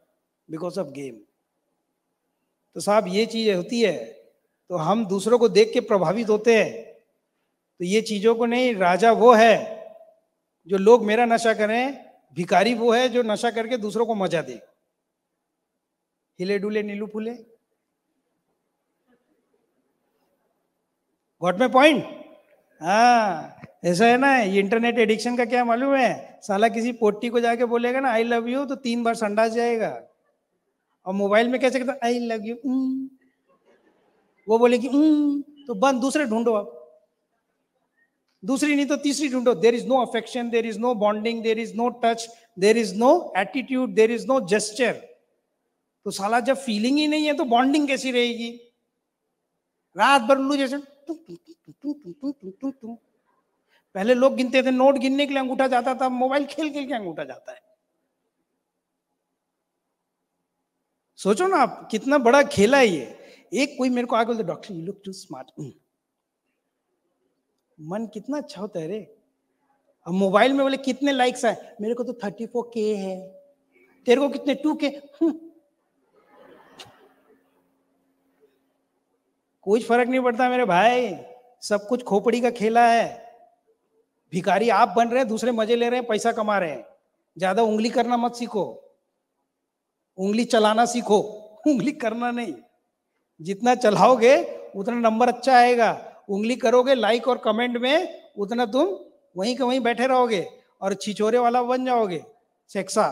because of game तो साहब ये चीज होती है तो हम दूसरों को देख के प्रभावित होते हैं तो ये चीज़ों को नहीं राजा वो है जो लोग मेरा नशा करें भिकारी वो है जो नशा करके दूसरों को मजा दे हिले डुले नीलू फूले गॉट मे पॉइंट हाँ ऐसा है ना ये इंटरनेट एडिक्शन का क्या मालूम है साला किसी पोटी को जाके बोलेगा ना आई लव यू तो तीन बार संडास जाएगा और मोबाइल में कैसे कहता आई लव यू वो बोले कि तो बंद दूसरे ढूंढो आप दूसरी नहीं तो तीसरी ढूंढो there is no affection there is no bonding there is no touch there is no attitude there is no gesture तो साला जब फीलिंग ही नहीं है तो बॉन्डिंग कैसी रहेगी रात भर उल्लू जैसे पहले लोग गिनते थे नोट गिनने के लिए अंगूठा जाता था मोबाइल खेल खेल के अंगूठा जाता है सोचो ना आप कितना बड़ा खेला है ये एक कोई मेरे को आगे बोलते doctor you look too smart man कितना अच्छा होता है रे अब मोबाइल में बोले कितने लाइक्स आए मेरे को तो थर्टी फोर के है तेरे को कितने टू के कुछ फर्क नहीं पड़ता मेरे भाई सब कुछ खोपड़ी का खेला है भिखारी आप बन रहे हैं दूसरे मजे ले रहे हैं पैसा कमा रहे हैं ज्यादा उंगली करना मत सीखो उंगली चलाना सीखो उंगली करना नहीं जितना चलाओगे उतना नंबर अच्छा आएगा उंगली करोगे लाइक और कमेंट में उतना तुम वहीं के वहीं बैठे रहोगे और छिछोरे वाला बन जाओगे सेक्सा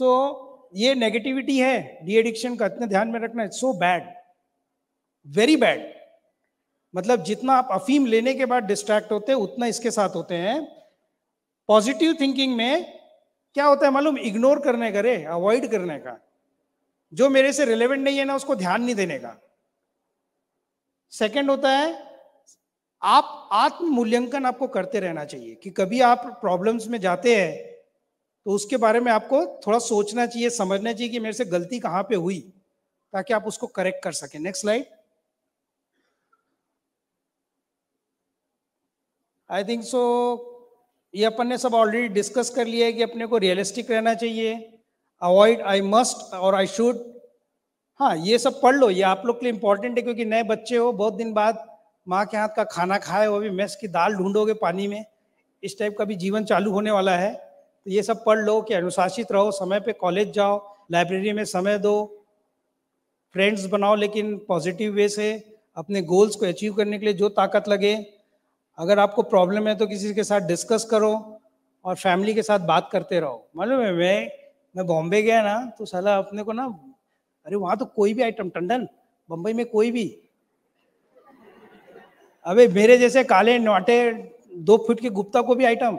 सो so, ये नेगेटिविटी है डी एडिक्शन का इतना ध्यान में रखना है सो बैड वेरी बैड मतलब जितना आप अफीम लेने के बाद डिस्ट्रैक्ट होते हैं उतना इसके साथ होते हैं पॉजिटिव थिंकिंग में क्या होता है मालूम इग्नोर करने का रे अवॉइड करने का जो मेरे से रिलेवेंट नहीं है ना उसको ध्यान नहीं देने का सेकंड होता है आप आत्म मूल्यांकन आपको करते रहना चाहिए कि कभी आप प्रॉब्लम्स में जाते हैं तो उसके बारे में आपको थोड़ा सोचना चाहिए समझना चाहिए कि मेरे से गलती कहाँ पे हुई ताकि आप उसको करेक्ट कर सकें next slide I think so ये अपन ने सब ऑलरेडी डिस्कस कर लिया है कि अपने को रियलिस्टिक रहना चाहिए अवॉइड आई मस्ट और आई शुड हाँ ये सब पढ़ लो ये आप लोग के लिए इंपॉर्टेंट है क्योंकि नए बच्चे हो बहुत दिन बाद माँ के हाथ का खाना खाए वो भी मैस की दाल ढूंढोगे पानी में इस टाइप का भी जीवन चालू होने वाला है तो ये सब पढ़ लो कि अनुशासित रहो समय पे कॉलेज जाओ लाइब्रेरी में समय दो फ्रेंड्स बनाओ लेकिन पॉजिटिव वे से अपने गोल्स को अचीव करने के लिए जो ताकत लगे अगर आपको प्रॉब्लम है तो किसी के साथ डिस्कस करो और फैमिली के साथ बात करते रहो मालूम है मैं मैं बॉम्बे गया ना तो साला अपने को ना अरे वहां तो कोई भी आइटम टंडन बम्बई में कोई भी अबे मेरे जैसे काले नोटे दो फुट के गुप्ता को भी आइटम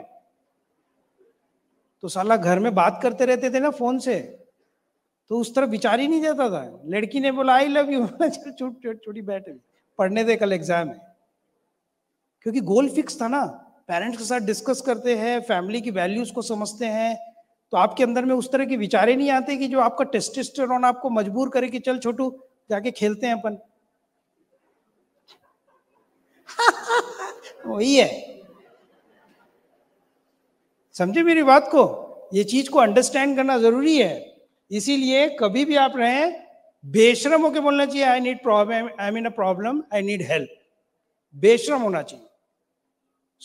तो साला घर में बात करते रहते थे ना फोन से तो उस तरफ विचार ही नहीं जाता था लड़की ने बोला आई लव यू छोटी छोटी बैठ पढ़ने थे कल एग्जाम है क्योंकि गोल फिक्स था ना पेरेंट्स के साथ डिस्कस करते हैं फैमिली की वैल्यूज को समझते हैं तो आपके अंदर में उस तरह के ही नहीं आते कि जो आपका टेस्टेस्टेरोन आपको मजबूर करे कि चल छोटू जाके खेलते हैं अपन वही है समझे मेरी बात को ये चीज को अंडरस्टैंड करना जरूरी है इसीलिए कभी भी आप रहे बेशरम होकर बोलना चाहिए I need problem I mean a problem I need help बेशरम होना चाहिए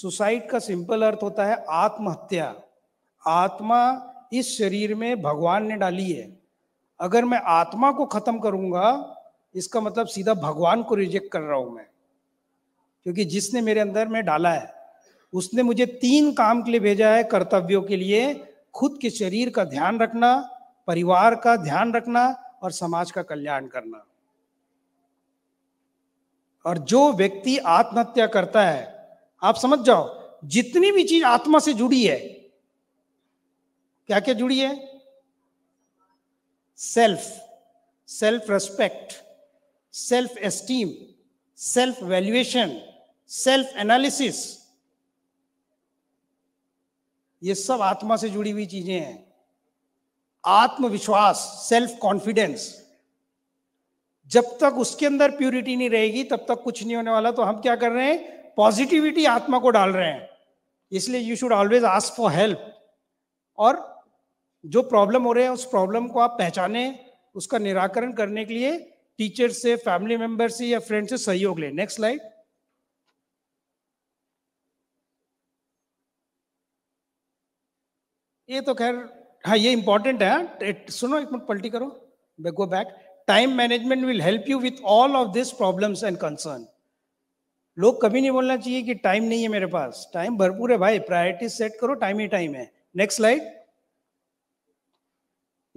सुसाइड का सिंपल अर्थ होता है आत्महत्या आत्मा इस शरीर में भगवान ने डाली है अगर मैं आत्मा को खत्म करूंगा इसका मतलब सीधा भगवान को रिजेक्ट कर रहा हूं मैं क्योंकि जिसने मेरे अंदर में डाला है उसने मुझे तीन काम के लिए भेजा है कर्तव्यों के लिए खुद के शरीर का ध्यान रखना परिवार का ध्यान रखना और समाज का कल्याण करना और जो व्यक्ति आत्महत्या करता है आप समझ जाओ जितनी भी चीज आत्मा से जुड़ी है क्या क्या जुड़ी है self self respect self esteem self valuation self analysis ये सब आत्मा से जुड़ी हुई चीजें हैं आत्मविश्वास सेल्फ कॉन्फिडेंस जब तक उसके अंदर प्यूरिटी नहीं रहेगी तब तक कुछ नहीं होने वाला तो हम क्या कर रहे हैं पॉजिटिविटी आत्मा को डाल रहे हैं इसलिए you should always ask for help और जो प्रॉब्लम हो रहे हैं उस प्रॉब्लम को आप पहचाने उसका निराकरण करने के लिए टीचर से फैमिली मेंबर से या फ्रेंड से सहयोग लें नेक्स्ट स्लाइड ये तो खैर हाँ ये इंपॉर्टेंट है सुनो एक मिनट पलटी करो go back time management will help you with all of this problems and concern लोग कभी नहीं बोलना चाहिए कि टाइम नहीं है मेरे पास टाइम भरपूर है भाई प्रायोरिटी सेट करो टाइम ही टाइम है नेक्स्ट स्लाइड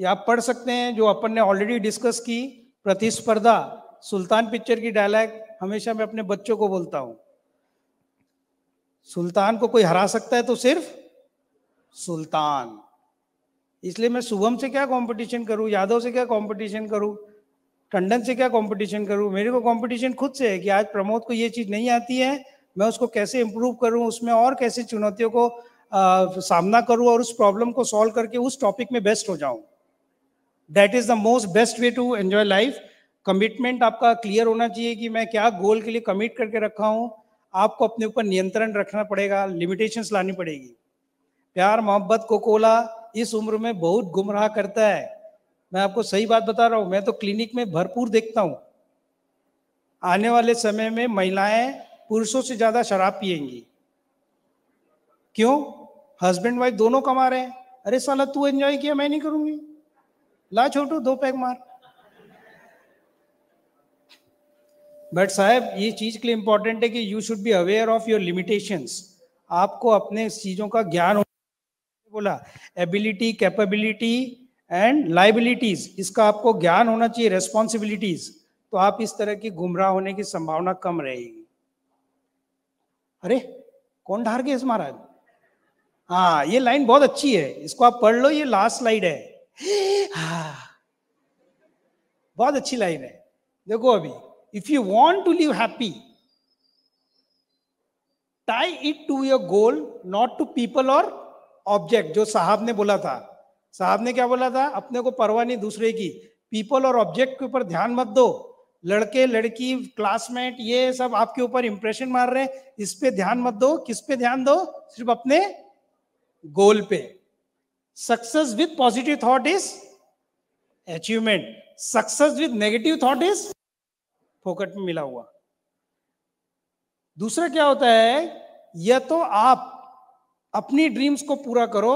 ये आप पढ़ सकते हैं जो अपन ने ऑलरेडी डिस्कस की प्रतिस्पर्धा सुल्तान पिक्चर की डायलॉग हमेशा मैं अपने बच्चों को बोलता हूं सुल्तान को कोई हरा सकता है तो सिर्फ सुल्तान इसलिए मैं शुभम से क्या कंपटीशन करूं यादव से क्या कंपटीशन करूं टंडन से क्या कंपटीशन करूं मेरे को कंपटीशन खुद से है कि आज प्रमोद को ये चीज नहीं आती है मैं उसको कैसे इम्प्रूव करूं उसमें और कैसे चुनौतियों को आ, सामना करूं और उस प्रॉब्लम को सॉल्व करके उस टॉपिक में बेस्ट हो जाऊं that is the most best way to enjoy life commitment आपका क्लियर होना चाहिए कि मैं क्या गोल के लिए कमिट करके रखा हूँ आपको अपने ऊपर नियंत्रण रखना पड़ेगा लिमिटेशंस लानी पड़ेगी प्यार मोहब्बत कोकोला इस उम्र में बहुत गुमराह करता है मैं आपको सही बात बता रहा हूं मैं तो क्लिनिक में भरपूर देखता हूं आने वाले समय में महिलाएं पुरुषों से ज़्यादा शराब पिएंगी क्यों हस्बैंड वाइफ दोनों कमा रहे हैं अरे साला तू एंजॉय किया मैं नहीं करूंगी ला छोटू दो पैक मार बट साहब ये चीज के लिए इंपॉर्टेंट है कि you should be aware of your limitations आपको अपने चीजों का ज्ञान बोला एबिलिटी कैपेबिलिटी एंड लाइबिलिटीज इसका आपको ज्ञान होना चाहिए रेस्पॉन्सिबिलिटीज तो आप इस तरह की गुमराह होने की संभावना कम रहेगी अरे कौन ढार गए महाराज हाँ ये लाइन बहुत अच्छी है इसको आप पढ़ लो ये लास्ट स्लाइड है हाँ, बहुत अच्छी लाइन है देखो अभी if you want to live happy tie it to your goal not to people और ऑब्जेक्ट जो साहब ने बोला था साहब ने क्या बोला था अपने को परवाह नहीं दूसरे की पीपल और ऑब्जेक्ट के ऊपर ध्यान मत दो लड़के लड़की क्लासमेट ये सब आपके ऊपर इंप्रेशन मार रहे हैं इस पे ध्यान मत दो किस पे ध्यान दो सिर्फ अपने गोल पे success with positive thought is achievement success with negative thought is फोकट में मिला हुआ दूसरा क्या होता है यह तो आप अपनी ड्रीम्स को पूरा करो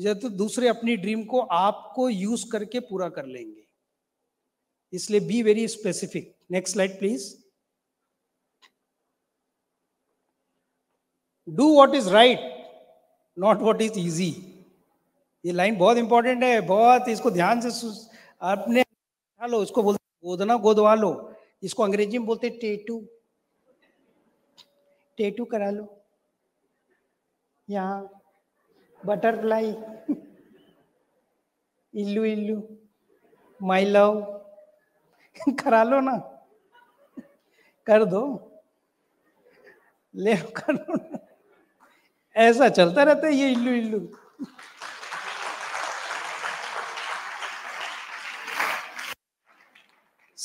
या तो दूसरे अपनी ड्रीम को आपको यूज करके पूरा कर लेंगे इसलिए be very specific next slide please do what is right not what is easy ये लाइन बहुत इंपॉर्टेंट है बहुत इसको ध्यान से अपने लो इसको बोलते गोदना गोदवा लो इसको अंग्रेजी में बोलते टेटू टेटू करा लो यहाँ बटरफ्लाई इल्लू इल्लू माय लव करा लो ना कर दो ले कर लो ऐसा चलता रहता है ये इल्लू इल्लू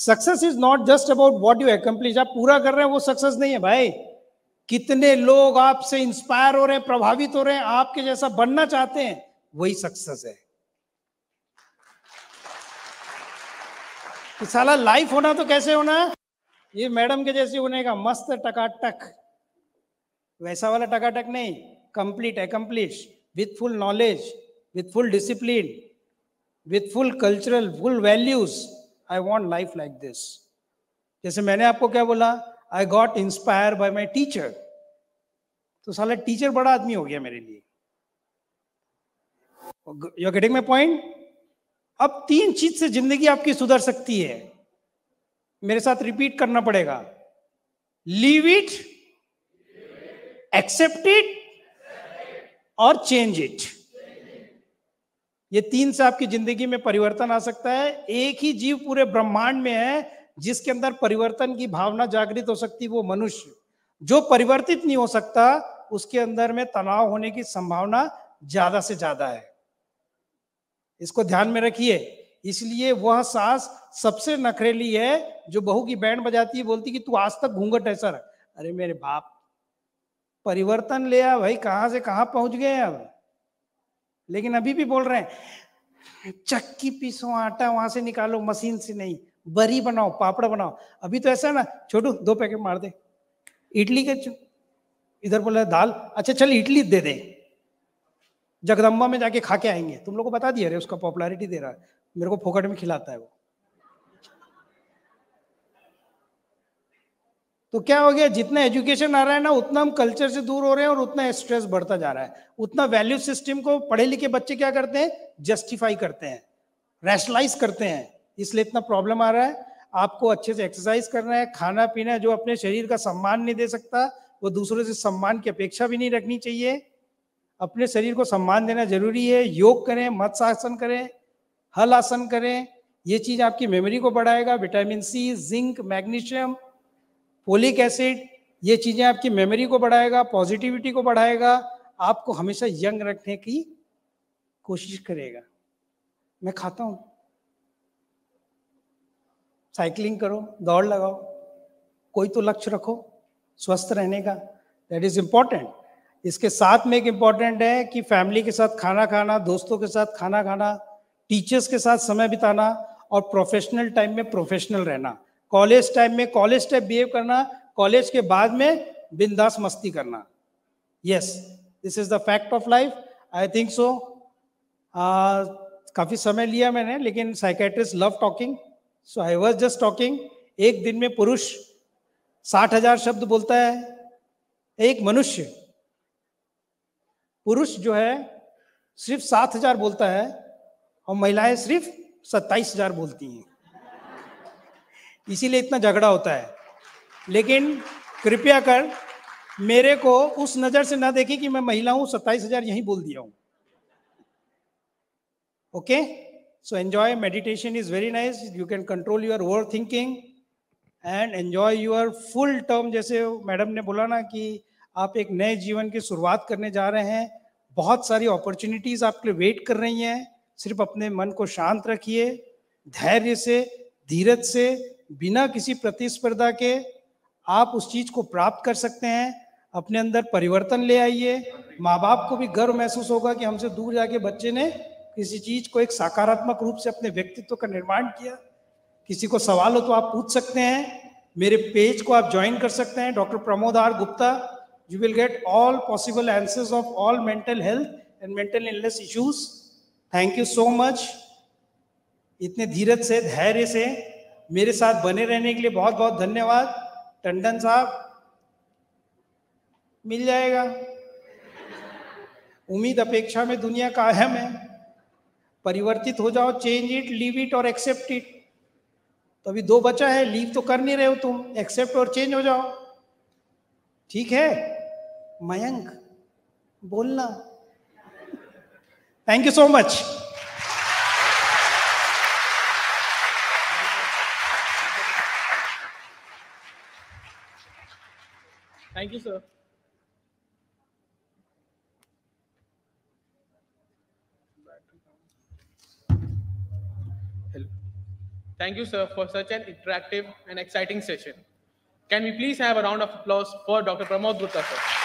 success is not just about what you accomplish आप पूरा कर रहे हैं वो सक्सेस नहीं है भाई कितने लोग आपसे इंस्पायर हो रहे हैं प्रभावित हो रहे हैं आपके जैसा बनना चाहते हैं वही सक्सेस है कि साला लाइफ होना तो कैसे होना ये मैडम के जैसे होने का मस्त टकाटक वैसा वाला टकाटक नहीं complete accomplish with full knowledge with full discipline with full cultural full values I want life like this जैसे मैंने आपको क्या बोला I got inspire by my teacher तो साला टीचर बड़ा आदमी हो गया मेरे लिए यू गेटिंग माई पॉइंट अब तीन चीज से जिंदगी आपकी सुधर सकती है मेरे साथ रिपीट करना पड़ेगा लीव इट एक्सेप्ट इट और चेंज इट ये तीन से आपकी जिंदगी में परिवर्तन आ सकता है एक ही जीव पूरे ब्रह्मांड में है जिसके अंदर परिवर्तन की भावना जागृत हो सकती वो मनुष्य जो परिवर्तित नहीं हो सकता उसके अंदर में तनाव होने की संभावना ज्यादा से ज्यादा है इसको ध्यान में रखिए इसलिए वह सास सबसे नखरेली है जो बहू की बैंड बजाती है बोलती कि तू आज तक घूंघट है सर अरे मेरे बाप परिवर्तन ले आ भाई कहां से कहां पहुंच गए अब लेकिन अभी भी बोल रहे हैं चक्की पीसो आटा वहां से निकालो मशीन से नहीं बरी बनाओ पापड़ बनाओ अभी तो ऐसा है ना छोटू दो पैकेट मार दे इडली के इधर बोला दाल अच्छा चल इडली दे दे जगदम्बा में जाके खा के आएंगे तुम लोग को बता दिया रे उसका पॉपुलैरिटी दे रहा है मेरे को फोकट में खिलाता है वो तो क्या हो गया जितना एजुकेशन आ रहा है ना उतना हम कल्चर से दूर हो रहे हैं और उतना स्ट्रेस बढ़ता जा रहा है उतना वैल्यू सिस्टम को पढ़े लिखे बच्चे क्या करते हैं जस्टिफाई करते हैं रैशलाइज करते हैं इसलिए इतना प्रॉब्लम आ रहा है आपको अच्छे से एक्सरसाइज करना है खाना पीना है जो अपने शरीर का सम्मान नहीं दे सकता वो दूसरों से सम्मान की अपेक्षा भी नहीं रखनी चाहिए अपने शरीर को सम्मान देना जरूरी है योग करें मत्स्यासन करें हल आसन करें ये चीज आपकी मेमोरी को बढ़ाएगा vitamin C zinc magnesium folic acid ये चीजें आपकी मेमोरी को बढ़ाएगा पॉजिटिविटी को बढ़ाएगा आपको हमेशा यंग रखने की कोशिश करेगा मैं खाता हूँ साइकिलिंग करो दौड़ लगाओ कोई तो लक्ष्य रखो स्वस्थ रहने का दैट इज इम्पॉर्टेंट इसके साथ में एक इम्पॉर्टेंट है कि फैमिली के साथ खाना खाना दोस्तों के साथ खाना खाना टीचर्स के साथ समय बिताना और प्रोफेशनल टाइम में प्रोफेशनल रहना कॉलेज टाइम में कॉलेज टाइप बिहेव करना कॉलेज के बाद में बिंदास मस्ती करना yes this is the fact of life I think so काफ़ी समय लिया मैंने लेकिन psychiatrist love talking so I was just talking एक दिन में पुरुष साठ हजार शब्द बोलता है एक मनुष्य पुरुष जो है सिर्फ सात हजार बोलता है और महिलाएं सिर्फ सत्ताईस हजार बोलती हैं इसीलिए इतना झगड़ा होता है लेकिन कृपया कर मेरे को उस नज़र से ना देखी कि मैं महिला हूं सत्ताईस हजार यही बोल दिया हूं okay okay? So enjoy meditation is very nice. You can control your overthinking and enjoy your full term. जैसे मैडम ने बोला ना कि आप एक नए जीवन की शुरुआत करने जा रहे हैं बहुत सारी अपॉर्चुनिटीज आपके लिए वेट कर रही हैं सिर्फ अपने मन को शांत रखिए धैर्य से धीरज से बिना किसी प्रतिस्पर्धा के आप उस चीज को प्राप्त कर सकते हैं अपने अंदर परिवर्तन ले आइए माँ बाप को भी गर्व महसूस होगा कि हमसे दूर जाके बच्चे ने किसी चीज को एक सकारात्मक रूप से अपने व्यक्तित्व का निर्माण किया किसी को सवाल हो तो आप पूछ सकते हैं मेरे पेज को आप ज्वाइन कर सकते हैं doctor Pramod R Gupta you will get all possible answers of all mental health and mental illness issues thank you so much इतने धीरज से धैर्य से मेरे साथ बने रहने के लिए बहुत बहुत धन्यवाद टंडन साहब मिल जाएगा उम्मीद अपेक्षा में दुनिया का अहम है परिवर्तित हो जाओ चेंज इट लीव इट और एक्सेप्ट इट तो अभी दो बचा है लीव तो कर नहीं रहे हो तुम एक्सेप्ट और चेंज हो जाओ ठीक है मयंक बोलना thank you so much Thank you, sir. Thank you, sir, for such an interactive and exciting session. Can we please have a round of applause for Dr. Pramod Gupta, sir?